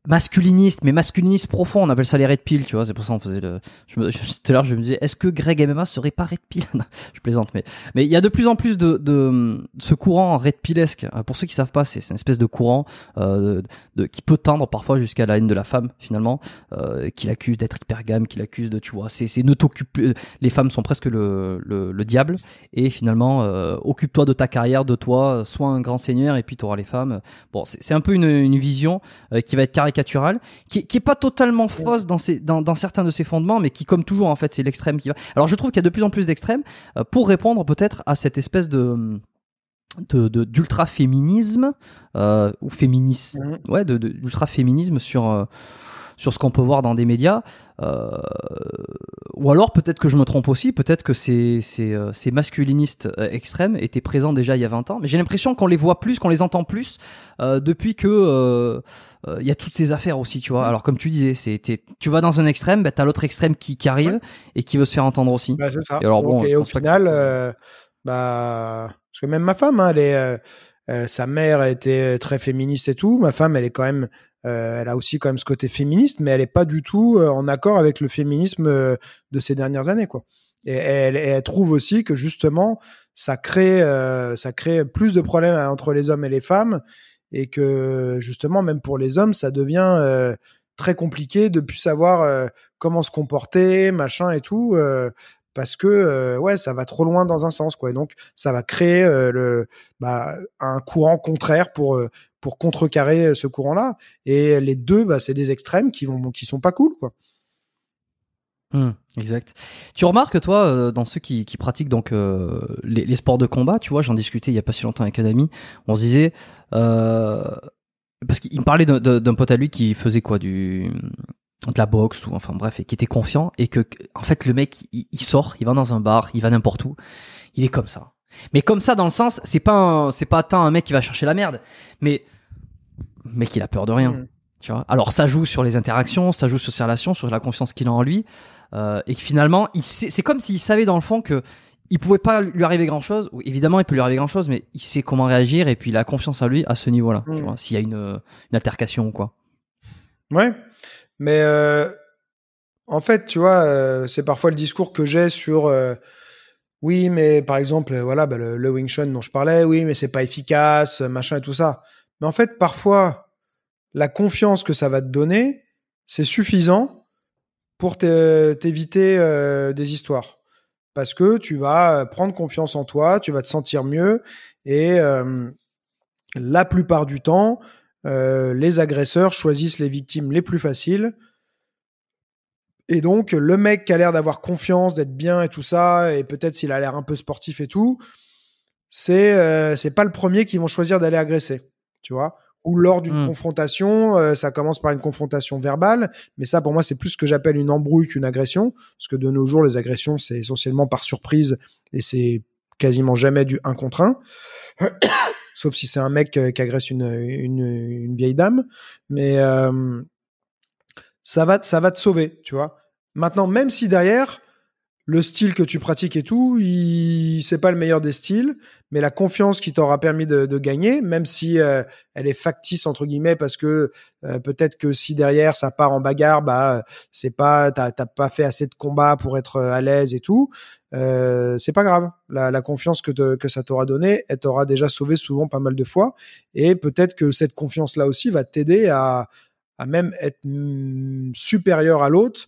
[SPEAKER 1] masculiniste, mais masculiniste profond. On appelle ça les red tu vois. C'est pour ça on faisait le. Je me... Tout à l'heure, je me disais, est-ce que Greg MMA serait pas red pill <laughs> Je plaisante, mais mais il y a de plus en plus de, ce courant red euh, Pour ceux qui savent pas, c'est une espèce de courant euh, de, qui peut tendre parfois jusqu'à la haine de la femme finalement, euh, qui l'accuse d'être hypergame, qui l'accuse de, tu vois, c'est ne t'occupe. Les femmes sont presque le, diable et finalement, occupe-toi de ta carrière, de toi, sois un grand seigneur et puis tu auras les femmes. Bon, c'est un peu une, une vision qui va être caricaturale, qui, qui est pas totalement fausse dans, dans, certains de ses fondements, mais qui, comme toujours, en fait, c'est l'extrême qui va. Alors, je trouve qu'il y a de plus en plus d'extrêmes euh, pour répondre peut-être à cette espèce de d'ultra féminisme euh, ou féministe ouais de, d'ultra féminisme sur euh, sur ce qu'on peut voir dans des médias. Euh, ou alors peut-être que je me trompe aussi, peut-être que ces, ces, euh, masculinistes euh, extrêmes étaient présents déjà il y a 20 ans, mais j'ai l'impression qu'on les voit plus, qu'on les entend plus depuis que il y a toutes ces affaires aussi, tu vois. Alors comme tu disais, c'est tu vas dans un extrême,
[SPEAKER 2] bah, tu as l'autre extrême qui, qui arrive et qui veut se faire entendre aussi. Bah, et, alors, au final, bah, parce que même ma femme, hein, elle sa mère était très féministe et tout, ma femme, elle est quand même euh, elle a aussi quand même ce côté féministe, mais elle n'est pas du tout euh, en accord avec le féminisme euh, de ces dernières années, quoi. Et, elle, trouve aussi que justement, ça crée, ça crée plus de problèmes hein, entre les hommes et les femmes, et que justement, même pour les hommes, ça devient très compliqué de plus savoir comment se comporter, machin et tout, parce que ouais, ça va trop loin dans un sens, quoi. Et donc, ça va créer le, bah, un courant contraire pour pour contrecarrer euh, ce courant-là. Et les deux, bah, c'est des extrêmes qui vont, qui sont pas cool, quoi.
[SPEAKER 1] Mmh, exact. Tu remarques, toi, euh, dans ceux qui, pratiquent donc euh, les, sports de combat, tu vois, j'en discutais il y a pas si longtemps avec un ami, on se disait, parce qu'il me parlait d'un pote à lui qui faisait quoi, du, de la boxe ou enfin bref, et qui était confiant, et que, en fait, le mec, il sort, il va dans un bar, il va n'importe où, il est comme ça. Mais comme ça, dans le sens, c'est pas c'est pas tant un mec qui va chercher la merde, mais mec il a peur de rien. Mm. Tu vois Alors ça joue sur les interactions, ça joue sur ses relations, sur la confiance qu'il a en lui, euh, et finalement, c'est comme s'il savait dans le fond que il pouvait pas lui arriver grand chose. Évidemment, il peut lui arriver grand chose, mais il sait comment réagir et puis il a confiance en lui à ce niveau-là. Mm. S'il y a une, une altercation ou quoi.
[SPEAKER 2] Ouais, mais euh, en fait, tu vois, euh, c'est parfois le discours que j'ai sur oui, mais par exemple, euh, voilà, bah, le, le, Wing Chun dont je parlais, oui, mais c'est pas efficace, euh, machin et tout ça. Mais en fait, parfois, la confiance que ça va te donner, c'est suffisant pour euh, t'éviter des histoires. Parce que tu vas prendre confiance en toi, tu vas te sentir mieux et la plupart du temps, les agresseurs choisissent les victimes les plus faciles et donc, le mec qui a l'air d'avoir confiance, d'être bien et tout ça, et peut-être s'il a l'air un peu sportif et tout, c'est euh, c'est pas le premier qui vont choisir d'aller agresser, tu vois. Ou lors d'une hmm. confrontation, euh, ça commence par une confrontation verbale, mais ça pour moi c'est plus ce que j'appelle une embrouille qu'une agression, parce que de nos jours les agressions c'est essentiellement par surprise et c'est quasiment jamais du un contre un. <coughs> sauf si c'est un mec euh, qui agresse une, une, vieille dame, mais ça va, ça va te sauver, tu vois. Maintenant, même si derrière, le style que tu pratiques et tout, il... c'est pas le meilleur des styles, mais la confiance qui t'aura permis de, gagner, même si euh, elle est factice entre guillemets, parce que euh, peut-être que si derrière ça part en bagarre, bah euh, c'est pas, t'as pas fait assez de combats pour être à l'aise et tout, euh, c'est pas grave. La, confiance que, que ça t'aura donné, elle t'aura déjà sauvé souvent pas mal de fois, et peut-être que cette confiance là aussi va t'aider à à même être mmh, supérieur à l'autre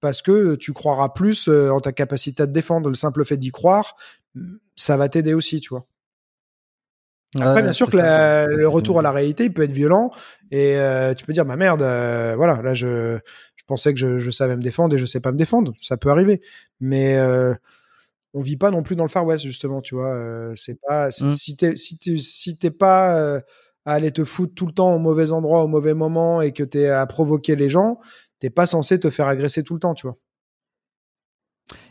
[SPEAKER 2] parce que tu croiras plus euh, en ta capacité à te défendre. Le simple fait d'y croire, mmh, ça va t'aider aussi, tu vois. Après, bien sûr que le retour à la réalité, il peut être violent et euh, tu peux dire, ma «Bah, merde, euh, voilà, là, je, je pensais que je, savais me défendre et je sais pas me défendre. Ça peut arriver, mais on vit pas non plus dans le Far West justement, tu vois. c'est pas mmh. si t'es si t'es pas à aller te foutre tout le temps au mauvais endroit, au mauvais moment et que tu es à provoquer les gens, t'es pas censé te faire agresser tout le temps, tu vois.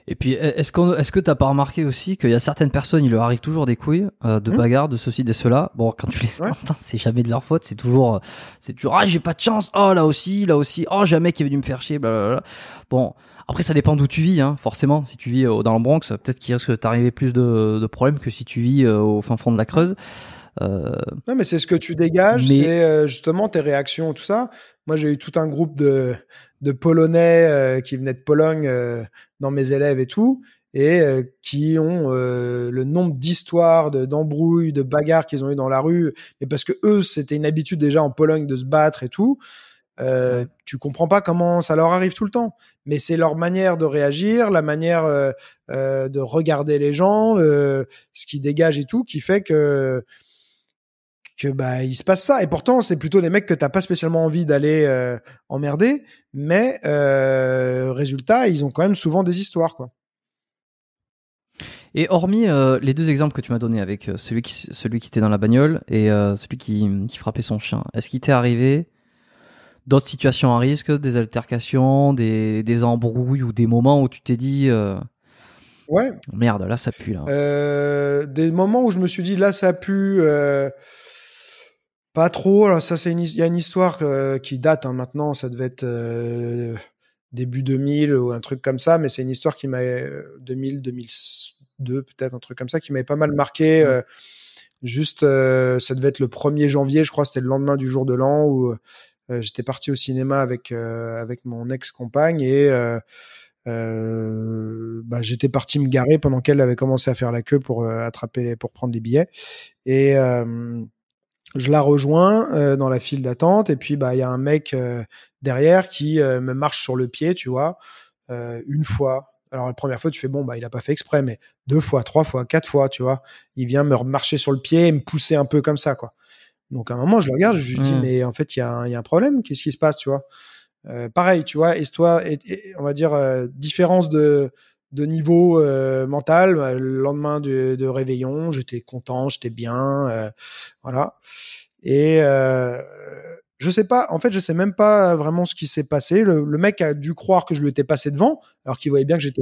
[SPEAKER 1] Et puis, e, est-ce qu'on, est-ce que t'as pas remarqué aussi qu'il y a certaines personnes, il leur arrive toujours des couilles, euh, de bagarre mmh. bagarres, de ceci, de cela. Bon, quand tu les c'est jamais de leur faute, c'est toujours, euh, c'est toujours, ah, j'ai pas de chance, oh, là aussi, là aussi, oh, jamais qui est venu me faire chier, Bon. Après, ça dépend d'où tu vis, hein, forcément. Si tu vis euh, dans le Bronx, peut-être qu'il risque de t'arriver plus de,
[SPEAKER 2] problèmes que si tu vis au fin fond de la Creuse. Euh, non, mais c'est ce que tu dégages, c'est euh, justement tes réactions, tout ça. Moi, j'ai eu tout un groupe de, Polonais euh, qui venaient de Pologne dans mes élèves et tout et qui ont le nombre d'histoires, d'embrouilles, de bagarres qu'ils ont eu dans la rue, et parce que eux, c'était une habitude déjà en Pologne de se battre et tout. Tu comprends pas comment ça leur arrive tout le temps, mais c'est leur manière de réagir, la manière de regarder les gens, ce qui dégage et tout, qui fait que que bah il se passe ça. Et pourtant, c'est plutôt des mecs que t'as pas spécialement envie d'aller euh, emmerder, mais euh, résultat, ils ont quand même souvent des histoires, quoi.
[SPEAKER 1] Et hormis euh, les deux exemples que tu m'as donnés avec celui qui celui qui était dans la bagnole et celui qui, frappait son chien, est-ce qu'il t'est arrivé d'autres situations à risque, des altercations, des, embrouilles ou des moments où tu t'es dit ouais merde là ça pue
[SPEAKER 2] là. des moments où je me suis dit là ça pue. Pas trop. ça, c'est il y a une histoire euh, qui date hein, maintenant. Ça devait être euh, début 2000 ou un truc comme ça. Mais c'est une histoire qui m'a 2000, euh, 2002 peut-être un truc comme ça qui m'avait pas mal marqué. Mmh. Mmh. juste, ça devait être le 1er janvier, je crois. C'était le lendemain du jour de l'an où j'étais parti au cinéma avec avec mon ex-compagne et bah, j'étais parti me garer pendant qu'elle avait commencé à faire la queue pour attraper pour prendre des billets et je la rejoins euh, dans la file d'attente et puis bah il y a un mec euh, derrière qui euh, me marche sur le pied, tu vois, une fois. Alors la première fois tu fais bon bah il a pas fait exprès mais deux fois, trois fois, quatre fois, tu vois, il vient me marcher sur le pied et me pousser un peu comme ça quoi. Donc à un moment je le regarde, je lui dis mmh. mais en fait il y, a un problème, qu'est-ce qui se passe, tu vois. pareil, tu vois, et toi, et, on va dire différence de de niveau euh, mental. Bah, le lendemain de, réveillon, j'étais content, j'étais bien, euh, voilà. Et euh, je sais pas, en fait, je sais même pas vraiment ce qui s'est passé. Le, mec a dû croire que je lui étais passé devant, alors qu'il voyait bien que j'étais,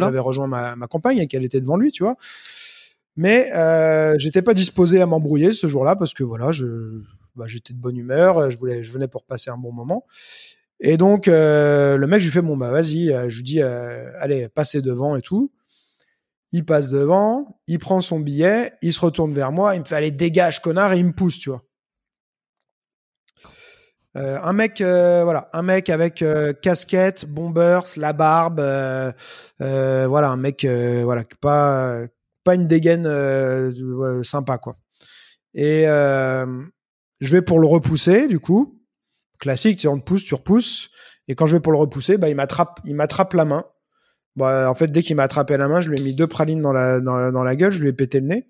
[SPEAKER 2] j'avais rejoint, ma, compagne et qu'elle était devant lui, tu vois. Mais j'étais pas disposé à m'embrouiller ce jour-là parce que voilà, je bah, j'étais de bonne humeur, je voulais, je venais pour passer un bon moment. Et donc, euh, le mec, je lui fais, bon, bah, vas-y, euh, je lui dis, euh, allez, passez devant et tout. Il passe devant, il prend son billet, il se retourne vers moi, il me fait, allez, dégage, connard, et il me pousse, tu vois. un mec, voilà, un mec avec casquette, bombers, la barbe, voilà, un mec, voilà, pas, pas une dégaine sympa, quoi. Et je vais pour le repousser, du coup classique, tu on te pousse, tu repousses, et quand je vais pour le repousser, bah, il m'attrape, il m'attrape la main. Bah, en fait, dès qu'il m'a attrapé la main, je lui ai mis deux pralines dans la, dans, gueule, je lui ai pété le nez.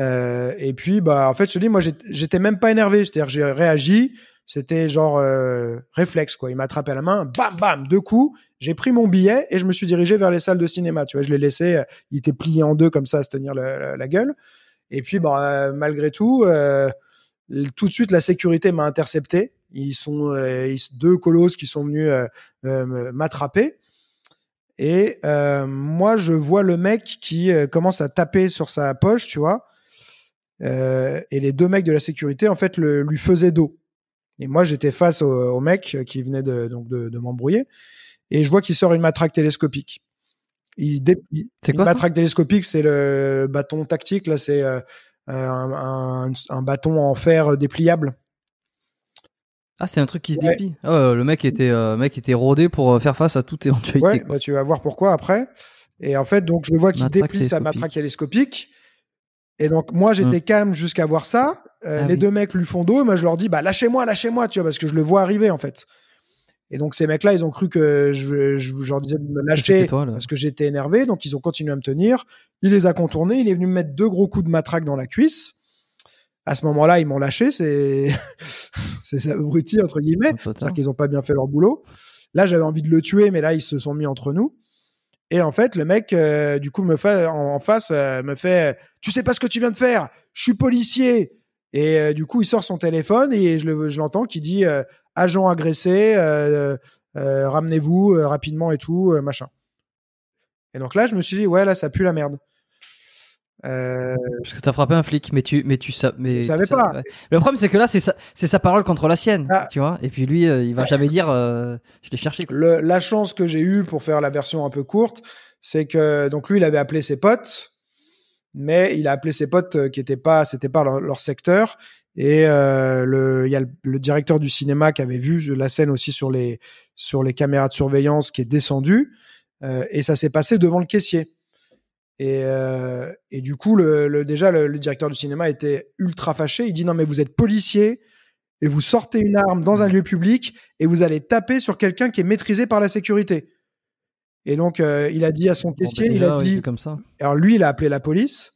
[SPEAKER 2] Euh, et puis, bah, en fait, je te dis, moi, j'étais même pas énervé. C'est-à-dire, j'ai réagi. C'était genre euh, réflexe, quoi. Il m'a attrapé la main, bam, bam, deux coups. J'ai pris mon billet et je me suis dirigé vers les salles de cinéma. Tu vois, je l'ai laissé. Euh, il était plié en deux comme ça à se tenir la, gueule. Et puis, bah, malgré tout, tout de suite, la sécurité m'a intercepté. Ils sont euh, deux colosses qui sont venus euh, euh, m'attraper. Et moi, je vois le mec qui commence à taper sur sa poche, tu vois. et les deux mecs de la sécurité, en fait, le, lui faisaient dos. Et moi, j'étais face au, mec qui venait de, donc de, m'embrouiller. Et je vois qu'il sort une matraque télescopique. Il quoi Une matraque télescopique, c'est le bâton tactique. Là, c'est un, bâton en fer dépliable.
[SPEAKER 1] Ah, c'est un truc qui se déplie. Ah, euh, le mec était, euh, était rodé pour euh, faire face
[SPEAKER 2] à tout éventualité. Ouais, bah, tu vas voir pourquoi après. Et en fait, donc je vois qu'il déplie sa matraque télescopique. Et donc moi, hum. j'étais calme jusqu'à voir ça. Ah les deux mecs lui font dos. Et moi, je leur dis, bah lâchez-moi, lâchez-moi, tu vois, parce que je le vois arriver en fait. Et donc ces mecs-là, ils ont cru que je, leur disais de me lâcher parce que j'étais énervé. Donc ils ont continué à me tenir. Il les a contournés. Il est venu me mettre deux gros coups de matraque dans la cuisse à ce moment-là, ils m'ont lâché, c'est <laughs> c'est abruti entre guillemets. C'est-à-dire qu'ils n'ont pas bien fait leur boulot. Là, j'avais envie de le tuer, mais là, ils se sont mis entre nous. Et en fait, le mec, euh, du coup, me fait, en, face, euh, me fait Tu sais pas ce que tu viens de faire Je suis policier Et euh, du coup, il sort son téléphone et je l'entends qui dit Agent agressé, ramenez-vous rapidement et tout, machin. Et donc là, je me suis dit Ouais, là, ça pue la merde. Euh, Parce
[SPEAKER 1] que t'as frappé un flic, mais tu, mais tu, sa mais savais pas. Le problème, c'est que là, c'est sa, parole contre la sienne, ah. tu vois. Et puis lui, euh, il va jamais dire, euh, je l'ai cherché.
[SPEAKER 2] la chance que j'ai eue pour faire la version un peu courte, c'est que donc lui, il avait appelé ses potes, mais il a appelé ses potes qui étaient pas, c'était pas leur, secteur. Et le, il y a le, le, directeur du cinéma qui avait vu la scène aussi sur les sur les caméras de surveillance qui est descendu, et ça s'est passé devant le caissier. Euh, et, du coup, le, déjà, le, directeur du cinéma était ultra fâché. Il dit non, mais vous êtes policier et vous sortez une arme dans un lieu public et vous allez taper sur quelqu'un qui est maîtrisé par la sécurité. Et donc, euh, il a dit à son bah, caissier, il a dit comme ça. Alors lui, il a appelé la police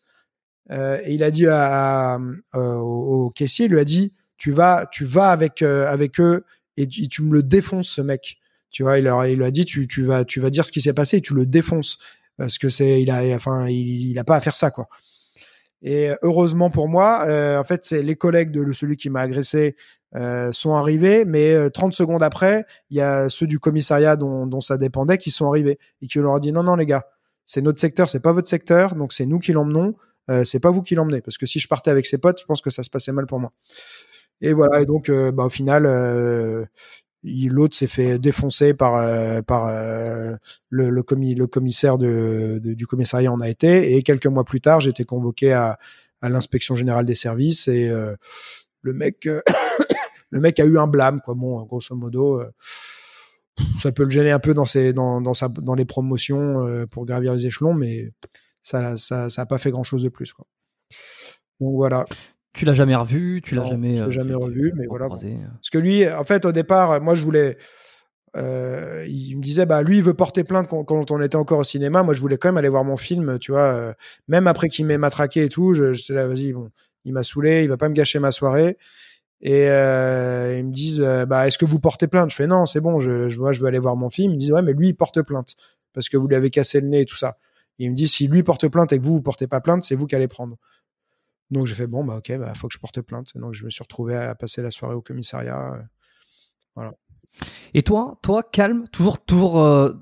[SPEAKER 2] euh, et il a dit à, au, caissier, il lui a dit tu vas, tu vas avec avec eux et tu, me le défonces ce mec. Tu vois, il lui a dit tu, vas tu vas dire ce qui s'est passé et tu le défonces parce que c'est il a enfin il, pas à faire ça quoi. Et heureusement pour moi, euh, en fait, c'est les collègues de celui qui m'a agressé euh, sont arrivés, mais 30 euh, secondes après, il y a ceux du commissariat dont, ça dépendait qui sont arrivés et qui leur ont dit non non les gars, c'est notre secteur, c'est pas votre secteur, donc c'est nous qui l'emmenons, ce c'est pas vous qui l'emmenez parce que si je partais avec ses potes, je pense que ça se passait mal pour moi. Et voilà, et donc bah, au final, l'autre s'est fait défoncer par euh, euh, le, commissaire du commissariat en a été et quelques mois plus tard j'étais convoqué à, l'inspection générale des services et euh, le mec <coughs> le mec a eu un blâme quoi bon grosso modo ça peut le gêner un peu dans les promotions pour gravir les échelons mais ça ça ça pas fait grand chose de plus quoi donc voilà tu l'as jamais revu, tu l'as jamais. l'ai euh, jamais revu, mais voilà. Euh. Parce que lui, en fait, au départ, moi, je voulais. Euh, il me disait, bah, lui, il veut porter plainte quand, on était encore au cinéma. Moi, je voulais quand même aller voir mon film, tu vois. même après qu'il m'ait matraqué et tout, je, là, vas-y, bon, il m'a saoulé, il va pas me gâcher ma soirée. Et ils me disent, bah, est-ce que vous portez plainte Je fais, non, c'est bon, je, vois, je veux aller voir mon film. Ils me disent, ouais, mais lui, il porte plainte parce que vous lui avez cassé le nez et tout ça. il me dit, si lui porte plainte et que vous, vous portez pas plainte, c'est vous qui allez prendre. Donc j'ai fait bon bah ok, bah faut que je porte plainte. Donc je me suis retrouvé à passer la soirée au commissariat. Euh, voilà.
[SPEAKER 1] Et toi, toi calme, toujours toujours euh,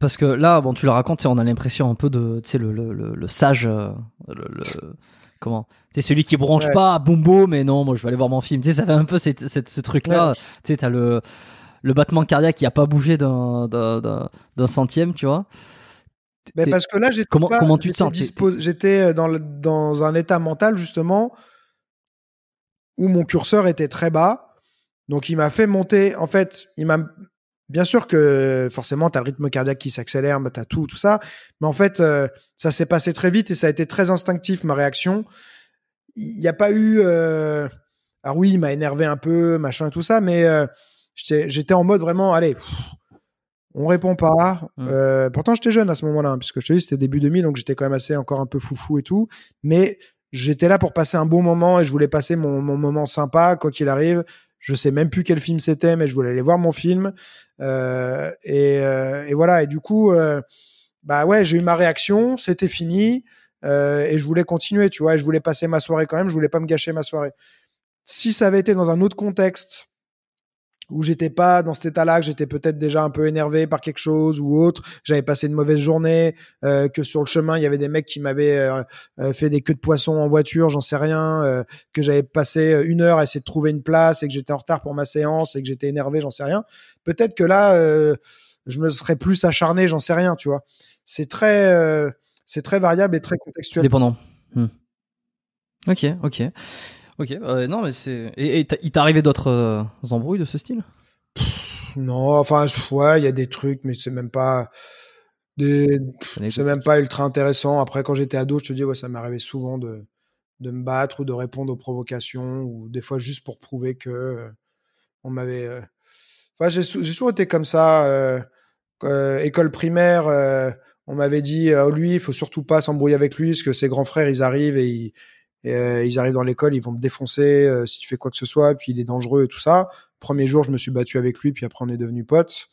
[SPEAKER 1] parce que là bon tu le racontes, on a l'impression un peu de tu sais le, le, sage euh, le... comment c'est celui qui branche ouais. pas bombo mais non moi je vais aller voir mon film tu sais ça fait un peu cette, ce truc là tu sais t'as le le battement cardiaque qui a pas bougé d'un
[SPEAKER 2] centième tu vois
[SPEAKER 1] parce que là, j'étais comment, tu te sens
[SPEAKER 2] J'étais euh, dans, dans un état mental justement où mon curseur était très bas. Donc il m'a fait monter. En fait, il m'a bien sûr que forcément, tu as le rythme cardiaque qui s'accélère, bah, tu as tout, tout ça. Mais en fait, euh, ça s'est passé très vite et ça a été très instinctif, ma réaction. Il n'y a pas eu... Euh... Alors ah oui, il m'a énervé un peu, machin, tout ça, mais euh, j'étais en mode vraiment, allez, on répond pas. Mmh. Euh, pourtant, j'étais jeune à ce moment-là, hein, puisque je te dis, c'était début 2000, donc j'étais quand même assez encore un peu foufou et tout. Mais j'étais là pour passer un bon moment et je voulais passer mon, mon moment sympa, quoi qu'il arrive. Je sais même plus quel film c'était, mais je voulais aller voir mon film. Euh, euh, et, voilà. Et du coup, bah ouais, j'ai eu ma réaction, c'était fini. et je voulais continuer, tu vois. je voulais passer ma soirée quand même, je voulais pas me gâcher ma soirée. Si ça avait été dans un autre contexte, où j'étais pas dans cet état-là, que j'étais peut-être déjà un peu énervé par quelque chose ou autre, j'avais passé une mauvaise journée, euh, que sur le chemin il y avait des mecs qui m'avaient euh, euh, fait des queues de poisson en voiture, j'en sais rien, euh, que j'avais passé une heure à essayer de trouver une place et que j'étais en retard pour ma séance et que j'étais énervé, j'en sais rien. Peut-être que là, je me serais plus acharné, j'en sais rien, tu vois. C'est très, c'est très variable et très contextuel. Dépendant. Hmm. Ok,
[SPEAKER 1] ok. Ok, euh, non, mais c'est. Et, il t'est arrivé
[SPEAKER 2] d'autres euh, embrouilles de ce style Non, enfin, ouais, il y a des trucs, mais c'est même pas. Des... C'est même pas ultra intéressant. Après, quand j'étais ado, je te dis, ouais, ça m'arrivait souvent de, de me battre ou de répondre aux provocations, ou des fois juste pour prouver que euh, on m'avait. Enfin, j'ai toujours été comme ça. école primaire, on m'avait dit, oh, lui, il faut surtout pas s'embrouiller avec lui, parce que ses grands frères, ils arrivent et ils euh, ils arrivent dans l'école, ils vont me défoncer euh, si tu fais quoi que ce soit, puis il est dangereux et tout ça. Premier jour, je me suis battu avec lui, puis après on est devenu potes.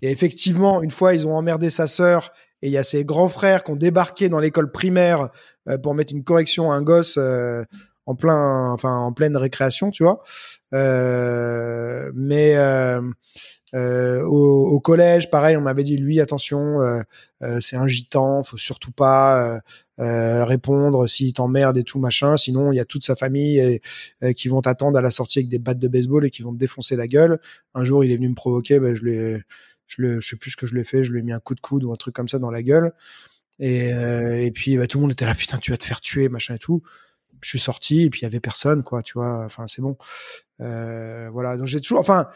[SPEAKER 2] Et effectivement, une fois, ils ont emmerdé sa sœur et il y a ses grands frères qui ont débarqué dans l'école primaire euh, pour mettre une correction à un gosse en plein, enfin en pleine récréation, tu vois. mais au, collège, pareil, on m'avait dit lui, attention, c'est un gitan, faut surtout pas. Euh, répondre s'il t'emmerde et tout machin. Sinon, il y a toute sa famille et, euh, qui vont t'attendre à la sortie avec des battes de baseball et qui vont te défoncer la gueule. Un jour, il est venu me provoquer, ben, je l'ai, je, le, je sais plus ce que je lui ai fait, je lui ai mis un coup de coude ou un truc comme ça dans la gueule. Et, euh, puis bah, tout le monde était là, putain, tu vas te faire tuer, machin et tout. Je suis sorti et puis il y avait personne, quoi, tu vois. Enfin, c'est bon. voilà. Donc j'ai toujours, enfin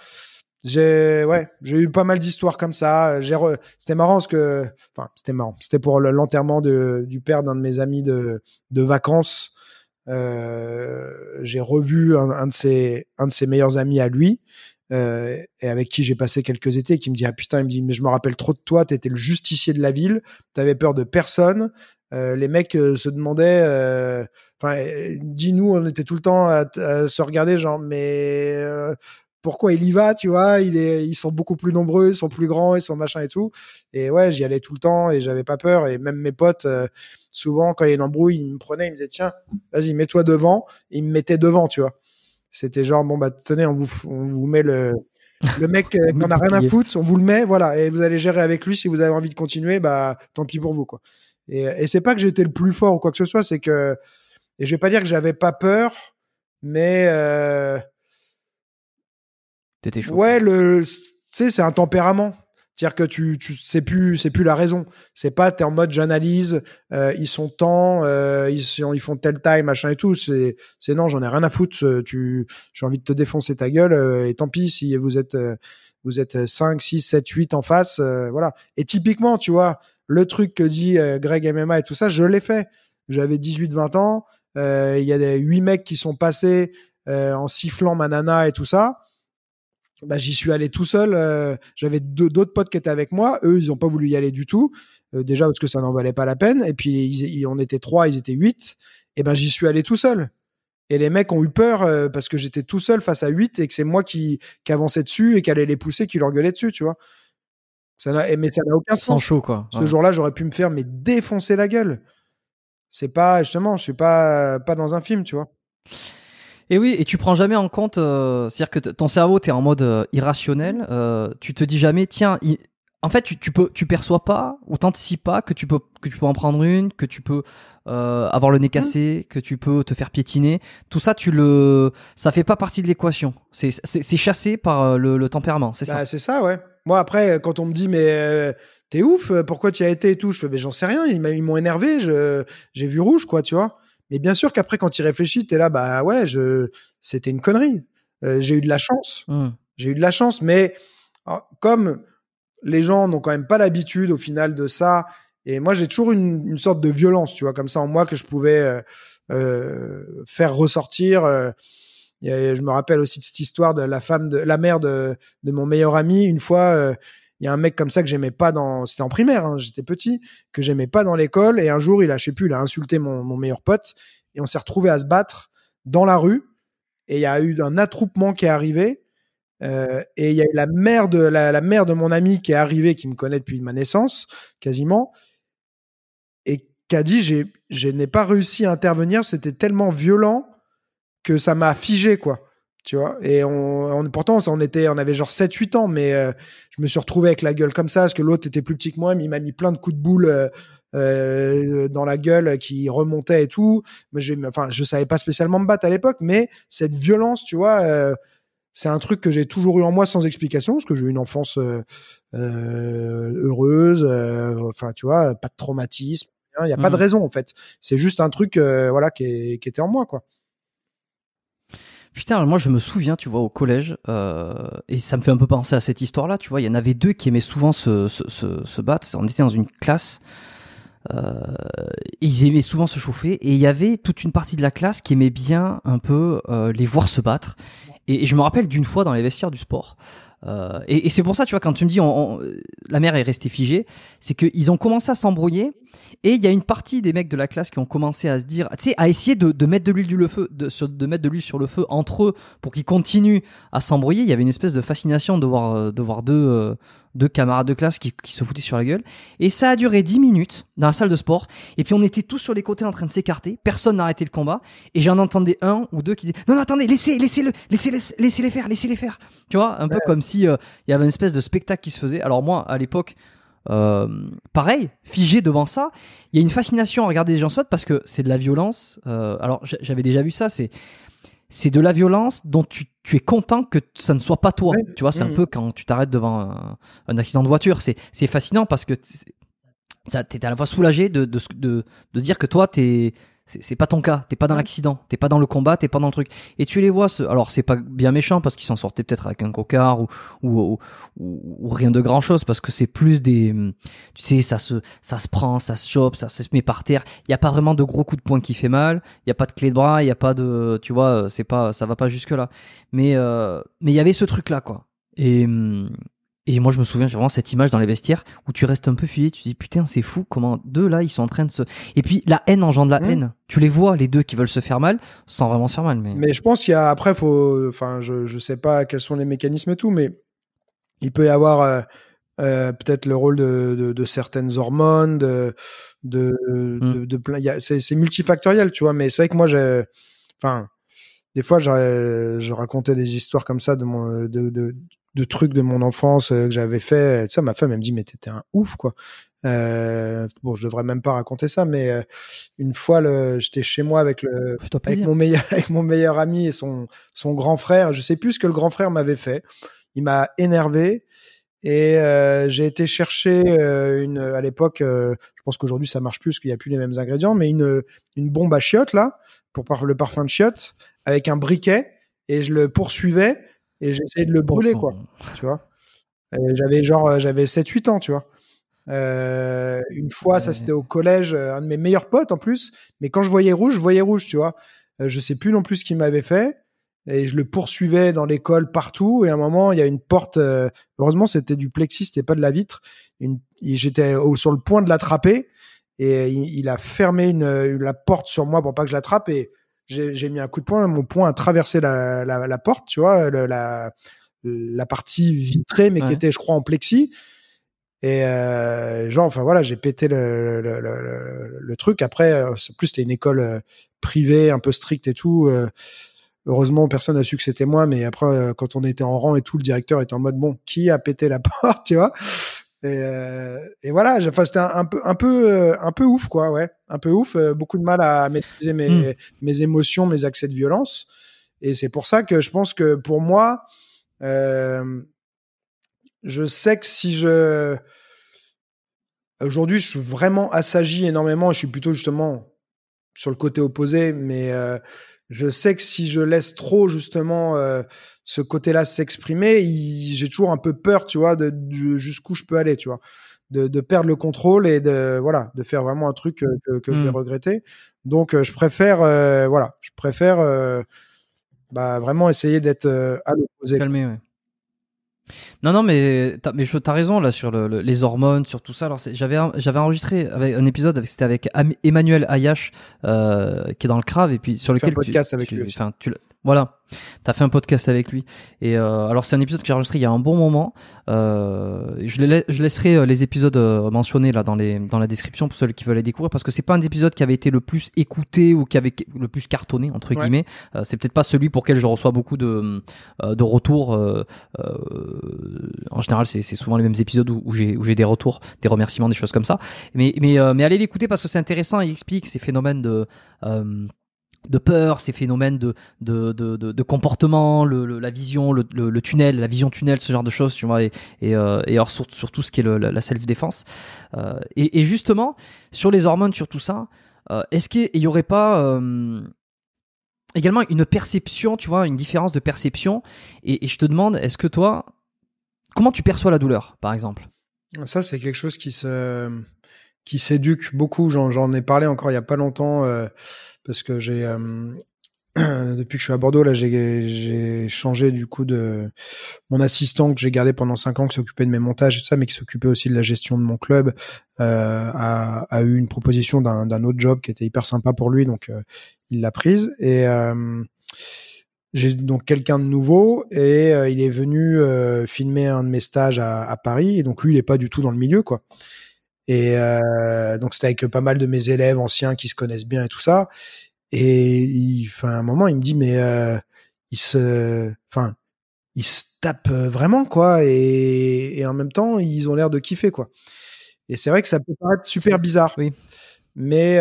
[SPEAKER 2] j'ai ouais, j'ai eu pas mal d'histoires comme ça. Euh, j'ai c'était marrant parce que enfin, c'était marrant. C'était pour l'enterrement de, du père d'un de mes amis de, de vacances. Euh, j'ai revu un, de ses un de ses meilleurs amis à lui euh, et avec qui j'ai passé quelques étés, qui me dit ah putain, il me dit mais je me rappelle trop de toi, t'étais le justicier de la ville, t'avais peur de personne. les mecs se demandaient, enfin, dis-nous, on était tout le temps à se regarder, genre, mais pourquoi il y va, tu vois. Il est, ils sont beaucoup plus nombreux, ils sont plus grands, ils sont machin et tout. Et ouais, j'y allais tout le temps et j'avais pas peur. Et même mes potes, euh, souvent, quand il y a une embrouille, ils me prenaient, ils me disaient, tiens, vas-y, mets-toi devant. ils me mettaient devant, tu vois. C'était genre, bon, bah, tenez, on vous, vous met le, le mec euh, <laughs> qu'on a rien à foutre, on vous le met, voilà. Et vous allez gérer avec lui. Si vous avez envie de continuer, bah, tant pis pour vous, quoi. Et, c'est pas que j'étais le plus fort ou quoi que ce soit, c'est que, et je vais pas dire que j'avais pas peur, mais, euh, Ouais, le, tu sais, c'est un tempérament. cest dire que tu, tu sais plus, c'est plus la raison. C'est pas t'es en mode j'analyse, euh, ils sont temps, euh, ils, ils font tel taille machin et tout. C'est, c'est non, j'en ai rien à foutre. Euh, tu, j'ai envie de te défoncer ta gueule et tant pis si vous êtes, vous êtes 5, 6, 7, 8 en face, voilà. Et typiquement, tu vois, le truc que dit Greg MMA et tout ça, je l'ai fait. J'avais 18, 20 ans. Il y a des huit mecs qui sont passés en sifflant ma nana et tout ça bah, j'y suis allé tout seul. Euh, j'avais d'autres potes qui étaient avec moi. Eux, ils n'ont pas voulu y aller du tout. Euh, déjà parce que ça n'en valait pas la peine. Et puis, ils, on était trois, ils étaient huit. Et ben, j'y suis allé tout seul. Et les mecs ont eu peur euh, parce que j'étais tout seul face à huit et que c'est moi qui, avançais dessus et qui allait les pousser, qui leur gueulait dessus, tu vois. Ça mais ça n'a aucun sens. Ce jour-là, j'aurais pu me faire mais défoncer la gueule. C'est pas, justement, je suis pas, pas dans un film, tu vois.
[SPEAKER 1] Et oui, et tu prends jamais en compte, euh, c'est-à-dire que ton cerveau, tu es en mode euh, irrationnel, euh, tu te dis jamais, tiens, en fait, tu, peux, tu perçois pas ou t'anticipes pas que tu, peux, que tu peux en prendre une, que tu peux avoir le nez mmh. cassé, que tu peux te faire piétiner. Tout ça, tu le, ça fait pas partie de l'équation. C'est, chassé par le, tempérament, c'est ça bah, C'est
[SPEAKER 2] ça, ouais. Moi, après, quand on me dit, mais t'es ouf, pourquoi tu as été et tout, je fais, mais j'en sais rien, ils m'ont énervé, j'ai vu rouge, quoi, tu vois. Mais bien sûr qu'après, quand il réfléchit, t'es là, bah ouais, je, c'était une connerie. Euh, j'ai eu de la chance. Mmh. J'ai eu de la chance, mais oh, comme les gens n'ont quand même pas l'habitude au final de ça, et moi j'ai toujours une, une, sorte de violence, tu vois, comme ça en moi que je pouvais euh, euh, faire ressortir. je me rappelle aussi de cette histoire de la femme de la mère de, de mon meilleur ami. Une fois, il y a un mec comme ça que j'aimais pas dans, c'était en primaire, hein, j'étais petit, que j'aimais pas dans l'école. Et un jour, il a, je sais plus, il a insulté mon, mon meilleur pote et on s'est retrouvé à se battre dans la rue. Et il y a eu un attroupement qui est arrivé. Euh, et il y a eu la mère de la, la, mère de mon ami qui est arrivée, qui me connaît depuis ma naissance, quasiment, et qui a dit j'ai, je n'ai pas réussi à intervenir. C'était tellement violent que ça m'a figé quoi tu vois. Et on, pourtant, on était, on avait genre 7 8 ans, mais euh, je me suis retrouvé avec la gueule comme ça parce que l'autre était plus petit que moi, mais il m'a mis plein de coups de boule euh, euh, dans la gueule qui remontait et tout. Mais je, enfin, je savais pas spécialement me battre à l'époque, mais cette violence, tu vois. c'est un truc que j'ai toujours eu en moi sans explication, parce que j'ai eu une enfance heureuse, enfin tu vois, pas de traumatisme, il n'y a pas de mmh. raison en fait. C'est juste un truc, voilà, qui, qui était en moi, quoi.
[SPEAKER 1] Putain, moi je me souviens, tu vois, au collège, euh, et ça me fait un peu penser à cette histoire-là, tu vois, il y en avait deux qui aimaient souvent se, se, se, battre, on était dans une classe, euh, ils aimaient souvent se chauffer, et il y avait toute une partie de la classe qui aimait bien un peu euh, les voir se battre. et je me rappelle d'une fois dans les vestiaires du sport, euh, et, c'est pour ça, tu vois, quand tu me dis on, la mer est restée figée, c'est qu'ils ont commencé à s'embrouiller et il y a une partie des mecs de la classe qui ont commencé à se dire, tu sais, à essayer de, mettre de l'huile du feu, de, de, mettre de l'huile sur le feu entre eux pour qu'ils continuent à s'embrouiller. Il y avait une espèce de fascination de voir, euh, de voir deux, euh, de camarades de classe qui, se foutaient sur la gueule. Et ça a duré 10 minutes dans la salle de sport. Et puis on était tous sur les côtés en train de s'écarter. Personne n'arrêtait le combat. Et j'en entendais un ou deux qui disaient Non, attendez, laissez, le laissez, laissez, les faire, laissez les faire. Tu vois, un peu comme si euh, il y avait une espèce de spectacle qui se faisait. Alors moi, à l'époque, euh, pareil, figé devant ça, il y a une fascination à regarder des gens battre parce que c'est de la violence. Euh, alors j'avais déjà vu ça, c'est c'est de la violence dont tu tu es content que ça ne soit pas toi. Tu vois, c'est un mmh. peu quand tu t'arrêtes devant un, accident de voiture. C'est fascinant parce que tu es à la fois soulagé de, de, de, de dire que toi, tu es c'est pas ton cas, t'es pas dans mm. l'accident, t'es pas dans le combat, t'es pas dans le truc. Et tu les vois, ce, alors c'est pas bien méchant parce qu'ils s'en sortaient peut-être avec un cocard ou, ou, ou, rien de grand chose parce que c'est plus des, mm, tu sais, ça se, ça se prend, ça se chope, ça se met par terre. Il y a pas vraiment de gros coups de poing qui fait mal, il y a pas de clé de bras, il y a pas de, tu vois, euh, c'est pas, ça va pas jusque là. Mais euh, mais il y avait ce truc là quoi. Et mm, et moi, je me souviens vraiment cette image dans les vestiaires où tu restes un peu fuyé, tu te dis putain, c'est fou, comment deux là, ils sont en train de se. Et puis la haine engendre la mmh. haine. Tu les vois, les deux qui veulent se faire mal, sans vraiment se faire mal. Mais, mais
[SPEAKER 2] je pense qu'il y a, après, faut. Enfin, je, je sais pas quels sont les mécanismes et tout, mais il peut y avoir euh, euh, peut-être le rôle de, de, certaines hormones, de. de, mmh. de plein... c'est, c'est multifactoriel, tu vois, mais c'est vrai que moi, j'ai. Enfin des fois, je, je, racontais des histoires comme ça de mon, de, de, de trucs de mon enfance euh, que j'avais fait. Ça, ma femme elle me dit mais t'étais un ouf quoi. Euh, bon, je devrais même pas raconter ça, mais euh, une fois, j'étais chez moi avec le, avec mon meilleur, <laughs> mon meilleur ami et son, son grand frère. Je sais plus ce que le grand frère m'avait fait. Il m'a énervé et euh, j'ai été chercher une, à l'époque, je pense qu'aujourd'hui ça marche plus parce qu'il n'y a plus les mêmes ingrédients, mais une, une bombe à chiottes là pour par, le parfum de chiottes avec un briquet et je le poursuivais et j'essayais de le brûler, quoi. Tu vois J'avais genre, euh, j'avais 7-8 ans, tu vois. Euh, une fois, ça c'était au collège, euh, un de mes meilleurs potes en plus. Mais quand je voyais rouge, je voyais rouge, tu vois. je sais plus non plus ce qu'il m'avait fait. Et je le poursuivais dans l'école partout. Et à un moment, il y a une porte. heureusement, c'était du plexi, c'était pas de la vitre. J'étais sur le point de l'attraper. Et il, a fermé la porte sur moi pour pas que je l'attrape. Et j'ai mis un coup de poing, mon poing a traversé la, la, porte, tu vois, le, la, la partie vitrée, mais qui était, je crois, en plexi. Et euh, genre, enfin voilà, j'ai pété le, le, le, le, truc. Après, euh, plus c'était une école euh, privée, un peu stricte et tout. Heureusement, personne n'a su que c'était moi, mais après, quand on était en rang et tout, le directeur était en mode bon, qui a pété la <laughs> porte, tu vois et, euh, et voilà, c'était un, peu, un peu, euh, un peu ouf, quoi, ouais, un peu ouf. Euh, beaucoup de mal à maîtriser hmm. mes, émotions, mes accès de violence. Et c'est pour ça que je pense que pour moi, je sais que si je aujourd'hui je suis vraiment assagi énormément, je suis plutôt justement sur le côté opposé, mais je sais que si je laisse trop justement ce côté-là s'exprimer, j'ai toujours un peu peur, tu vois, de, jusqu'où je peux aller, tu vois, de, perdre le contrôle et de voilà, de faire vraiment un truc euh, que, je vais mmh. regretter. Donc euh, je préfère, euh, voilà, je préfère bah, vraiment essayer d'être à l'opposé. Calmer,
[SPEAKER 1] Non, non, mais t'as, as raison là sur les hormones, sur tout ça. Alors j'avais j'avais enregistré un épisode, c'était avec Emmanuel Ayash qui est dans le Crave et puis sur lequel podcast tu, avec lui. Voilà, t'as fait un podcast avec lui. Et euh, alors c'est un épisode que j'ai enregistré il y a un bon moment. Euh, je, laisserai euh, les épisodes mentionnés là dans, dans la description pour ceux qui veulent les découvrir parce que c'est pas un épisode qui avait été le plus écouté ou qui avait le plus cartonné entre guillemets. c'est peut-être pas celui pour lequel je reçois beaucoup de, de retours. en général, c'est souvent les mêmes épisodes où, j'ai des retours, des remerciements, des choses comme ça. Mais, mais, mais allez l'écouter parce que c'est intéressant. Il explique ces phénomènes de de peur, ces phénomènes de, de, comportement, la vision, le, tunnel, la vision tunnel, ce genre de choses, tu vois, et, et, euh, sur, tout ce qui est la self-défense. Euh, et, justement, sur les hormones, sur tout ça, euh, est-ce qu'il n'y aurait pas également une perception, tu vois, une différence de perception et
[SPEAKER 2] je te demande, est-ce que toi, comment tu perçois la douleur, par exemple Ça, c'est quelque chose qui se qui s'éduque beaucoup. J'en ai parlé encore il y a pas longtemps parce que j'ai euh, <clears throat> depuis que je suis à Bordeaux, là, j'ai changé du coup de mon assistant que j'ai gardé pendant cinq ans, qui s'occupait de mes montages et tout ça, mais qui s'occupait aussi de la gestion de mon club, euh, a, eu une proposition d'un autre job qui était hyper sympa pour lui, donc euh, il l'a prise. Et j'ai donc quelqu'un de nouveau et il est venu filmer un de mes stages à, à Paris. Et donc lui, il n'est pas du tout dans le milieu, quoi. Et euh, donc c'était avec pas mal de mes élèves anciens qui se connaissent bien et tout ça. Et il, fait un moment, il me dit mais ils euh, il se, enfin, il se tape euh, vraiment quoi. Et, en même temps, ils ont l'air de kiffer quoi. Et c'est vrai que ça peut paraître super bizarre. Oui. Mais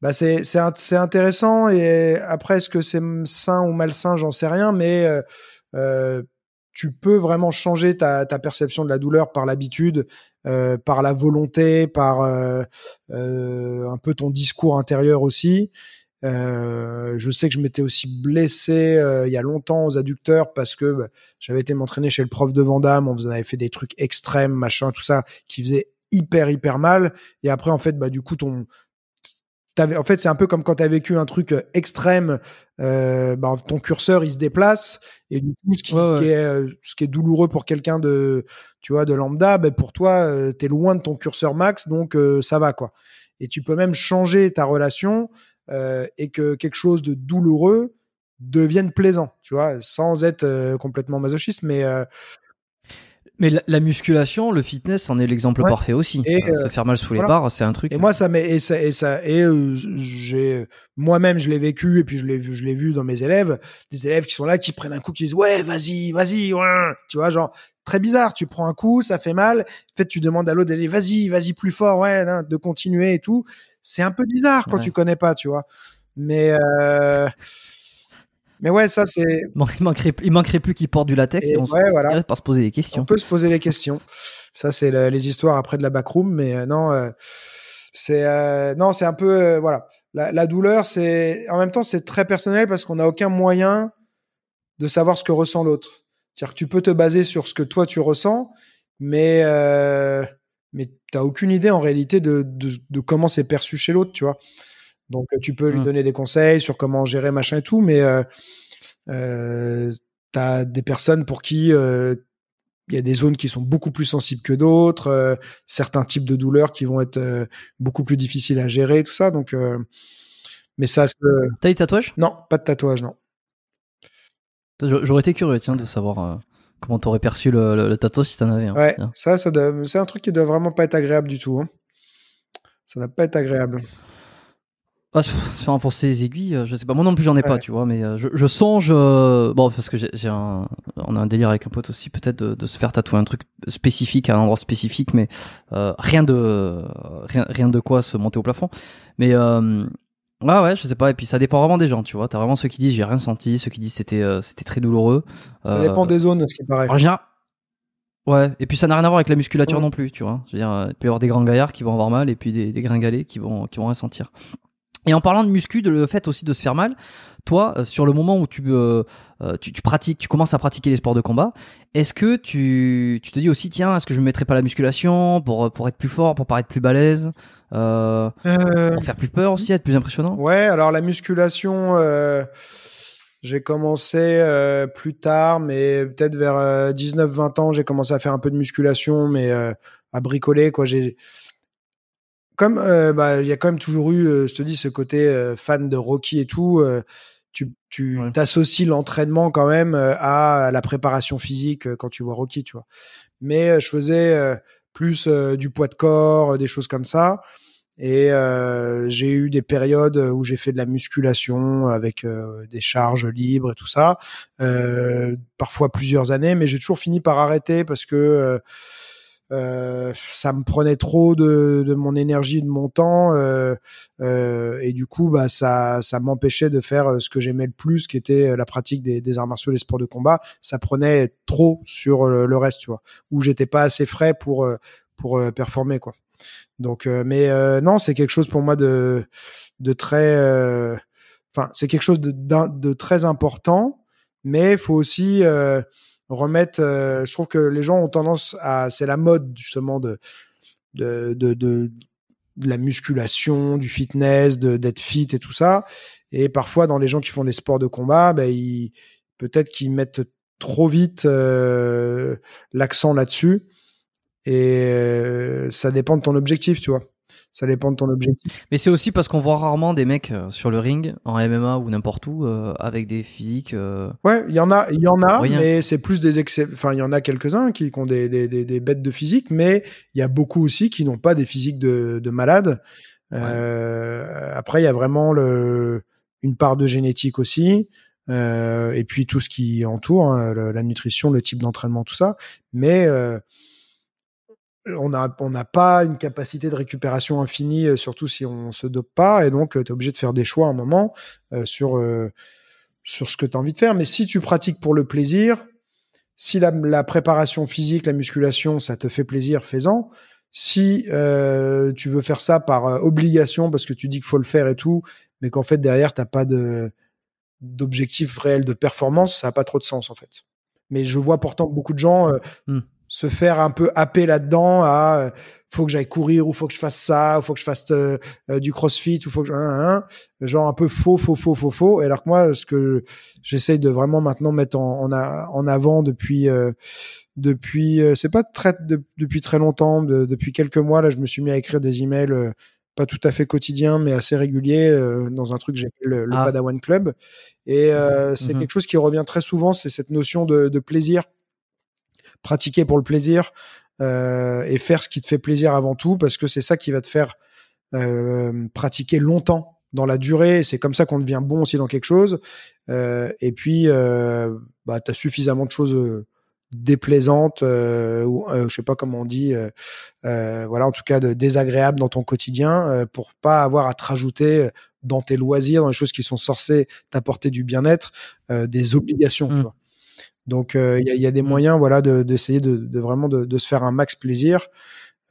[SPEAKER 2] bah, c'est c'est intéressant et après est-ce que c'est sain ou malsain, j'en sais rien, mais tu peux vraiment changer ta, perception de la douleur par l'habitude, euh, par la volonté, par euh, euh, un peu ton discours intérieur aussi. je sais que je m'étais aussi blessé il y a longtemps aux adducteurs parce que bah, j'avais été m'entraîner chez le prof de Vandamme, on avait fait des trucs extrêmes, machin, tout ça, qui faisait hyper hyper mal et après en fait bah du coup ton en fait, c'est un peu comme quand tu as vécu un truc euh, extrême, euh, ben, ton curseur il se déplace et du coup, euh, ce qui, est, douloureux pour quelqu'un de, tu vois, de lambda, bah, pour toi, t'es tu es loin de ton curseur max, donc ça va quoi. Et tu peux même changer ta relation et que quelque chose de douloureux devienne plaisant, tu vois, sans être complètement masochiste, mais
[SPEAKER 1] mais la, musculation, le fitness en est l'exemple parfait aussi. Et euh, se euh, faire mal sous les barres, c'est un truc.
[SPEAKER 2] Et moi, euh. ça m'est, et ça, et ça, et j'ai, moi-même, je l'ai vécu, et puis je l'ai vu, je l'ai vu dans mes élèves, des élèves qui sont là, qui prennent un coup, qui disent, ouais, vas-y, vas-y, ouais. tu vois, genre, très bizarre, tu prends un coup, ça fait mal, en fait, tu demandes à l'autre d'aller, vas-y, vas-y plus fort, ouais, hein, de continuer et tout. C'est un peu bizarre quand tu connais pas, tu vois. Mais, euh, mais ouais, ça c'est. Il manquerait, il manquerait plus qu'il porte du latex et, on se voilà. par se poser des questions. On peut se poser les questions. Ça c'est les histoires après de la backroom, mais euh, non, euh, c'est euh, non, c'est un peu voilà. La, douleur, c'est en même temps c'est très personnel parce qu'on n'a aucun moyen de savoir ce que ressent l'autre. C'est-à-dire que tu peux te baser sur ce que toi tu ressens, mais mais t'as aucune idée en réalité de, de, de comment c'est perçu chez l'autre, tu vois. Donc euh, tu peux lui mmh. donner des conseils sur comment gérer machin et tout, mais euh, euh tu as des personnes pour qui euh, il y a des zones qui sont beaucoup plus sensibles que d'autres, certains types de douleurs qui vont être beaucoup plus difficiles à gérer, tout ça. Donc, mais ça. T'as des tatouages Non, pas de tatouage, non. J'aurais
[SPEAKER 1] été curieux, tiens, de savoir comment t'aurais perçu le, tatouage si t'en avais. Ouais,
[SPEAKER 2] ça, c'est un truc qui doit vraiment pas être agréable du tout. Hein. Ça doit pas être agréable
[SPEAKER 1] faire enfoncer les aiguilles, euh, je sais pas. Moi non plus, j'en ai pas, tu vois. Mais euh, je, je songe, bon, parce que j'ai un, on a un délire avec un pote aussi, peut-être de, se faire tatouer un truc spécifique à un endroit spécifique, mais euh, rien de, rien, rien, de quoi se monter au plafond. Mais Ouais, ah ouais, je sais pas. Et puis ça dépend vraiment des gens, tu vois. T'as vraiment ceux qui disent j'ai rien senti, ceux qui disent c'était c'était très douloureux. Ça dépend des zones, ce qui paraît. Rien. ouais, et puis ça n'a rien à voir avec la musculature non plus, tu vois. Je veux dire, il peut y avoir des grands gaillards qui vont avoir mal et puis des, des qui vont, qui vont rien sentir. Et en parlant de muscu, de le fait aussi de se faire mal, toi, euh, sur le moment où euh, euh, tu, tu, pratiques, tu commences à pratiquer les sports de combat, est-ce que tu, tu, te dis aussi, tiens, est-ce que je ne me mettrais pas la musculation
[SPEAKER 2] pour, pour être plus fort, pour paraître plus balèze, pour faire plus peur aussi, être plus impressionnant Ouais, alors la musculation, j'ai commencé plus tard, mais peut-être vers 19-20 ans, j'ai commencé à faire un peu de musculation, mais à bricoler, quoi. J'ai comme euh, bah il y a quand même toujours eu, euh, je te dis, ce côté euh, fan de Rocky et tout. tu tu t'associes l'entraînement quand même à la préparation physique quand tu vois Rocky, tu vois. Mais je faisais plus du poids de corps, des choses comme ça. Et j'ai eu des périodes où j'ai fait de la musculation avec des charges libres et tout ça, parfois plusieurs années, mais j'ai toujours fini par arrêter parce que euh, ça me prenait trop de, de, mon énergie, de mon temps, euh, euh, et du coup, bah, ça, ça m'empêchait de faire euh, ce que j'aimais le plus, qui était euh, la pratique des, des arts martiaux, des sports de combat. Ça prenait trop sur le, reste, tu vois, où j'étais pas assez frais pour pour performer, quoi. Donc, mais non, c'est quelque chose pour moi de de très, enfin, c'est quelque chose de, de, très important, mais faut aussi remettre. Euh, je trouve que les gens ont tendance à, c'est la mode justement de de, la musculation, du fitness, d'être fit et tout ça. Et parfois, dans les gens qui font les sports de combat, ben, peut-être qu'ils mettent trop vite euh, l'accent là-dessus. Et euh, ça dépend de ton objectif, tu vois ça dépend de ton objectif. Mais c'est aussi parce qu'on voit rarement des
[SPEAKER 1] mecs euh, sur le ring, en MMA ou n'importe où, euh, avec des physiques. Euh,
[SPEAKER 2] ouais, il y en a, il y en a, mais c'est plus des excès. Enfin, il y en a quelques-uns qui, ont des, des, des, bêtes de physique, mais il y a beaucoup aussi qui n'ont pas des physiques de, de malades. Euh, après, il y a vraiment le, une part de génétique aussi. et puis tout ce qui entoure, hein, la nutrition, le type d'entraînement, tout ça. Mais on n'a pas une capacité de récupération infinie, euh, surtout si on se dope pas. Et donc, euh, tu es obligé de faire des choix à un moment euh, sur, sur ce que tu as envie de faire. Mais si tu pratiques pour le plaisir, si la, préparation physique, la musculation, ça te fait plaisir, fais-en. Si tu veux faire ça par obligation, parce que tu dis qu'il faut le faire et tout, mais qu'en fait, derrière, tu pas de d'objectif réel de performance, ça n'a pas trop de sens, en fait. Mais je vois pourtant beaucoup de gens... Mmh se faire un peu happer là-dedans à euh, faut que j'aille courir ou faut que je fasse ça ou faut que je fasse euh, euh, du crossfit ou faut que je... Hein, hein, hein. genre un peu faux faux faux faux faux et alors que moi ce que j'essaye de vraiment maintenant mettre en, en, avant depuis depuis c'est pas très, depuis très longtemps depuis quelques mois là je me suis mis à écrire des emails pas tout à fait quotidien, mais assez régulier dans un truc que j'appelle le, ah. Padawan Club. Et mmh. c'est mmh quelque chose qui revient très souvent, c'est cette notion de, de plaisir pratiquer pour le plaisir euh, et faire ce qui te fait plaisir avant tout, parce que c'est ça qui va te faire euh, pratiquer longtemps dans la durée. C'est comme ça qu'on devient bon aussi dans quelque chose. Euh, et puis, bah, tu as suffisamment de choses déplaisantes ou je sais pas comment on dit voilà en tout cas de désagréables dans ton quotidien pour pas avoir à te rajouter dans tes loisirs dans les choses qui sont censées t'apporter du bien-être des obligations mmh. tu vois. Donc euh, il y, a des mm. moyens voilà d'essayer de, vraiment de, se faire un max plaisir.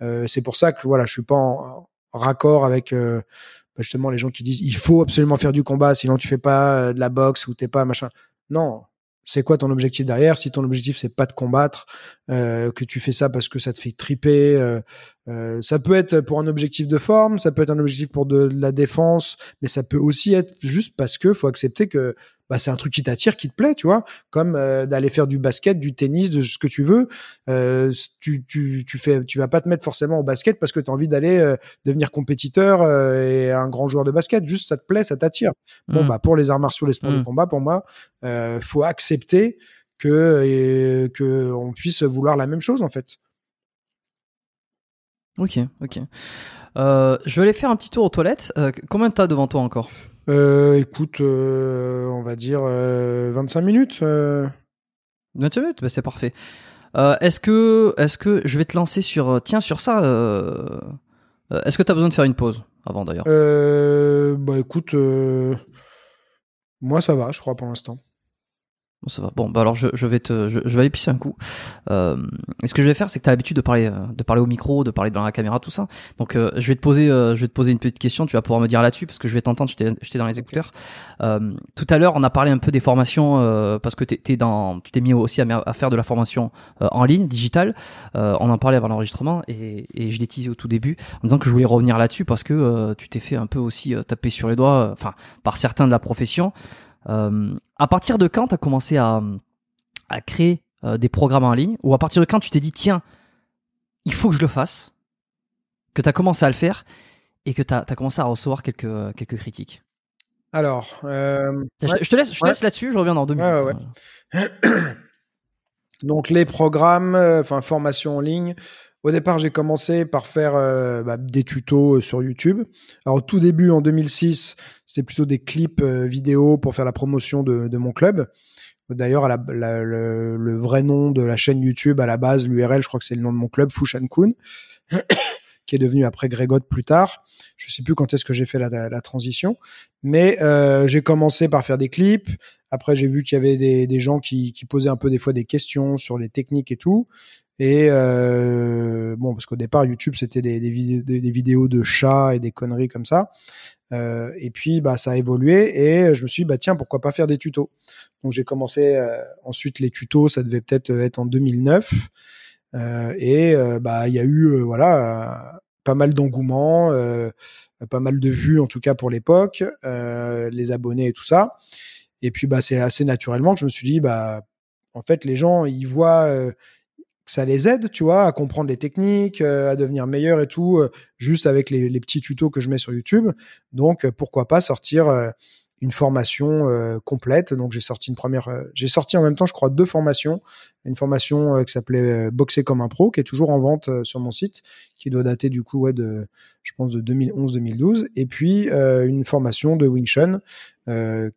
[SPEAKER 2] Euh, c'est pour ça que voilà je suis pas en, raccord avec euh, bah, justement les gens qui disent il faut absolument faire du combat sinon tu fais pas de la boxe ou t'es pas machin. Non. C'est quoi ton objectif derrière Si ton objectif c'est pas de combattre, que tu fais ça parce que ça te fait triper, euh, ça peut être pour un objectif de forme, ça peut être un objectif pour de, la défense, mais ça peut aussi être juste parce que faut accepter que bah, c'est un truc qui t'attire, qui te plaît, tu vois, comme euh, d'aller faire du basket, du tennis, de ce que tu veux. Euh, tu, fais, tu vas pas te mettre forcément au basket parce que tu as envie d'aller devenir compétiteur et un grand joueur de basket. Juste, ça te plaît, ça t'attire. Bon, mm. bah pour les arts martiaux, les sports de mm. combat, pour moi, faut accepter que que on puisse vouloir la même chose en fait.
[SPEAKER 1] Ok, ok. Euh, je vais aller faire un petit tour aux toilettes. Combien euh, combien t'as devant toi encore euh, Écoute, on va dire 25 minutes. 25 minutes, bah, c'est parfait. est-ce que, est-ce que je vais te lancer sur, tiens, sur ça. est-ce que t'as besoin de faire une pause avant d'ailleurs
[SPEAKER 2] Bah écoute, moi ça va, je crois pour l'instant.
[SPEAKER 1] Bon, bah alors je, vais te, je, vais aller pisser un coup. Euh, et ce que je vais faire, c'est que tu as l'habitude de parler, euh, de parler au micro, de parler dans la caméra, tout ça. Donc euh, je vais te poser, euh, je vais te poser une petite question. Tu vas pouvoir me dire là-dessus parce que je vais t'entendre. J'étais dans les écouteurs. tout à l'heure, on a parlé un peu des formations parce que dans, tu t'es mis aussi à, faire de la formation en ligne, digitale. on en parlait avant l'enregistrement et, et je l'ai teasé au tout début en disant que je voulais revenir là-dessus parce que tu t'es fait un peu aussi taper sur les doigts, enfin par certains de la profession. Euh, à partir de quand tu as commencé à, créer euh, des programmes en ligne Ou à partir de quand tu t'es dit, tiens, il faut que je le fasse Que tu as commencé à le faire et que tu as, commencé à recevoir quelques, euh, quelques critiques
[SPEAKER 2] Alors. je, te laisse, laisse là-dessus, je reviens dans deux minutes. Hein. Donc, les programmes, enfin, formation en ligne. Au départ, j'ai commencé par faire bah, des tutos sur YouTube. Alors, au tout début, en 2006, c'est plutôt des clips euh, vidéo pour faire la promotion de, mon club. D'ailleurs, le, vrai nom de la chaîne YouTube à la base, l'URL, je crois que c'est le nom de mon club, Fushan Kun, <coughs> qui est devenu après Grégot plus tard. Je sais plus quand est-ce que j'ai fait la, transition, mais euh, j'ai commencé par faire des clips. Après, j'ai vu qu'il y avait des, gens qui, posaient un peu des fois des questions sur les techniques et tout. Et euh, bon, parce qu'au départ, YouTube, c'était des, des, vidéos de chats et des conneries comme ça. Euh, et puis, bah, ça a évolué et euh, je me suis dit, bah, tiens, pourquoi pas faire des tutos Donc, j'ai commencé euh, ensuite les tutos, ça devait peut-être être en 2009. Euh, et bah, il y a eu, voilà, pas mal d'engouement, pas mal de vues, en tout cas pour l'époque, les abonnés et tout ça. Et puis, bah, c'est assez naturellement que je me suis dit, bah, en fait, les gens, ils voient, ça les aide, tu vois, à comprendre les techniques, euh, à devenir meilleur et tout, euh, juste avec les, petits tutos que je mets sur YouTube. Donc, euh, pourquoi pas sortir une formation complète. Donc, j'ai sorti une première, j'ai sorti en même temps, je crois, deux formations une formation euh, qui s'appelait euh, Boxer comme un pro, qui est toujours en vente euh, sur mon site, qui doit dater du coup de, je pense, de 2011-2012. Et puis une formation de Wing Chun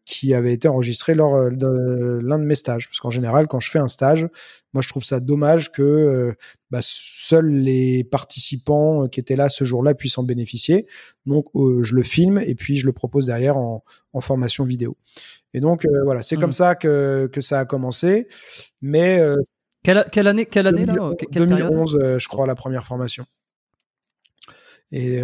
[SPEAKER 2] qui avait été enregistrée lors de l'un de mes stages. Parce qu'en général, quand je fais un stage, moi je trouve ça dommage que bah, seuls les participants qui étaient là ce jour-là puissent en bénéficier. Donc je le filme et puis je le propose derrière en, en formation vidéo. Et donc, euh, voilà, c'est comme mm. ça que, que ça a commencé. Mais. Euh, quelle, quelle, année, quelle année là 2011, euh, je crois, la première formation. Et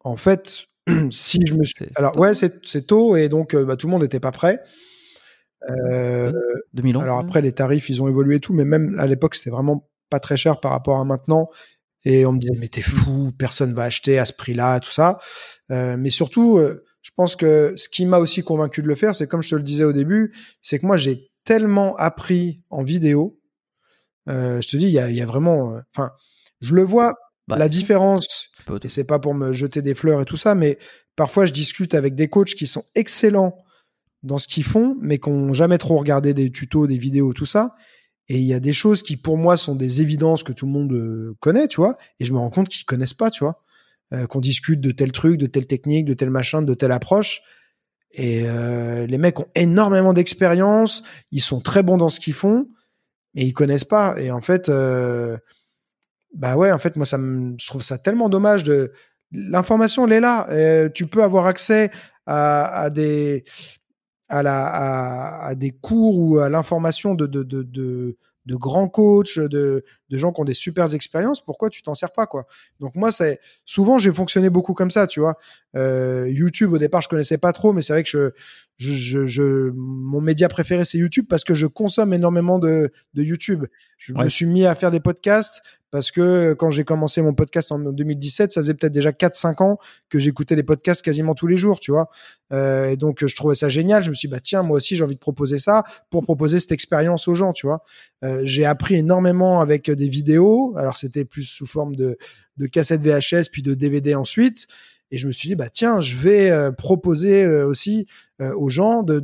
[SPEAKER 2] en fait, <clears throat> si je me suis. Alors, ouais, c'est tôt, et donc bah, tout le monde n'était pas prêt. Euh, 2011. Alors, après, les tarifs, ils ont évolué et tout, mais même à l'époque, c'était vraiment pas très cher par rapport à maintenant. Et on me disait, mais t'es fou, personne va acheter à ce prix-là, tout ça. mais surtout, je pense que ce qui m'a aussi convaincu de le faire, c'est comme je te le disais au début, c'est que moi j'ai tellement appris en vidéo. Euh, je te dis, il y a, vraiment, euh, enfin, je le vois bah, la différence. Et c'est pas pour me jeter des fleurs et tout ça, mais parfois je discute avec des coachs qui sont excellents dans ce qu'ils font, mais qui n'ont jamais trop regardé des tutos, des vidéos, tout ça. Et il y a des choses qui pour moi sont des évidences que tout le monde euh, connaît, tu vois. Et je me rends compte qu'ils connaissent pas, tu vois. Euh, qu'on discute de tel truc, de telle technique, de tel machin, de telle approche. Et euh, les mecs ont énormément d'expérience, ils sont très bons dans ce qu'ils font, et ils connaissent pas. Et en fait, euh, bah ouais, en fait, moi, ça me, je trouve ça tellement dommage de. L'information, elle est là. tu peux avoir accès à, des à, des cours ou à l'information de, de de grands coachs, de, de, gens qui ont des supers expériences, pourquoi tu t'en sers pas quoi Donc moi, c'est souvent j'ai fonctionné beaucoup comme ça, tu vois. Euh, YouTube au départ, je connaissais pas trop, mais c'est vrai que je, je, je, mon média préféré c'est YouTube parce que je consomme énormément de, de YouTube. Je me suis mis à faire des podcasts parce que euh, quand j'ai commencé mon podcast en 2017, ça faisait peut-être déjà 4-5 ans que j'écoutais des podcasts quasiment tous les jours, tu vois. Euh, et donc euh, je trouvais ça génial. Je me suis dit, bah tiens, moi aussi j'ai envie de proposer ça pour proposer cette expérience aux gens, tu vois. j'ai appris énormément avec des vidéos. Alors c'était plus sous forme de, de cassettes VHS puis de DVD ensuite. Et je me suis dit, bah tiens, je vais euh, proposer euh, aussi euh, aux gens de,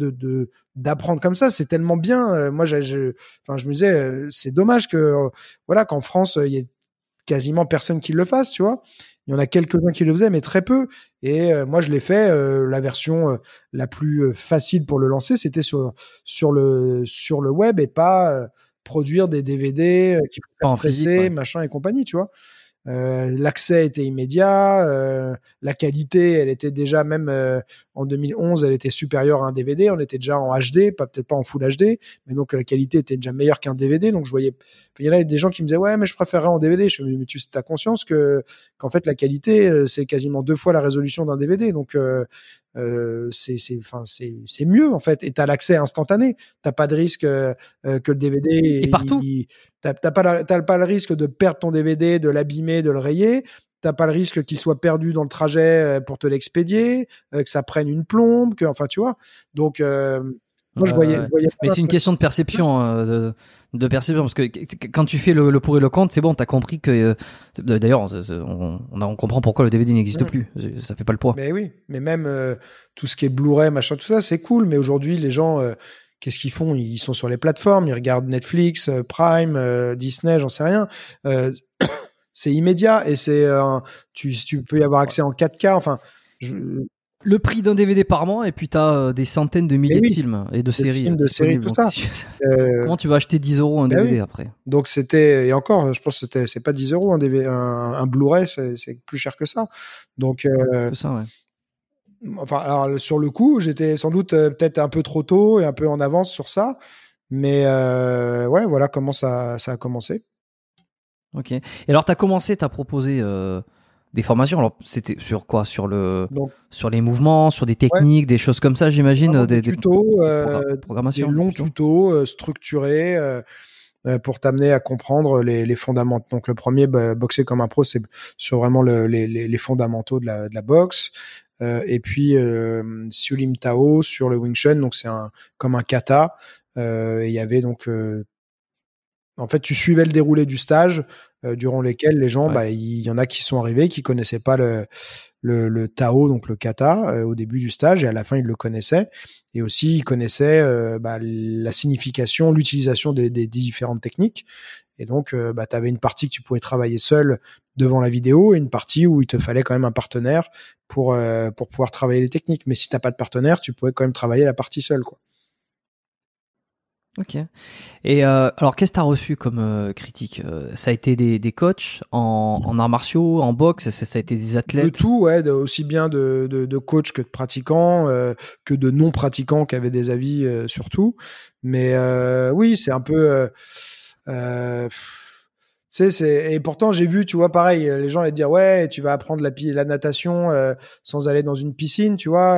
[SPEAKER 2] d'apprendre comme ça. C'est tellement bien. moi, je, enfin, je me disais, c'est dommage que voilà qu'en France, il y ait quasiment personne qui le fasse, tu vois. Il y en a quelques-uns qui le faisaient, mais très peu. Et moi, je l'ai fait. la version la plus facile pour le lancer, c'était sur sur le sur le web et pas produire des DVD qui pas en physique, machin et compagnie, tu vois. Euh, l'accès était immédiat, euh, la qualité, elle était déjà même euh, en 2011, elle était supérieure à un DVD. On était déjà en HD, pas peut-être pas en Full HD, mais donc la qualité était déjà meilleure qu'un DVD. Donc je voyais, il y en a des gens qui me disaient ouais, mais je préférerais en DVD. Je me mais tu as conscience que qu'en fait la qualité, c'est quasiment deux fois la résolution d'un DVD. Donc euh, c'est enfin c'est mieux en fait et tu l'accès instantané t'as pas de risque que le DVD et partout tu pas, pas, le risque de perdre ton DVD, de l'abîmer, de le rayer. T'as pas le risque qu'il soit perdu dans le trajet euh, pour te l'expédier, euh, que ça prenne une plombe, que, enfin, tu vois. Donc, euh, moi, je voyais. mais c'est une question
[SPEAKER 1] de perception, hein, de, perception, parce que quand tu fais le, pour et le contre, c'est bon, t'as compris que. D'ailleurs, on, on, comprend pourquoi le DVD n'existe mmh. plus. Ça fait pas le poids. Mais
[SPEAKER 2] oui, mais même tout ce qui est Blu-ray, machin, tout ça, c'est cool. Mais aujourd'hui, les gens qu'est-ce qu'ils font Ils sont sur les plateformes, ils regardent Netflix, euh, Prime, euh, Disney, j'en sais rien. Euh, <coughs> c'est immédiat et c'est tu, peux y avoir accès en 4K. le prix d'un DVD par mois et puis tu as des centaines de milliers eh de films
[SPEAKER 1] et de séries. Films, de séries, tout ça.
[SPEAKER 2] <laughs> Comment tu vas acheter 10 euros un DVD ben après Donc c'était et encore, je pense que c'était c'est pas 10 euros un, DVD. un Blu-ray, c'est plus cher que ça. Donc que ça, ouais. Enfin, alors, sur le coup, j'étais sans doute euh, peut-être un peu trop tôt et un peu en avance sur ça. Mais euh, ouais, voilà comment ça, a commencé.
[SPEAKER 1] Ok. Et alors, tu as commencé, t'as proposé euh, des formations. Alors, c'était sur quoi sur, le, sur les mouvements, sur des techniques,
[SPEAKER 2] des choses comme ça, j'imagine des, des, tutos, des, longs tutos structurés pour t'amener à comprendre les, les fondamentaux. Donc le premier, bah, boxer comme un pro, c'est sur vraiment les, fondamentaux de la, de la boxe. Euh, et puis euh, Siulim Tao sur le Wing Chun, donc c'est un, comme un kata. Euh, et il y avait donc euh, en fait, tu suivais le déroulé du stage durant lequel les gens, bah, il bah, y, y, en a qui sont arrivés, qui connaissaient pas le, le, Tao, donc le kata, au début du stage, et à la fin, ils le connaissaient. Et aussi, ils connaissaient bah, la signification, l'utilisation des, différentes techniques. Et donc, euh, bah, tu avais une partie que tu pouvais travailler seul devant la vidéo et une partie où il te fallait quand même un partenaire pour, euh, pour pouvoir travailler les techniques. Mais si tu n'as pas de partenaire, tu pouvais quand même travailler la partie seule. Quoi.
[SPEAKER 1] Ok. Et euh, alors, qu'est-ce que tu as reçu comme critique Ça a été des, des coachs en, arts
[SPEAKER 2] martiaux, en boxe ça, a été des athlètes De tout, ouais, aussi bien de, de, coachs que de pratiquants, que de non-pratiquants qui avaient des avis surtout. Mais oui, c'est un peu. Euh, c'est et pourtant j'ai vu, tu vois, pareil, euh, les gens allaient dire ouais, tu vas apprendre la, natation euh, sans aller dans une piscine, tu vois.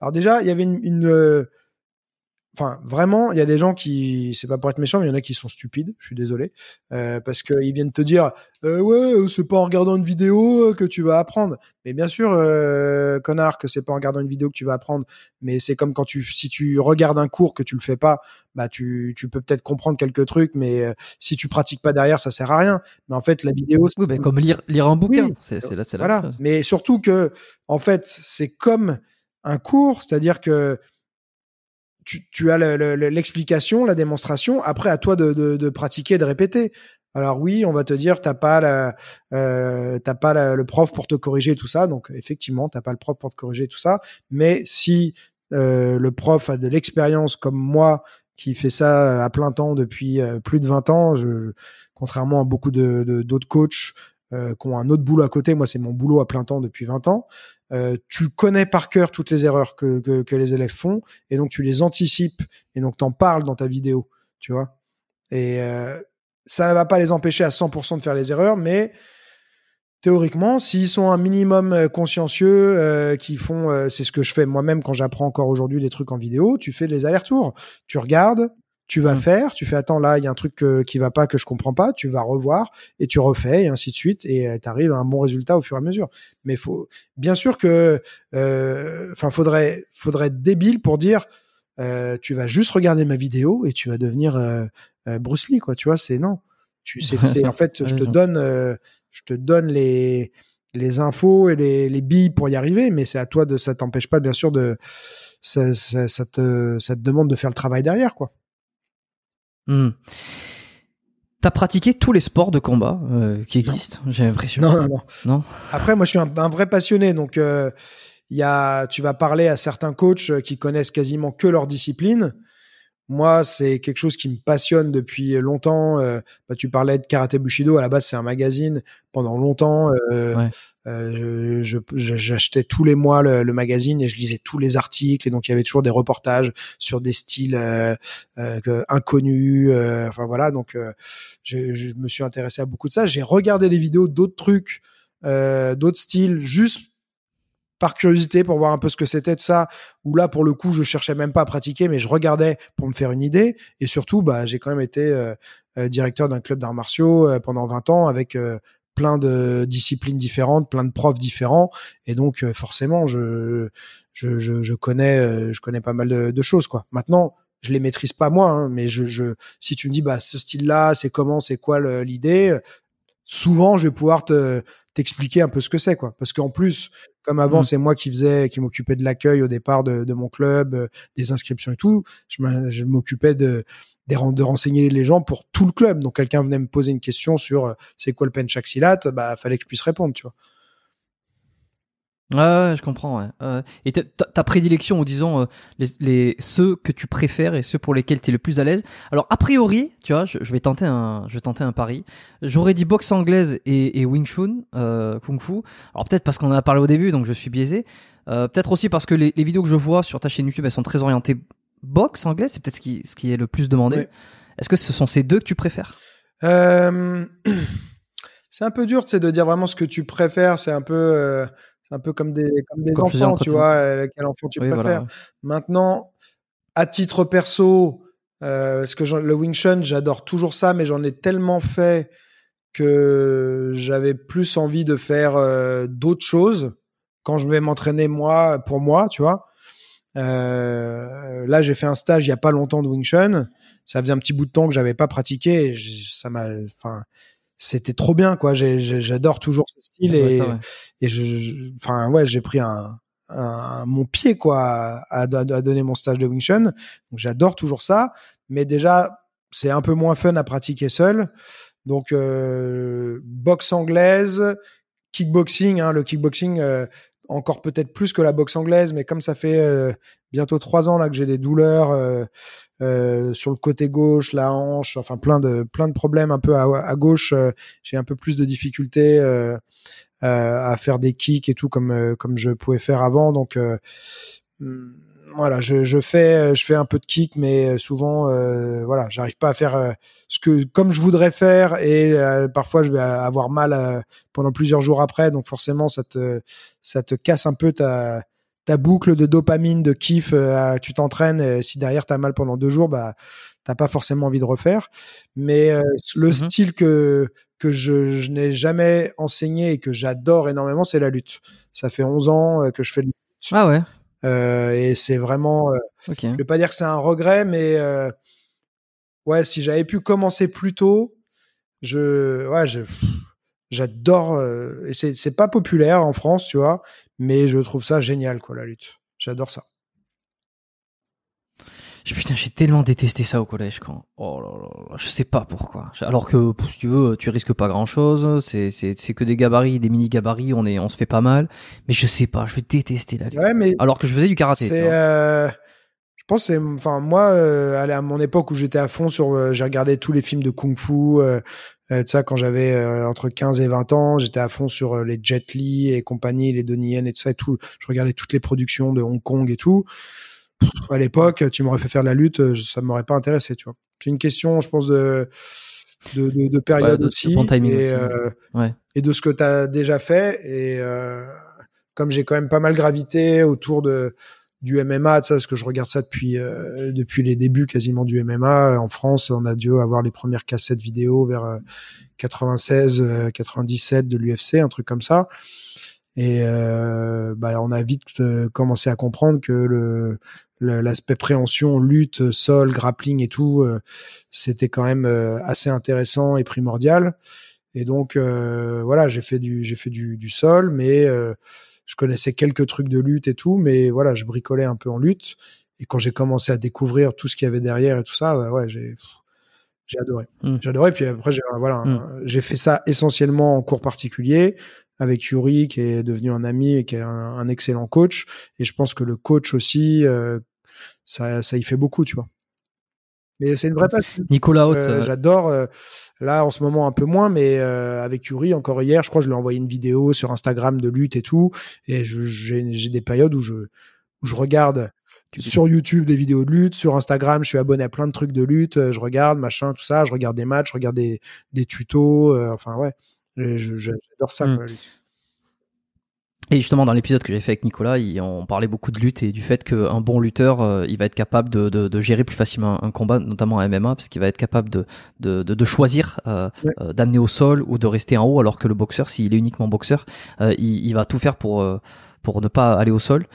[SPEAKER 2] alors déjà, il y avait une, Enfin, vraiment, il y a des gens qui, c'est pas pour être méchant, mais il y en a qui sont stupides. Je suis désolé, euh, parce qu'ils viennent te dire, euh, ouais, euh, c'est pas en regardant une vidéo euh, que tu vas apprendre. Mais bien sûr, connard, que c'est pas en regardant une vidéo que tu vas apprendre. Mais c'est comme quand tu, si tu regardes un cours que tu le fais pas, bah tu, peux peut-être comprendre quelques trucs, mais si tu pratiques pas derrière, ça sert à rien. Mais en fait, la vidéo, oui, comme lire, lire un bouquin, c'est là, c'est là. Mais surtout que, en fait, c'est comme un cours, c'est-à-dire que tu, as l'explication, la démonstration. Après, à toi de, pratiquer, de répéter. Alors oui, on va te dire t'as pas la, euh, pas le prof pour te corriger tout ça. Donc effectivement, t'as pas le prof pour te corriger tout ça. Mais si euh, le prof a de l'expérience comme moi qui fait ça euh, à plein temps depuis plus de 20 ans, contrairement à beaucoup de d'autres coachs qui ont un autre boulot à côté, moi c'est mon boulot à plein temps depuis 20 ans. Euh, tu connais par cœur toutes les erreurs que, les élèves font et donc tu les anticipes et donc t'en parles dans ta vidéo, tu vois. Et euh, ça ne va pas les empêcher à 100% de faire les erreurs, mais théoriquement, s'ils sont un minimum euh, consciencieux, font, c'est ce que je fais moi-même quand j'apprends encore aujourd'hui des trucs en vidéo, tu fais des allers-retours, tu regardes, tu vas mmh. faire, tu fais attends là il y a un truc euh, qui va pas que je comprends pas, tu vas revoir et tu refais et ainsi de suite et euh, tu arrives à un bon résultat au fur et à mesure. Mais faut bien sûr que euh, enfin faudrait faudrait être débile pour dire tu vas juste regarder ma vidéo et tu vas devenir Bruce Lee quoi, tu vois, c'est non. Tu <laughs> c'est en fait je te donne je te donne les les infos et les, les billes pour y arriver, mais c'est à toi de ça t'empêche pas bien sûr de ça, ça, te, ça te demande de faire le travail derrière quoi.
[SPEAKER 1] Hmm. T'as pratiqué tous les sports de combat euh, qui existent, j'ai l'impression. Non, non, non,
[SPEAKER 2] Après, moi, je suis un, vrai passionné, donc euh, il tu vas parler à certains coachs euh, qui connaissent quasiment que leur discipline. Moi, c'est quelque chose qui me passionne depuis longtemps. Bah, tu parlais de Karate Bushido. À la base, c'est un magazine. Pendant longtemps, ouais. Euh, J'achetais tous les mois le, magazine et je lisais tous les articles. Et donc, il y avait toujours des reportages sur des styles euh, euh, inconnus. Euh, enfin, voilà. Donc, euh, je, je, me suis intéressé à beaucoup de ça. J'ai regardé des vidéos d'autres trucs, euh, d'autres styles, juste par curiosité pour voir un peu ce que c'était de ça ou là pour le coup je cherchais même pas à pratiquer mais je regardais pour me faire une idée et surtout bah j'ai quand même été directeur d'un club d'arts martiaux pendant 20 ans avec plein de disciplines différentes, plein de profs différents, et donc euh, forcément, je, je, connais, euh, je connais pas mal de, choses, quoi. Maintenant, je les maîtrise pas moi, hein, mais je, je, si tu me dis, bah, ce style-là, c'est comment, c'est quoi l'idée, euh, souvent, je vais pouvoir te t'expliquer un peu ce que c'est, quoi. Parce qu'en plus, comme avant, mmh. c'est moi qui faisais, qui m'occupais de l'accueil au départ de, mon club, des inscriptions et tout. Je m'occupais de, de renseigner les gens pour tout le club. Donc quelqu'un venait me poser une question sur euh, c'est quoi le penchaxilat, bah fallait que je puisse répondre, tu vois.
[SPEAKER 1] Ouais, je comprends. Euh, et ta, prédilection, ou disons, euh, les, ceux que tu préfères et ceux pour lesquels tu es le plus à l'aise. Alors, a priori, tu vois, je, vais, tenter un, je vais tenter un pari. J'aurais dit boxe anglaise et, Wing Chun, Kung Fu. Alors, peut-être parce qu'on en a parlé au début, donc je suis biaisé. peut-être aussi parce que les, vidéos que je vois sur ta chaîne YouTube, elles sont très orientées Box anglais, c'est peut-être ce qui, est le plus demandé.
[SPEAKER 2] Est-ce que ce sont ces deux que tu préfères euh, <clears throat> C'est un peu dur de dire vraiment ce que tu préfères. C'est un peu, euh, un peu comme des, enfants, tu vois, euh, quel enfant tu préfères. Maintenant, à titre perso, ce que le Wing Chun, j'adore toujours ça, mais j'en ai tellement fait que j'avais plus envie de faire d'autres choses quand je vais m'entraîner moi pour moi, tu vois. Euh, là, j'ai fait un stage il y a pas longtemps de Wing Chun. Ça faisait un petit bout de temps que j'avais pas pratiqué. ça m'a, enfin, c'était trop bien quoi. J'adore toujours ce style et, et je, enfin ouais, j'ai pris un, mon pied quoi à, donner mon stage de Wing Chun. j'adore toujours ça, mais déjà c'est un peu moins fun à pratiquer seul. Donc euh, boxe anglaise, kickboxing, hein, le kickboxing, euh, encore peut-être plus que la boxe anglaise, mais comme ça fait euh, bientôt trois ans là que j'ai des douleurs euh, euh, sur le côté gauche, la hanche, enfin plein de plein de problèmes un peu à, à gauche, j'ai un peu plus de difficultés à faire des kicks et tout comme comme je pouvais faire avant, donc hmm, voilà, je, je, fais euh, je fais un peu de kick, mais euh, souvent euh, voilà, j'arrive pas à faire ce que comme je voudrais faire et parfois je vais avoir mal pendant plusieurs jours après, donc forcément ça te ça te casse un peu ta ta boucle de dopamine, de kiff, tu t'entraînes. Et si derrière t'as mal pendant deux jours, bah t'as pas forcément envie de refaire. Mais le mmh style que que je, je n'ai jamais enseigné et que j'adore énormément, c'est la lutte. Ça fait 11 ans que je fais de la lutte. Ah ouais. Euh, et c'est vraiment. Euh, je pas dire que c'est un regret, mais euh, ouais, si j'avais pu commencer plus tôt, je ouais, j'adore et c'est pas populaire en France, tu vois, mais je trouve ça génial quoi la lutte. J'adore ça.
[SPEAKER 1] Putain, j'ai tellement détesté ça au collège quand. Oh je sais pas pourquoi. Alors que, si tu veux, tu risques pas grand chose. C'est que des gabarits, des mini gabarits. On est, on se fait pas mal. Mais je sais pas, je détestais la Alors que je faisais du karaté.
[SPEAKER 2] Euh, je pense c'est, enfin moi, euh, à mon époque où j'étais à fond sur, euh, j'ai regardé tous les films de kung-fu. ça, quand j'avais entre 15 et 20 ans, j'étais à fond sur les Jet Li et compagnie, les Donnie Yen et tout ça. Et tout, je regardais toutes les productions de Hong Kong et tout à l'époque, tu m'aurais fait faire la lutte, euh, ça ne m'aurait pas intéressé, tu vois. C'est une question, je pense, de, de, période aussi, et, de ce que tu as déjà fait. Et euh, comme j'ai quand même pas mal gravité autour de du MMA, parce que je regarde ça depuis euh, depuis les débuts quasiment du MMA en France, on a dû avoir les premières cassettes vidéo vers 96, 97 de l'UFC, un truc comme ça. Et bah, on a vite commencé à comprendre que le, l'aspect préhension, lutte, sol, grappling et tout, euh, c'était quand même euh, assez intéressant et primordial. Et donc euh, voilà, j'ai fait du j'ai fait du, sol, mais je connaissais quelques trucs de lutte et tout, mais voilà, je bricolais un peu en lutte. Et quand j'ai commencé à découvrir tout ce qu'il y avait derrière et tout ça, bah ouais, j'ai j'ai adoré, mmh. j'ai adoré. Puis après, j'ai voilà, mmh. j'ai fait ça essentiellement en cours particulier avec Yuri qui est devenu un ami et qui est un, excellent coach. Et je pense que le coach aussi, euh, ça, ça y fait beaucoup, tu vois. Mais c'est une vraie passion. Nicolas Haute. Euh, euh, j'adore. là, en ce moment, un peu moins, mais avec Yuri, encore hier, je crois, que je lui ai envoyé une vidéo sur Instagram de lutte et tout. Et j'ai des périodes où je, où je regarde sur YouTube des vidéos de lutte, sur Instagram, je suis abonné à plein de trucs de lutte. Je regarde, machin, tout ça. Je regarde des matchs, je regarde des, des tutos. enfin, ouais. J'adore ça. Mm.
[SPEAKER 1] Et justement, dans l'épisode que j'ai fait avec Nicolas, on parlait beaucoup de lutte et du fait qu'un bon lutteur, euh, il va être capable de, gérer plus facilement un, combat, notamment en MMA, parce qu'il va être capable de, choisir euh, euh, d'amener au sol ou de rester en haut, alors que le boxeur, s'il est uniquement boxeur, il, va tout faire pour ne pas aller au sol.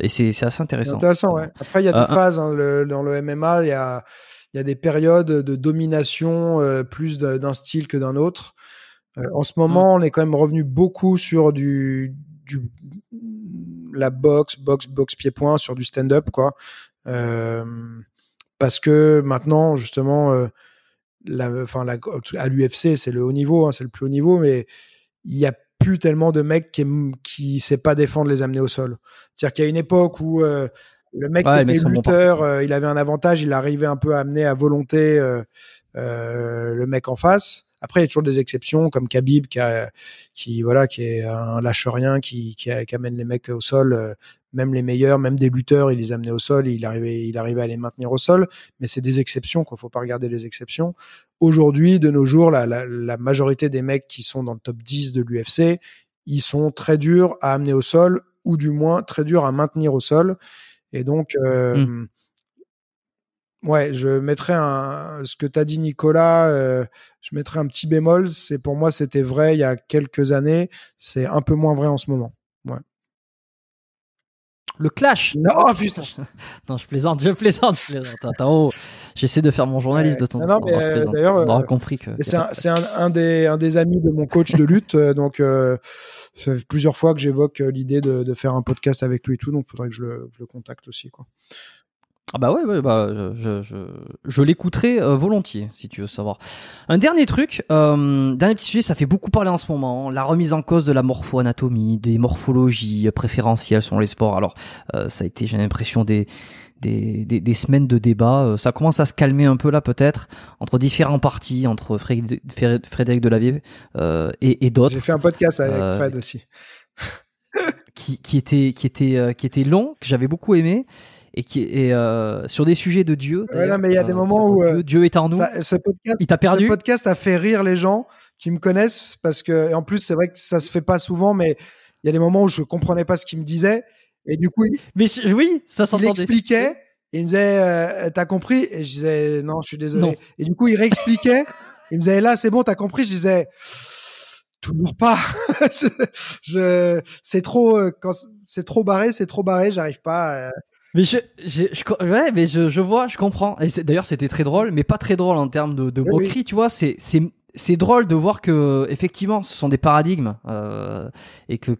[SPEAKER 1] et c'est assez intéressant. intéressant
[SPEAKER 2] ouais. Après, il y a des phases hein, dans le MMA. Il y a, des périodes de domination plus d'un style que d'un autre. Euh, en ce mmh. moment, on est quand même revenu beaucoup sur du, la boxe, boxe, boxe pied-point, sur du stand-up, quoi. Euh, parce que maintenant, justement, euh, à l'UFC, c'est le haut niveau, hein, c'est le plus haut niveau, mais il n'y a plus tellement de mecs qui, ne sait pas défendre les amener au sol. C'est-à-dire qu'il y a une époque où le mec ouais, était lutteur, il avait un avantage, il arrivait un peu à amener à volonté le mec en face. Après, il y a toujours des exceptions comme Khabib qui, voilà, qui est un lâche-rien, qui, amène les mecs au sol. Euh, même les meilleurs, même des lutteurs, il les amenait au sol, il arrivait, il arrivait à les maintenir au sol. Mais c'est des exceptions, ne Faut pas regarder les exceptions. Aujourd'hui, de nos jours, la, majorité des mecs qui sont dans le top 10 de l'UFC, ils sont très durs à amener au sol ou du moins très durs à maintenir au sol. Et donc, euh, mmh. Ouais, je mettrais un, ce que t'as dit Nicolas, euh, je mettrais un petit bémol. C'est pour moi c'était vrai il y a quelques années, c'est un peu moins vrai en ce moment. Ouais. Le clash. Non,
[SPEAKER 1] oh, putain. <laughs> non, je plaisante, je plaisante, j'essaie de faire mon
[SPEAKER 2] journaliste de temps Non, non mais euh, d'ailleurs, on aura euh, compris C'est un, des, amis de mon coach de lutte, donc ça fait plusieurs fois que j'évoque l'idée de, faire un podcast avec lui et tout, donc il faudrait que je le, je le contacte aussi, quoi.
[SPEAKER 1] Ah bah ouais, bah, je, je, je l'écouterai euh, volontiers si tu veux savoir. Un dernier truc, euh, dernier petit sujet, ça fait beaucoup parler en ce moment, hein. la remise en cause de la morpho-anatomie, des morphologies euh, préférentielles sur les sports. Alors euh, ça a été, j'ai l'impression, des, des, des, semaines de débat. ça commence à se calmer un peu là peut-être, entre différents partis, entre Frédéric, Delavie euh, et, et d'autres. J'ai fait un podcast avec Fred aussi. <laughs> qui, qui, était, qui, était, qui était long, que j'avais beaucoup aimé et qui est euh, sur des sujets de Dieu. Ouais, mais il y a des euh,
[SPEAKER 2] moments où euh, Dieu, est en nous. ce podcast, il t'a perdu. Ce podcast a fait rire les gens qui me connaissent parce que en plus c'est vrai que ça se fait pas souvent, mais il y a des moments où je comprenais pas ce qu'il me disait et du coup. mais oui, ça s'entendait. Il expliquait. il me disait, euh, t'as compris Et je disais, non, je suis désolé. Et du coup, il réexpliquait. il me disait, là, c'est bon, t'as compris Je disais, toujours pas. <laughs> je, c'est trop, euh, quand c'est trop barré, c'est trop barré, j'arrive pas. À...
[SPEAKER 1] Mais je, je, ouais, mais je, je, vois, je comprends. Et d'ailleurs, c'était très drôle, mais pas très drôle en termes de, de moquerie, tu vois. C'est, c'est, c'est drôle de voir que, effectivement, ce sont des paradigmes euh, et que.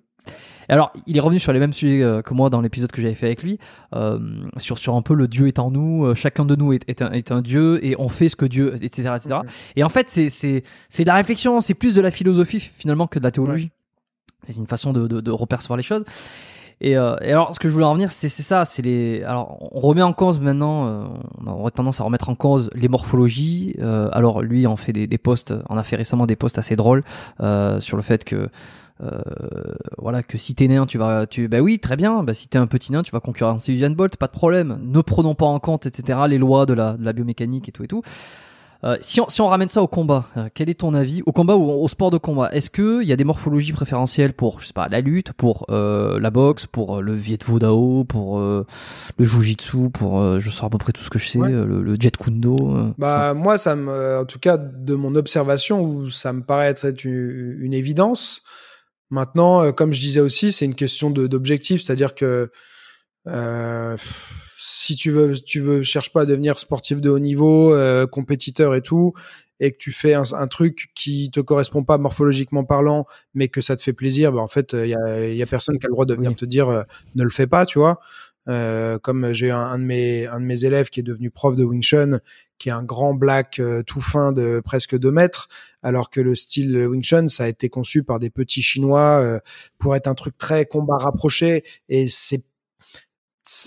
[SPEAKER 1] Alors, il est revenu sur les mêmes sujets euh, que moi dans l'épisode que j'avais fait avec lui, euh, sur, sur un peu le Dieu est en nous, euh, chacun de nous est, est, un, est un Dieu et on fait ce que Dieu, etc. etc. Et en fait, c'est, c'est, c'est de la réflexion, c'est plus de la philosophie finalement que de la théologie. C'est une façon de, de, de repercevoir les choses. Et, euh, et, alors, ce que je voulais en revenir, c'est ça. C'est les. Alors, on remet en cause maintenant. Euh, on aurait tendance à remettre en cause les morphologies. Euh, alors, lui, on fait des, des posts. On a fait récemment des posts assez drôles euh, sur le fait que. Euh, voilà que si t'es nain tu vas tu bah oui très bien Ben si t'es un petit nain tu vas concurrencer Usain Bolt pas de problème ne prenons pas en compte etc les lois de la, de la biomécanique et tout et tout euh, si, on, ramène ça au combat, euh, quel est ton avis au combat ou au, sport de combat Est-ce qu'il y a des morphologies préférentielles pour, je sais pas, la lutte, pour euh, la boxe, pour le Viet Dao pour le Jiu-Jitsu, pour je sors à peu près tout ce que je sais, le, Jet Kundo
[SPEAKER 2] Bah moi, ça me, en tout cas, de mon observation, ça me paraît être une, évidence. Maintenant, comme je disais aussi, c'est une question d'objectif, c'est-à-dire que si tu veux, tu veux, cherches pas à devenir sportif de haut niveau, euh, compétiteur et tout, et que tu fais un, truc qui te correspond pas morphologiquement parlant, mais que ça te fait plaisir, ben en fait, il y a, y personne qui a le droit de venir te dire euh, ne le fais pas, tu vois. Euh, comme j'ai un, de mes un de mes élèves qui est devenu prof de Wing Chun, qui est un grand black tout fin de presque deux mètres, alors que le style Wing Chun ça a été conçu par des petits chinois pour être un truc très combat rapproché et c'est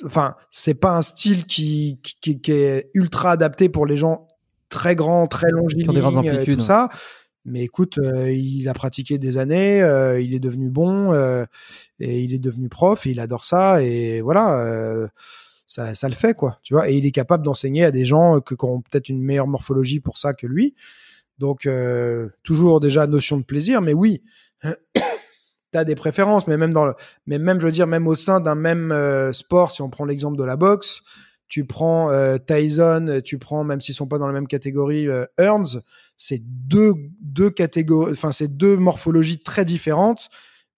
[SPEAKER 2] enfin, c'est pas un style qui, qui, est ultra adapté pour les gens très grands, très longilignes, et euh, tout ça. Mais écoute, euh, il a pratiqué des années, euh, il est devenu bon, et il est devenu prof, il adore ça, et voilà, ça, ça, le fait, quoi, tu vois. Et il est capable d'enseigner à des gens que, qui ont peut-être une meilleure morphologie pour ça que lui. Donc, toujours déjà notion de plaisir, mais oui, tu as des préférences, mais même dans le, mais même je veux dire même au sein d'un même euh, sport, si on prend l'exemple de la boxe, tu prends euh, Tyson, tu prends même s'ils sont pas dans la même catégorie euh, Earns, c'est deux deux catégories, enfin c'est deux morphologies très différentes,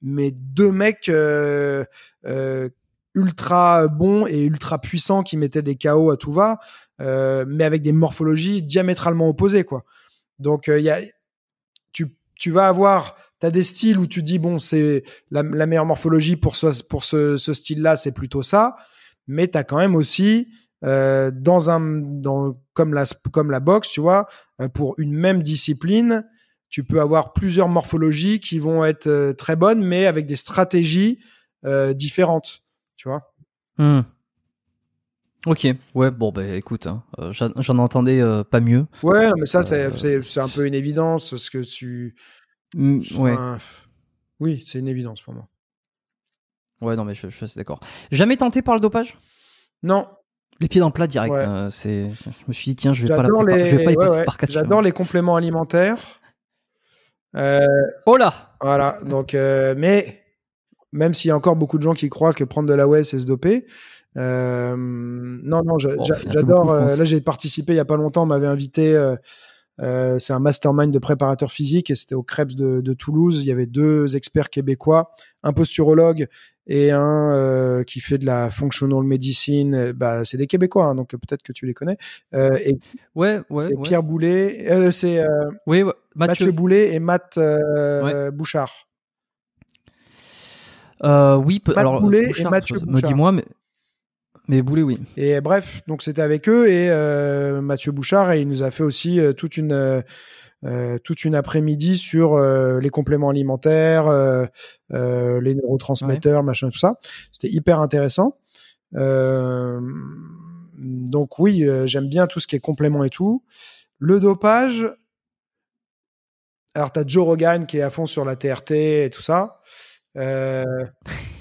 [SPEAKER 2] mais deux mecs ultra bons et ultra puissants qui mettaient des KO à tout va, mais avec des morphologies diamétralement opposées quoi. Donc il y a tu tu vas avoir tu as des styles où tu dis, bon, c'est la, meilleure morphologie pour ce, pour ce, style-là, c'est plutôt ça. Mais tu as quand même aussi, euh, dans un, dans, comme, la, comme la boxe, tu vois, euh, pour une même discipline, tu peux avoir plusieurs morphologies qui vont être euh, très bonnes, mais avec des stratégies différentes, tu vois.
[SPEAKER 3] Hmm.
[SPEAKER 1] Ok, ouais, bon, ben écoute, hein, j'en entendais pas mieux. Ouais, mais ça, c'est
[SPEAKER 2] un peu une évidence, ce que tu, Mm, ouais. Oui, c'est une évidence pour moi.
[SPEAKER 1] Ouais, non, mais je, suis d'accord. Jamais
[SPEAKER 2] tenté par le dopage Non. Les pieds dans le plat direct. Euh, c'est... Je me suis dit, tiens, je vais pas, la les... J'adore les compléments alimentaires. Euh, oh là Voilà, donc, euh, mais même s'il y a encore beaucoup de gens qui croient que prendre de la whey, c'est se doper. non, non, j'adore. là, j'ai participé il y a pas longtemps, on m'avait invité euh, c'est un mastermind de préparateur physique et c'était au Krebs de, Toulouse. Il y avait deux experts québécois, un posturologue et un euh, qui fait de la functional medicine. Bah, c'est des Québécois, hein, donc peut-être que tu les connais. Euh, et ouais, c'est Pierre Boulet, c'est Mathieu. Boulet et Matt Bouchard. oui, Matt alors, Boulet et Mathieu Bouchard. Dis-moi, mais Boulet, oui. Et bref, donc c'était avec eux et euh, Mathieu Bouchard, et il nous a fait aussi euh, toute une. Euh, toute une après-midi sur les compléments alimentaires, les neurotransmetteurs, machin, tout ça. C'était hyper intéressant. donc oui, j'aime bien tout ce qui est complément et tout. Le dopage. Alors as Joe Rogan qui est à fond sur la TRT et tout ça.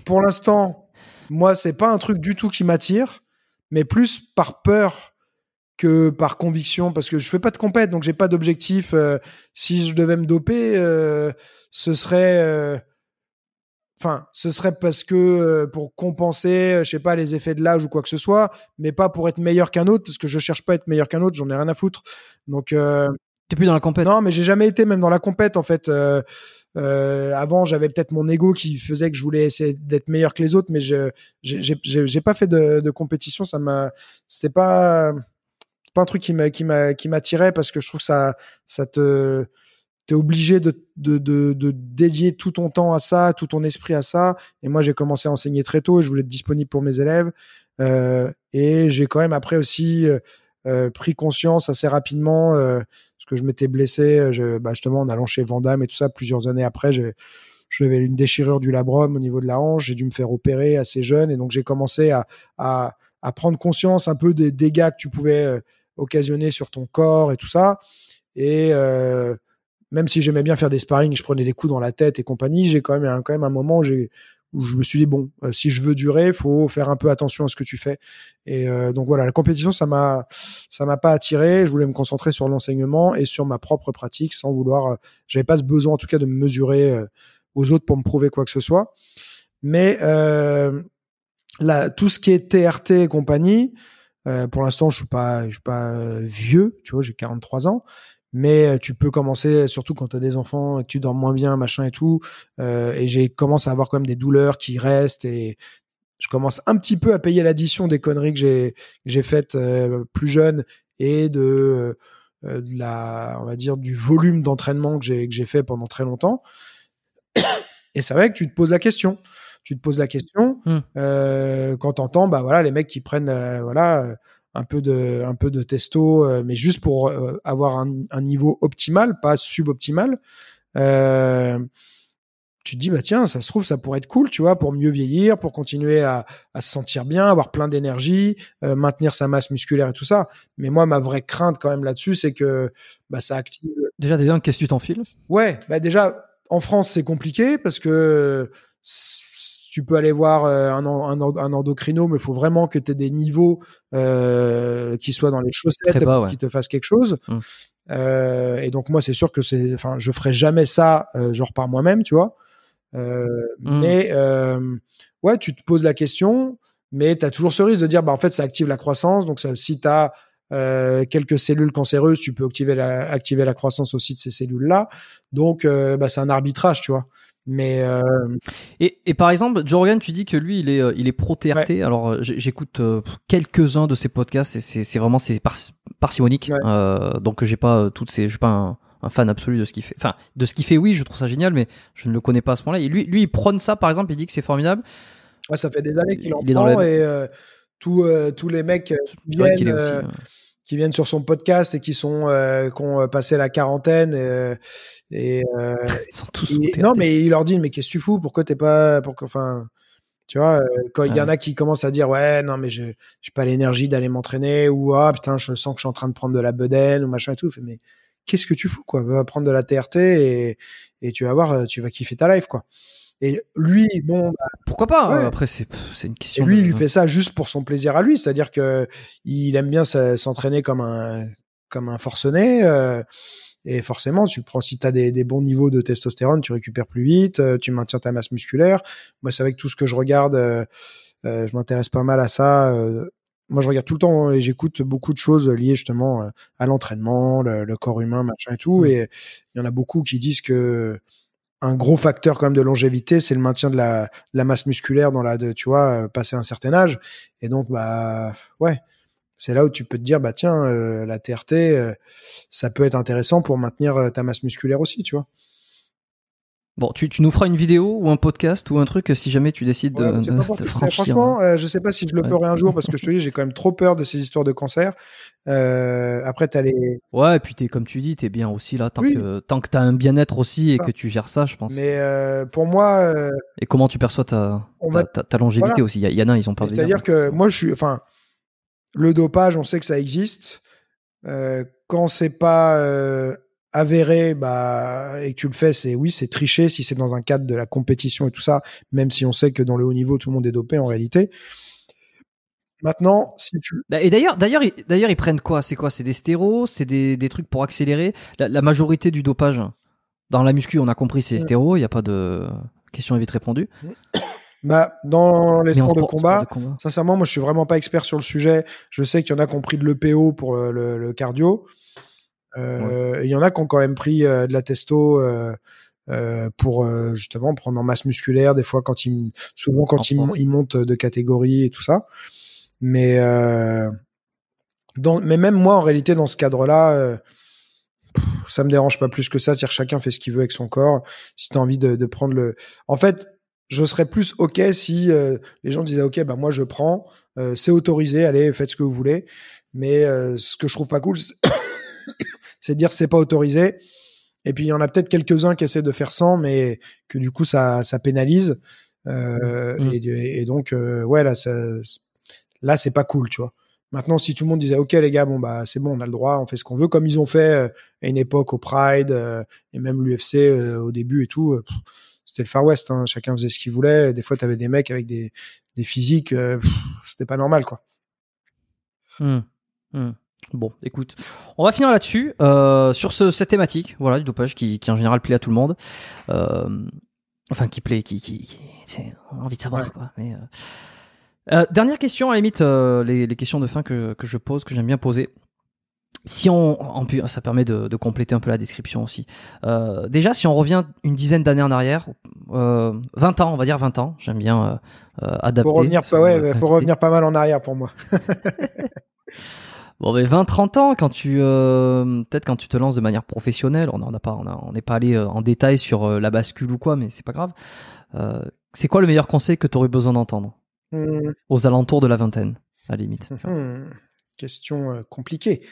[SPEAKER 2] pour l'instant, moi, c'est pas un truc du tout qui m'attire, mais plus par peur que par conviction, parce que je fais pas de compète, donc j'ai pas d'objectif. Euh, si je devais me doper, euh, ce serait, euh, enfin, ce serait parce que pour compenser, je sais pas, les effets de l'âge ou quoi que ce soit, mais pas pour être meilleur qu'un autre, parce que je cherche pas à être meilleur qu'un autre, j'en ai rien à foutre. Donc T'es plus dans la compète. Non, mais j'ai jamais été même dans la compète en fait. Euh, avant, j'avais peut-être mon ego qui faisait que je voulais essayer d'être meilleur que les autres, mais je j'ai pas fait de, de compétition. Ça m'a, c'était pas pas un truc qui qui m'a qui m'attirait parce que je trouve que ça ça te t'es obligé de de, de, dédier tout ton temps à ça, tout ton esprit à ça. Et moi, j'ai commencé à enseigner très tôt et je voulais être disponible pour mes élèves. Euh, et j'ai quand même après aussi euh, euh, pris conscience assez rapidement euh, parce que je m'étais blessé euh, bah, justement en allant chez Vandame et tout ça plusieurs années après j'avais une déchirure du labrum au niveau de la hanche j'ai dû me faire opérer assez jeune et donc j'ai commencé à, prendre conscience un peu des dégâts que tu pouvais occasionner sur ton corps et tout ça et même si j'aimais bien faire des sparring, je prenais des coups dans la tête et compagnie, j'ai quand même, quand même un moment où j'ai où je me suis dit bon, euh, si je veux durer, faut faire un peu attention à ce que tu fais. Et euh, donc voilà, la compétition, ça m'a, ça m'a pas attiré. Je voulais me concentrer sur l'enseignement et sur ma propre pratique, sans vouloir. Euh, j'avais pas ce besoin, en tout cas, de me mesurer aux autres pour me prouver quoi que ce soit. Mais là, tout ce qui est TRT et compagnie, pour l'instant, je suis pas, je suis pas vieux, tu vois, j'ai 43 ans mais euh, tu peux commencer, euh, surtout quand tu as des enfants et que tu dors moins bien, machin et tout. Euh, et j'ai commencé à avoir quand même des douleurs qui restent et je commence un petit peu à payer l'addition des conneries que j'ai faites plus jeune et de, la, on va dire, du volume d'entraînement que j'ai fait pendant très longtemps. Et c'est vrai que tu te poses la question. Tu te poses la question mmh. quand t'entends, bah voilà, les mecs qui prennent, voilà un peu de, un peu de testo, euh, mais juste pour euh, avoir un, niveau optimal, pas suboptimal. Euh, tu te dis bah tiens ça se trouve ça pourrait être cool tu vois pour mieux vieillir pour continuer à, se sentir bien avoir plein d'énergie maintenir sa masse musculaire et tout ça mais moi ma vraie crainte quand même là-dessus c'est que bah ça active déjà déjà qu'est-ce que tu t'enfiles ouais bah déjà en France c'est compliqué parce que tu peux aller voir euh, un, endocrino, mais il faut vraiment que tu aies des niveaux euh, qui soient dans les chaussettes pour qui te fassent quelque chose. Mm. Euh, et donc moi, c'est sûr que c'est, enfin, je ferai jamais ça genre par moi-même, tu vois. Mm. Mais ouais, tu te poses la question, mais tu as toujours ce risque de dire, bah en fait, ça active la croissance. Donc si tu as quelques cellules cancéreuses, tu peux activer la, activer la croissance aussi de ces cellules-là. Donc, bah, c'est un arbitrage, tu vois. Mais euh, et, et, par exemple, Jorgen, tu dis que lui, il est, euh, il est pro TRT. Alors, j'écoute
[SPEAKER 1] euh, quelques-uns de ses podcasts. et C'est vraiment c'est parcimonique. donc, j'ai pas toutes ces, je suis pas un, fan absolu de ce qu'il fait. Enfin, de ce qu'il fait, oui, je trouve ça génial, mais je ne le connais pas à ce moment-là.
[SPEAKER 2] Et lui, lui, il prône ça, par exemple. Il dit que c'est formidable. Ouais, ça fait des années qu'il en prend et tous, les mecs viennent qui viennent sur son podcast et qui sont euh, qui ont euh, passé la quarantaine euh, et, euh, <laughs> ils sont tous non mais il leur dit mais qu'est-ce que tu fous pourquoi t'es pas pour enfin tu vois quand il y ah en a qui commencent à dire ouais non mais je j'ai pas l'énergie d'aller m'entraîner ou ah putain je sens que je suis en train de prendre de la bedaine ou machin et tout mais qu'est-ce que tu fous quoi va prendre de la TRT et, et tu vas voir tu vas kiffer ta life quoi et lui, bon. Bah, Pourquoi pas hein, Après, c'est une question. lui, il fait ça juste pour son plaisir à lui. C'est-à-dire que il aime bien s'entraîner comme un, comme un forcené. Euh, et forcément, tu prends, si tu as des, bons niveaux de testostérone, tu récupères plus vite, euh, tu maintiens ta masse musculaire. Moi, c'est avec tout ce que je regarde, euh, je m'intéresse pas mal à ça moi je regarde tout le temps et j'écoute beaucoup de choses liées justement à l'entraînement, le, corps humain, machin et tout. Mmh. Et il y en a beaucoup qui disent que un gros facteur quand même de longévité, c'est le maintien de la, masse musculaire dans la, de, tu vois, euh, passer un certain âge. Et donc, bah, ouais, c'est là où tu peux te dire, bah tiens, euh, la TRT, euh, ça peut être intéressant pour maintenir ta masse musculaire aussi, tu vois. Bon, tu, nous feras une vidéo ou un podcast ou un truc si jamais tu décides de, Franchement, hein. euh, je sais pas si je le ferai un jour parce que je te <laughs> dis, j'ai quand même trop peur de ces histoires de cancer. Euh, après, t'as les. Ouais, et puis es, comme
[SPEAKER 1] tu dis, t'es bien aussi là, tant que tant que t'as un bien-être aussi et que tu gères ça, je pense.
[SPEAKER 2] Mais euh, pour moi.
[SPEAKER 1] Et comment tu perçois ta, ta, longévité aussi Il y, en a, ils ont parlé. C'est-à-dire
[SPEAKER 2] que moi, je suis, enfin, le dopage, on sait que ça existe. quand c'est pas avéré bah, et que tu le fais, c'est oui, c'est tricher si c'est dans un cadre de la compétition et tout ça, même si on sait que dans le haut niveau, tout le monde est dopé en réalité. Maintenant, si tu...
[SPEAKER 1] Bah, et d'ailleurs, d'ailleurs, d'ailleurs, ils prennent quoi C'est quoi C'est des stéros C'est des, trucs pour
[SPEAKER 2] accélérer la, majorité du dopage
[SPEAKER 1] dans la muscu, on a compris, c'est ouais. Euh. stéros. Il n'y a pas de question vite répondue. Mmh.
[SPEAKER 2] Bah, dans les sports, de combat, sincèrement, moi, je suis vraiment pas expert sur le sujet. Je sais qu'il y en a compris de l'EPO pour euh, le cardio. Euh, Il y en a qui ont quand même pris euh, de la testo. Euh, euh pour euh, justement prendre en masse musculaire des fois quand ils souvent quand ils, montent de catégorie et tout ça mais euh, mais même moi en réalité dans ce cadre là ça me dérange pas plus que ça chacun fait ce qu'il veut avec son corps si t'as envie de, de, prendre le en fait je serais plus ok si les gens disaient ok bah moi je prends c'est autorisé allez faites ce que vous voulez mais ce que je trouve pas cool c'est dire c'est pas autorisé. Et puis il y en a peut-être quelques-uns qui essaient de faire sans, mais que du coup ça, ça pénalise. Euh, mm. et, donc euh, ouais là, ça, là c'est pas cool, tu vois. Maintenant, si tout le monde disait OK les gars, bon bah c'est bon, on a le droit, on fait ce qu'on veut, comme ils ont fait euh, à une époque au Pride et même l'UFC au début et tout. c'était le Far West, hein, chacun faisait ce qu'il voulait. Des fois, tu avais des mecs avec des, physiques, Ce c'était pas normal, quoi. Mm. Mm. Bon, écoute,
[SPEAKER 1] on va finir là-dessus, euh, sur ce, cette thématique, voilà, du dopage qui, en général plaît à tout le monde. Euh, enfin, qui plaît, qui, on a envie de savoir, euh, dernière question, à la limite, les, questions de fin que, je pose, que j'aime bien poser. Si on, ça permet de, compléter un peu la description aussi. déjà, si on revient une dizaine d'années en arrière, 20 ans, on va dire 20 ans, j'aime bien adapter. Pour revenir,
[SPEAKER 2] faut revenir pas mal en arrière pour moi. <laughs>
[SPEAKER 1] Bon, mais 20-30 ans, quand tu euh, peut-être quand tu te lances de manière professionnelle, on n'est pas, on pas allé euh, en détail sur euh, la bascule ou quoi, mais c'est pas grave. c'est quoi le meilleur conseil que tu aurais besoin d'entendre mmh. aux alentours de la vingtaine,
[SPEAKER 2] à limite mmh. Question compliquée.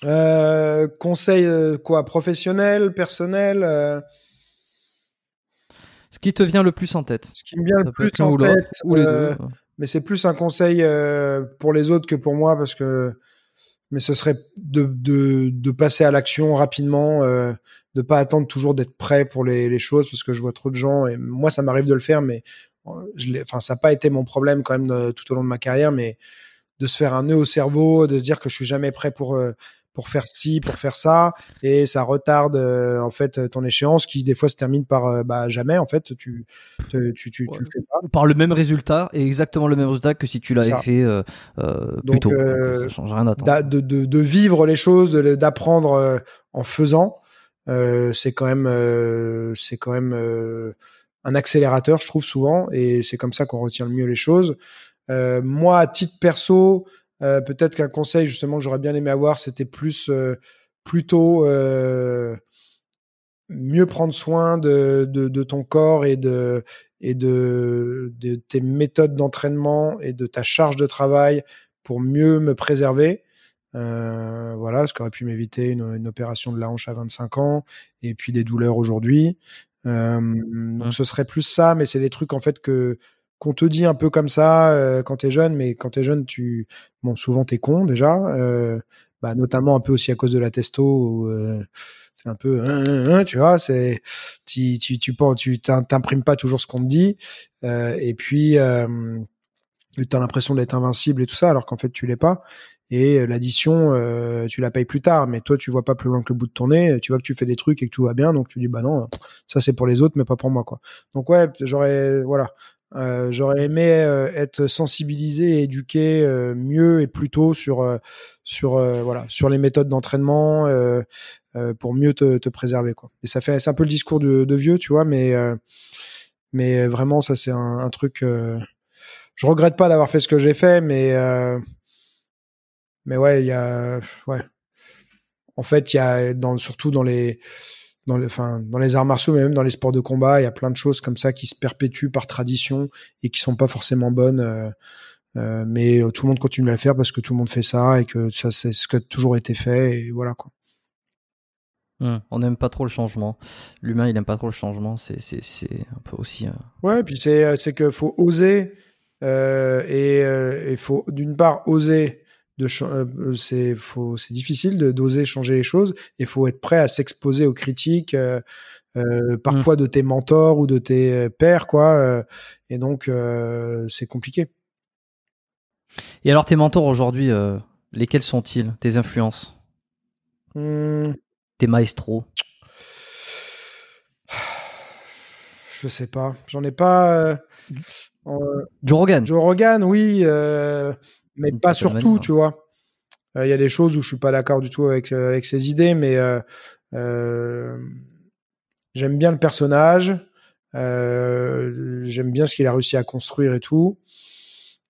[SPEAKER 2] conseil quoi Professionnel, personnel
[SPEAKER 1] Ce qui te vient le plus en tête. Ce qui me vient le plus en tête. Ou
[SPEAKER 2] mais c'est plus un conseil euh, pour les autres que pour moi parce que mais ce serait de, passer à l'action rapidement, euh, de ne pas attendre toujours d'être prêt pour les, choses parce que je vois trop de gens et moi ça m'arrive de le faire mais euh, enfin ça n'a pas été mon problème quand même tout au long de ma carrière mais de se faire un nœud au cerveau, de se dire que je suis jamais prêt pour pour faire ci, pour faire ça, et ça retarde euh, en fait ton échéance qui des fois se termine par euh, bah, jamais en fait tu tu, tu, tu, le fais
[SPEAKER 1] pas. Par le même résultat et exactement le même résultat
[SPEAKER 2] que si tu l'avais fait euh, tôt. de, de, vivre les choses, d'apprendre euh, en faisant, c'est quand même c'est quand même un accélérateur, je trouve souvent, et c'est comme ça qu'on retient le mieux les choses. moi, à titre perso, euh, peut-être qu'un conseil justement que j'aurais bien aimé avoir, c'était plus euh, plutôt euh, mieux prendre soin de, de, ton corps et de et de, de tes méthodes d'entraînement et de ta charge de travail pour mieux me préserver. voilà, ce qui aurait pu m'éviter une, opération de la hanche à 25 ans et puis des douleurs aujourd'hui. donc ce serait plus ça, mais c'est des trucs en fait que qu'on te dit un peu comme ça euh, quand t'es jeune, mais quand t'es jeune, tu bon, souvent t'es con déjà, euh, bah, notamment un peu aussi à cause de la testo. Euh, c'est un peu, hein, hein, hein, tu vois, c'est tu tu tu tu t'imprimes pas toujours ce qu'on te dit, et puis tu t'as l'impression d'être invincible et tout ça, alors qu'en fait tu l'es pas. Et l'addition, tu la payes plus tard, mais toi, tu vois pas plus loin que le bout de ton nez. Tu vois que tu fais des trucs et que tout va bien, donc tu dis bah non, ça c'est pour les autres, mais pas pour moi quoi. Donc ouais, j'aurais voilà euh, j'aurais aimé euh, être sensibilisé et éduqué euh, mieux et plus tôt sur sur voilà sur les méthodes d'entraînement pour mieux te, te, préserver quoi. Et ça fait c'est un peu le discours de, de vieux tu vois mais mais vraiment ça c'est un, un, truc je regrette pas d'avoir fait ce que j'ai fait, mais euh... mais ouais, il y a ouais. En fait, il y a dans, surtout dans les dans, dans les arts martiaux, mais même dans les sports de combat, il y a plein de choses comme ça qui se perpétuent par tradition et qui sont pas forcément bonnes. Euh, euh, mais euh, tout le monde continue à le faire parce que tout le monde fait ça et que ça c'est ce qui a toujours été fait et voilà quoi.
[SPEAKER 1] on n'aime pas trop le changement. L'humain, il n'aime pas trop le changement. C'est, un peu aussi.
[SPEAKER 2] Ouais, puis c'est, c'est qu'il faut oser. et il faut d'une part oser euh, euh, c'est c'est difficile de d'oser changer les choses et faut être prêt à s'exposer aux critiques euh, mmh. parfois de tes mentors ou de tes pairs quoi et donc c'est compliqué.
[SPEAKER 1] Et alors tes mentors aujourd'hui lesquels sont-ils tes influences mmh. tes maestros
[SPEAKER 2] Je sais pas, j'en ai pas Joe Rogan. Joe Rogan, oui mais pas surtout, tu vois. Euh, il y a des choses où je suis pas d'accord du tout avec, euh, avec ses idées, mais euh, j'aime bien le personnage, j'aime bien ce qu'il a réussi à construire et tout.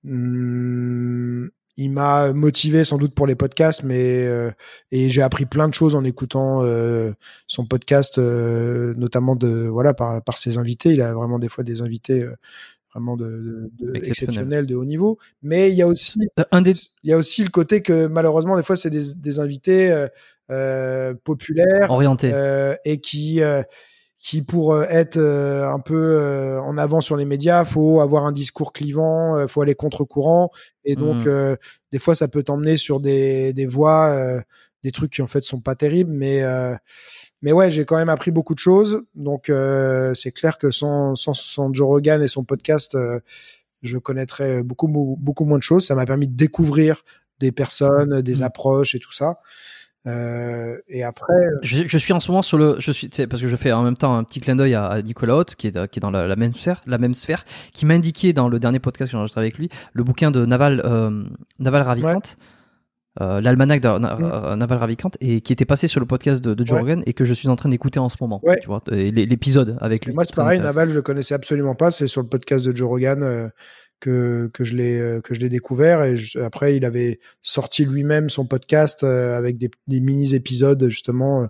[SPEAKER 2] Hum, il m'a motivé sans doute pour les podcasts, mais et j'ai appris plein de choses en écoutant son podcast, notamment de voilà par, par ses invités. Il a vraiment des fois des invités vraiment de, de, de exceptionnel. de haut niveau. Mais il y a aussi, euh, un il y a aussi le côté que malheureusement des fois c'est des, des, invités euh, euh populaires, orientés euh, et qui euh, qui pour être un peu en avant sur les médias, faut avoir un discours clivant, faut aller contre courant, et donc mmh. des fois ça peut t'emmener sur des des voies, des trucs qui en fait sont pas terribles, mais mais ouais, j'ai quand même appris beaucoup de choses. Donc, euh, c'est clair que sans, Joe Rogan et son podcast, euh, je connaîtrais beaucoup, beaucoup moins de choses. Ça m'a permis de découvrir des personnes, des mm. approches et tout ça. Euh, et après,
[SPEAKER 1] je, suis en ce moment sur le, je suis, parce que je fais en même temps un petit clin d'œil à, Nicolas Haute, qui est, qui est dans la, même sphère, la même sphère, qui indiqué dans le dernier podcast que j'ai enregistré avec lui, le bouquin de Naval, Naval Ravikant. Euh, l'almanach mmh. Naval Ravikant et qui était passé sur le podcast de, Joe Rogan et que je suis en train d'écouter en ce moment. Ouais. Tu vois, l'épisode avec lui. moi, c'est pareil, euh, Naval,
[SPEAKER 2] je le connaissais absolument pas. C'est sur le podcast de Joe Rogan que, que je l'ai que je l'ai découvert et après, il avait sorti lui-même son podcast avec des, des mini épisodes justement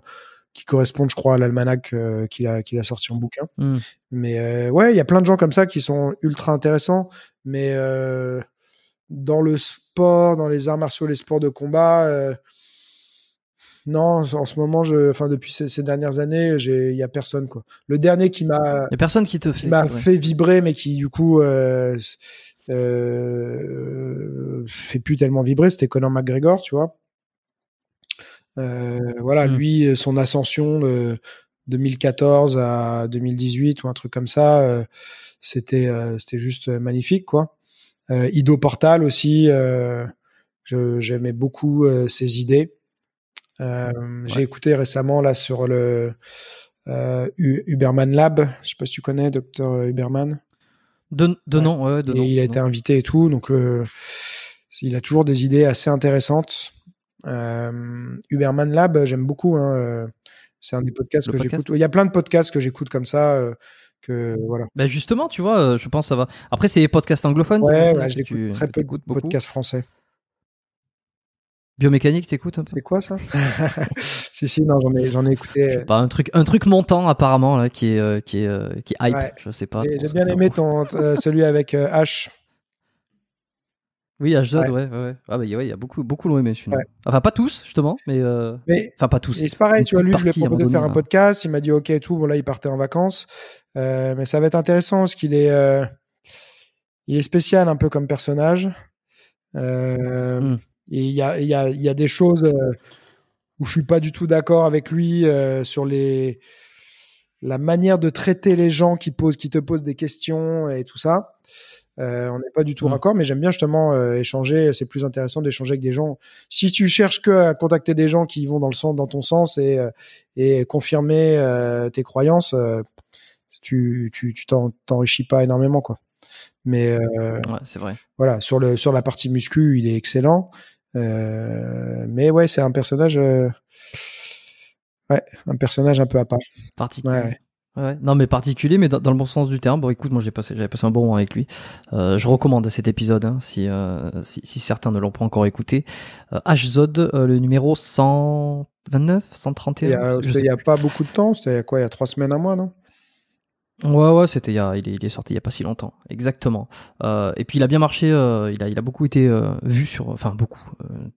[SPEAKER 2] qui correspondent, je crois, à l'almanach qu'il a, qu'il a sorti en bouquin. Mm. Mais ouais, il y a plein de gens comme ça qui sont ultra intéressants, mais euh, dans le sport, dans les arts martiaux, les sports de combat. Euh, non, en ce moment, je, enfin depuis ces, dernières années, il y a personne quoi. Le dernier qui m'a, personne qui te fait, m'a fait vibrer, mais qui du coup euh, euh, fait plus tellement vibrer, c'était Conor McGregor, tu vois. Euh, voilà, mmh. lui, son ascension de 2014 à 2018 ou un truc comme ça, euh, c'était c'était juste magnifique quoi. Euh, Ido Portal aussi, euh, j'aimais beaucoup euh, ses idées. J'ai écouté récemment là sur le Uberman Lab, je sais pas si tu connais, docteur Uberman. De, nom, et Il a été invité et tout, donc il a toujours des idées assez intéressantes. Uberman Lab, j'aime beaucoup. Hein, c'est un des podcasts que j'écoute. Il y a plein de podcasts que j'écoute comme ça que
[SPEAKER 1] bah, justement, tu vois, euh, je pense que ça va. Après, c'est les podcasts anglophones. Ouais, les hein, j'écoute très
[SPEAKER 2] peu beaucoup. podcasts français.
[SPEAKER 1] Biomécanique, t'écoutes un peu C'est quoi ça
[SPEAKER 2] <laughs> <laughs> Si, si, non, j'en ai, j'en ai écouté.
[SPEAKER 1] Pas, un, truc, un truc montant, apparemment, là, qui est, euh, qui est, euh,
[SPEAKER 2] qui hype. Je sais pas. J'ai bien aimé ton, celui avec H. Oui, H ouais.
[SPEAKER 1] ouais. Ah, bah, il y a beaucoup, beaucoup l'ont aimé, celui-là.
[SPEAKER 2] Enfin, pas tous, justement, mais. enfin, pas tous. Et c'est pareil, tu vois, lui, je lui ai proposé de faire un podcast. Il m'a dit, OK, tout. Bon, là, il partait en vacances. Euh, mais ça va être intéressant parce qu'il est, euh, il est spécial un peu comme personnage. Euh, hmm. il y a, y, y a, des choses où je suis pas du tout d'accord avec lui sur les, la manière de traiter les gens qui, posent, qui te posent des questions et tout ça. on n'est pas du tout d'accord, hmm. mais j'aime bien justement échanger. C'est plus intéressant d'échanger avec des gens. Si tu cherches que à contacter des gens qui vont dans le sens, dans ton sens et, et confirmer tes croyances, tu tu t'enrichis pas énormément quoi. Mais euh, c'est vrai. Voilà, sur le sur la partie muscu, il est excellent. Euh, mais ouais, c'est un personnage euh, ouais, un personnage un peu à part. Particulier. Ouais, non mais particulier,
[SPEAKER 1] mais dans, le bon sens du terme. Bon, écoute, moi j'ai passé, j'avais passé un bon moment avec lui. je recommande cet épisode hein, si, certains ne l'ont pas encore écouté. HZod le numéro 129,
[SPEAKER 2] 131. Il y a, pas beaucoup de temps, c'était quoi, il y a trois semaines à moi, non
[SPEAKER 1] Ouais, ouais, c'était il, il, est, sorti il y a pas si longtemps, exactement. Euh, et puis il a bien marché, euh, il, a, il a beaucoup été euh, vu sur, enfin beaucoup,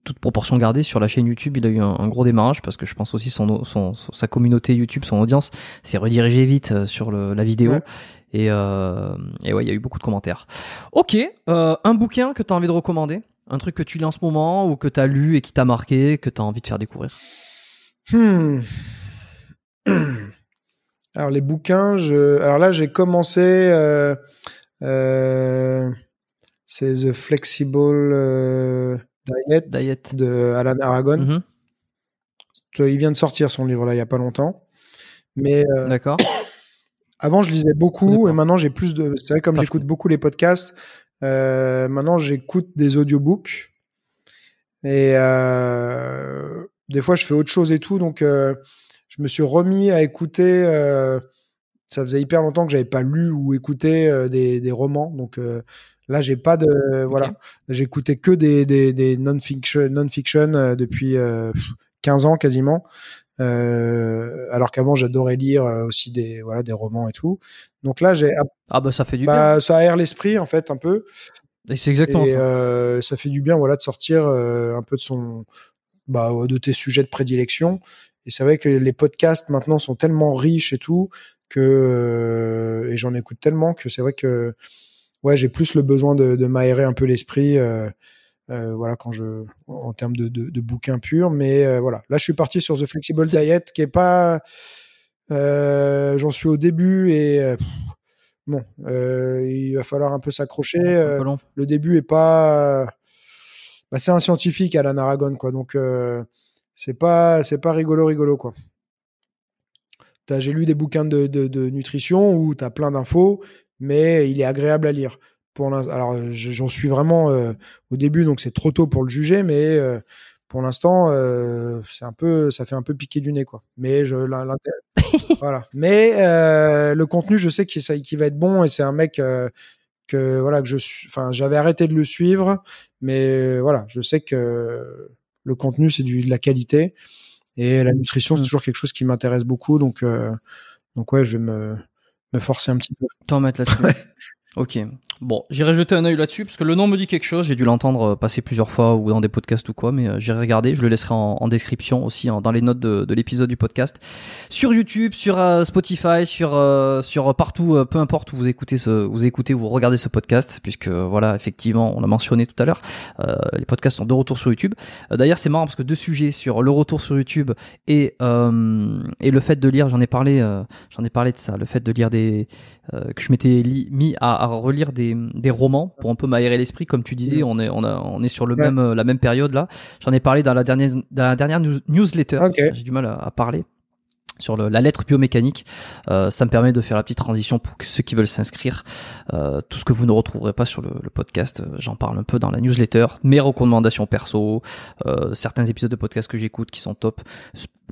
[SPEAKER 1] toute proportion gardée sur la chaîne YouTube. Il a eu un, gros démarrage parce que je pense aussi son, son, sa communauté YouTube, son audience s'est redirigée vite sur la vidéo. Et, et ouais, il y a eu beaucoup de commentaires. Ok, un bouquin que tu as envie de recommander, un truc que tu lis en ce moment ou que tu as lu et qui t'a marqué, que tu as envie de faire découvrir.
[SPEAKER 2] Hmm. <clears throat> Alors les bouquins, je... alors là j'ai commencé. Euh, euh, c'est The Flexible euh, Diet, de Alan Aragon. Mhm. Il vient de sortir son livre là il y a pas longtemps. Mais d'accord. <coughs> Avant je lisais beaucoup et maintenant j'ai plus de. C'est vrai comme j'écoute beaucoup les podcasts. maintenant j'écoute des audiobooks et des fois je fais autre chose et tout donc je me suis remis à écouter. Euh, ça faisait hyper longtemps que j'avais pas lu ou écouté euh, des, romans, donc euh, là j'ai pas de voilà, j'écoutais que des, non-fiction depuis 15 ans quasiment. alors qu'avant j'adorais lire aussi des voilà des romans et tout. Donc là j'ai ah bah ça fait du bah, bien. Ça aère l'esprit en fait un peu. Et c'est exactement ça. ça fait du bien voilà de sortir un peu de son bah, de tes sujets de prédilection et c'est vrai que les podcasts maintenant sont tellement riches et tout que euh, et j'en écoute tellement que c'est vrai que ouais, j'ai plus le besoin de, de m'aérer un peu l'esprit. Euh, euh voilà quand je en termes de, de, de bouquins purs mais euh, voilà là je suis parti sur The Flexible Diet qui est pas j'en suis au début et bon il va falloir un peu s'accrocher le début est pas bah, c'est un scientifique la Aragon quoi donc c'est pas c'est pas rigolo rigolo quoi. J'ai lu des bouquins de, nutrition où tu as plein d'infos, mais il est agréable à lire. Pour alors euh, j'en suis vraiment euh, au début, donc c'est trop tôt pour le juger, mais euh, pour l'instant, c'est un peu, ça fait un peu piquer du nez, quoi. Mais je <laughs> voilà. Mais le contenu, je sais qu'il va être bon et c'est un mec que voilà que je, enfin, j'avais arrêté de le suivre, mais voilà, je sais que le contenu, c'est de la qualité. Et la mmh. nutrition, c'est mmh. toujours quelque chose qui m'intéresse beaucoup. Donc, euh, donc ouais, je vais me, me forcer un petit peu. T'en mettre là <laughs> Ok.
[SPEAKER 1] Bon, j'irai jeter un oeil là-dessus parce que le nom me dit quelque chose. J'ai dû l'entendre euh, passer plusieurs fois ou dans des podcasts ou quoi, mais euh, j'irai regarder. Je le laisserai en, description aussi, hein, dans les notes de, l'épisode du podcast. Sur YouTube, sur euh, Spotify, sur sur partout, peu importe où vous écoutez ce, vous écoutez vous regardez ce podcast, puisque voilà, effectivement, on l'a mentionné tout à l'heure, les podcasts sont de retour sur YouTube. D'ailleurs, c'est marrant parce que deux sujets sur le retour sur YouTube et le fait de lire, j'en ai parlé, j'en ai parlé de ça, le fait de lire des que je m'étais mis à relire des, des, romans pour un peu m'aérer l'esprit. Comme tu disais, mm. on est, on, on est sur le même, euh, la même période là. J'en ai parlé dans la dernière, dans la dernière newsletter. J'ai du mal à, parler sur la lettre biomécanique. Euh, ça me permet de faire la petite transition pour ceux qui veulent s'inscrire. Euh, tout ce que vous ne retrouverez pas sur le, podcast, j'en parle un peu dans la newsletter. Mes recommandations perso, certains épisodes de podcast que j'écoute qui sont top.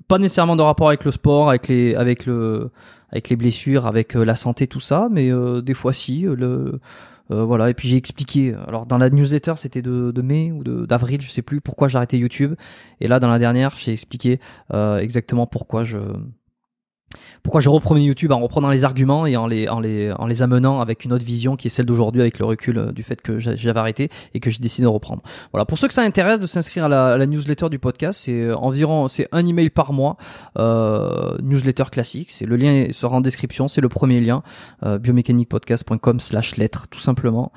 [SPEAKER 1] Pas nécessairement de rapport avec le sport, avec les, avec le avec les blessures, avec euh, la santé, tout ça. Mais euh, des fois, si. Euh, le, voilà. Et puis j'ai expliqué. Alors dans la newsletter, c'était de, de, mai ou d'avril, je sais plus pourquoi arrêté YouTube. Et là, dans la dernière, j'ai expliqué exactement pourquoi je pourquoi je reprends YouTube en reprenant les arguments et en les, en les, amenant avec une autre vision qui est celle d'aujourd'hui avec le recul euh, du fait que j'avais arrêté et que j'ai décidé de reprendre. Voilà, pour ceux que ça intéresse de s'inscrire à, la, newsletter du podcast, c'est euh, environ c'est un email par mois, euh, newsletter classique, c'est le lien sera en description, c'est le premier lien euh, slash lettre tout simplement.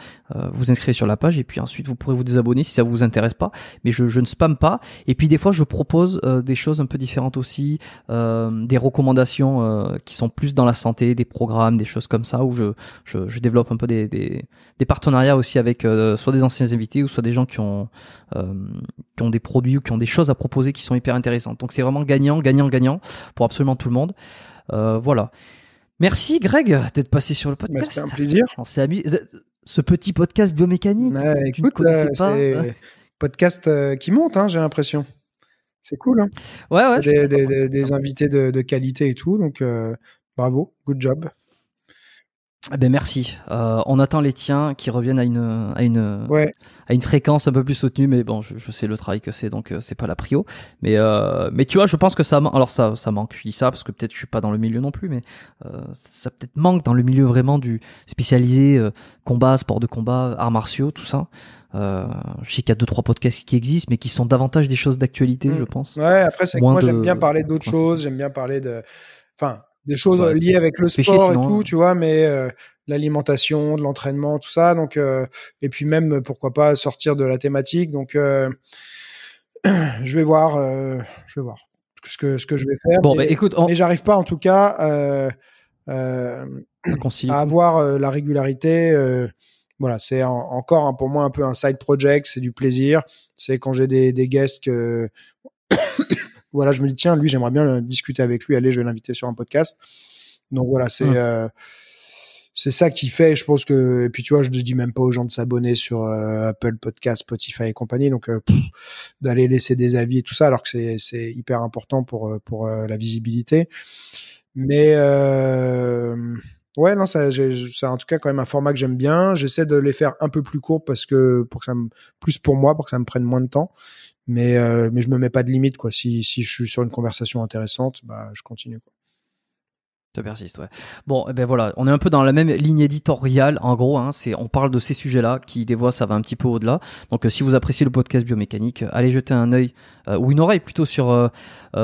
[SPEAKER 1] vous inscrivez sur la page et puis ensuite vous pourrez vous désabonner si ça vous intéresse pas, mais je, je ne spamme pas et puis des fois je propose des choses un peu différentes aussi, des recommandations euh, qui sont plus dans la santé, des programmes, des choses comme ça, où je, développe un peu des, partenariats aussi avec euh, soit des anciens invités ou soit des gens qui ont, euh, qui ont des produits ou qui ont des choses à proposer qui sont hyper intéressantes. Donc c'est vraiment gagnant, gagnant, gagnant pour absolument tout le monde. voilà. Merci Greg d'être
[SPEAKER 2] passé sur le podcast. Bah, c'était un plaisir. Ce petit podcast biomécanique. tu pas. Hein podcast qui monte, hein, j'ai l'impression. C'est cool. Hein. Ouais, ouais. Des, invités de, de, qualité et tout. Donc, euh, bravo. Good job.
[SPEAKER 1] Ah ben merci. Euh, on attend les tiens qui reviennent à une, à une, à une fréquence un peu plus soutenue, mais bon, je, sais le travail que c'est, donc euh, c'est pas la prio. Mais, euh, mais tu vois, je pense que ça, alors ça, ça manque. Je dis ça parce que peut-être je suis pas dans le milieu non plus, mais ça peut-être manque dans le milieu vraiment du spécialisé combat, sport de combat, arts martiaux, tout ça. Euh, je sais qu'il y a deux trois podcasts qui existent, mais qui sont davantage des choses d'actualité, mm. je pense.
[SPEAKER 2] Ouais, après c'est moi j'aime bien parler d'autres choses, j'aime bien parler de, enfin des choses liées avec le sport et tout, euh. tu vois, mais euh, l'alimentation, de l'entraînement, tout ça. Donc, euh, et puis même, pourquoi pas sortir de la thématique. Donc, <clears throat> je vais voir, je vais voir ce que, ce que je vais faire. Bon, bah, mais, écoute, mais j'arrive pas en tout cas à avoir la régularité. voilà, c'est encore hein, pour moi un peu un side project, c'est du plaisir. C'est quand j'ai des, des guests que voilà, je me dis tiens, lui, j'aimerais bien euh, discuter avec lui. Allez, je vais l'inviter sur un podcast. Donc voilà, c'est mmh. euh, c'est ça qui fait. Je pense que et puis tu vois, je ne dis même pas aux gens de s'abonner sur euh, Apple Podcasts, Spotify et compagnie. Donc d'aller laisser des avis et tout ça, alors que c'est hyper important pour pour la visibilité. Mais Ouais, non, c'est en tout cas quand même un format que j'aime bien. J'essaie de les faire un peu plus courts parce que pour ça plus pour moi, pour que ça me prenne moins de temps mais euh, mais je me mets pas de limite quoi. Si si je suis sur une conversation intéressante, bah je continue quoi. persiste, ouais. Bon, eh ben voilà, on est un
[SPEAKER 1] peu dans la même ligne éditoriale, en gros. Hein, c'est, on parle de ces sujets-là, qui des fois ça va un petit peu au-delà. Donc, euh, si vous appréciez le podcast biomécanique, euh, allez jeter un œil euh, ou une oreille plutôt sur euh,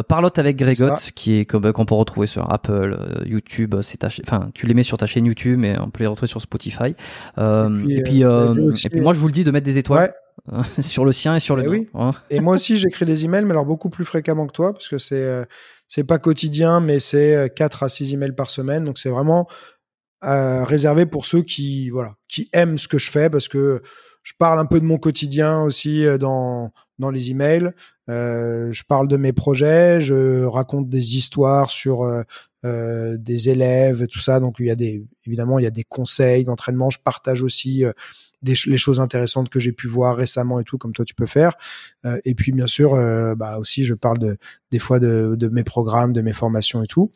[SPEAKER 1] Parlotte avec Grégotte, qui est comme qu'on peut retrouver sur Apple, YouTube. C'est enfin, tu les mets sur ta chaîne YouTube, mais on peut les retrouver sur Spotify. et puis, et puis moi, je vous le dis de mettre des étoiles. Ouais.
[SPEAKER 2] <laughs> sur le sien et sur le et eh oh. et moi aussi, j'écris des emails, mais alors beaucoup plus fréquemment que toi, parce que c'est euh, c'est pas quotidien, mais c'est 4 euh, à 6 emails par semaine. Donc c'est vraiment euh, réservé pour ceux qui voilà qui aiment ce que je fais, parce que je parle un peu de mon quotidien aussi dans dans les emails. je parle de mes projets, je raconte des histoires sur des élèves, tout ça. Donc il y a des évidemment il y a des conseils d'entraînement. Je partage aussi des, les choses intéressantes que j'ai pu voir récemment et tout, comme toi tu peux faire. Euh, et puis bien sûr, euh, bah aussi je parle de, des fois de, de mes programmes, de mes formations et tout.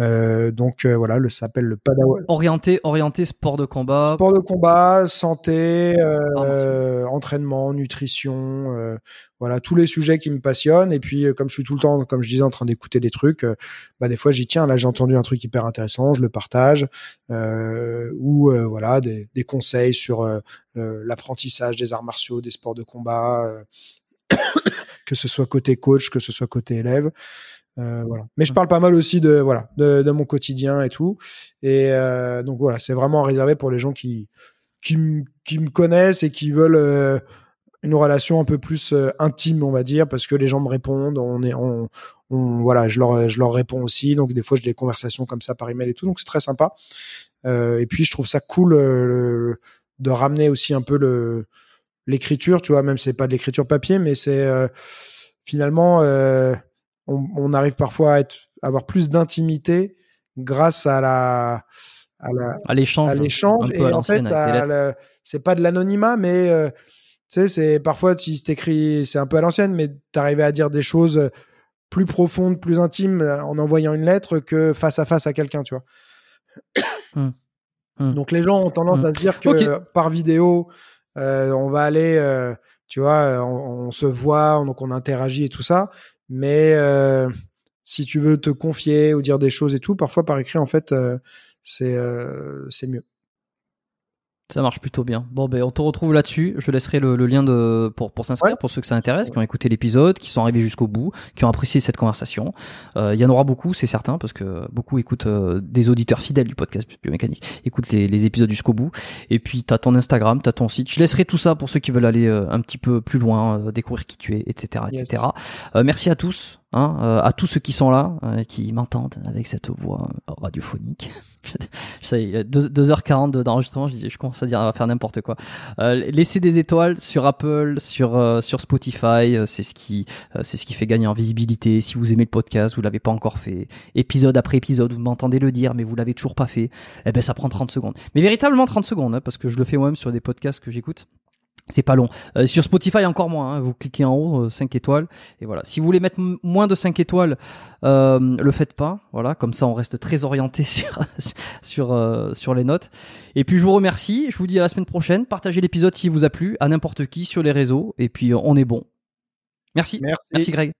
[SPEAKER 2] Euh, donc euh, voilà, le s'appelle le Padawan. Orienté, orienté sport de combat. Sport de combat, santé, euh, entraînement, nutrition, voilà tous les sujets qui me passionnent. Et puis comme je suis tout le temps, comme je disais, en train d'écouter des trucs, bah des fois j'y tiens. Là j'ai entendu un truc hyper intéressant, je le partage. ou voilà des, des, conseils sur l'apprentissage des arts martiaux, des sports de combat. <coughs> que ce soit côté coach, que ce soit côté élève. Euh, mais je mmh. parle pas mal aussi de voilà de, mon quotidien et tout. Et euh, donc voilà, c'est vraiment réservé pour les gens qui qui, qui me connaissent et qui veulent euh, une relation un peu plus intime, on va dire, parce que les gens me répondent, on est on, voilà, je leur je leur réponds aussi. Donc des fois j'ai des conversations comme ça par email et tout, donc c'est très sympa. et puis je trouve ça cool de ramener aussi un peu le l'écriture, tu vois, même c'est pas de l'écriture papier, mais c'est finalement on, arrive parfois à avoir plus d'intimité grâce à la à l'échange hein. et en fait c'est pas de l'anonymat mais euh, tu sais c'est parfois si t'écris c'est un peu à l'ancienne mais arrivé à dire des choses plus profondes plus intimes euh, en envoyant une lettre que face à face à quelqu'un tu vois mmh. Mmh. donc les gens ont tendance mmh. à dire que par vidéo euh, on va aller tu vois on, se voit donc on interagit et tout ça mais euh, si tu veux te confier ou dire des choses et tout, parfois par écrit, en fait, euh, euh, c'est mieux.
[SPEAKER 1] Ça marche plutôt bien. Bon, ben, on te retrouve là-dessus. Je laisserai le, lien de, pour, pour s'inscrire, pour ceux que ça intéresse, qui ont écouté l'épisode, qui sont arrivés jusqu'au bout, qui ont apprécié cette conversation. Euh, il y en aura beaucoup, c'est certain, parce que beaucoup écoutent euh, des auditeurs fidèles du podcast Biomécanique, écoutent les, les épisodes jusqu'au bout. Et puis, tu as ton Instagram, tu as ton site. Je laisserai tout ça pour ceux qui veulent aller euh, un petit peu plus loin, découvrir qui tu es, etc. etc. merci à tous. Hein, à tous ceux qui sont là, qui m'entendent avec cette voix radiophonique je <laughs> 2h40 d'enregistrement, je, je, commence à dire, on va faire n'importe quoi. Euh, laissez des étoiles sur Apple, sur, euh, sur Spotify, euh, c'est ce, qui, euh, c'est ce qui fait gagner en visibilité. Si vous aimez le podcast, vous l'avez pas encore fait, épisode après épisode, vous m'entendez le dire, mais vous l'avez toujours pas fait, eh ben ça prend 30 secondes. Mais véritablement 30 secondes, hein, parce que je le fais moi-même sur des podcasts que j'écoute. C'est pas long. Euh, sur Spotify, encore moins. Hein. Vous cliquez en haut, 5 euh, étoiles. Et voilà. Si vous voulez mettre moins de 5 étoiles, euh, le faites pas. Voilà. Comme ça, on reste très orienté <laughs> sur, sur, euh, sur les notes. Et puis, je vous remercie. Je vous dis à la semaine prochaine. Partagez l'épisode s'il vous a plu à n'importe qui sur les réseaux. Et puis, on est bon. Merci. Merci, Merci Greg.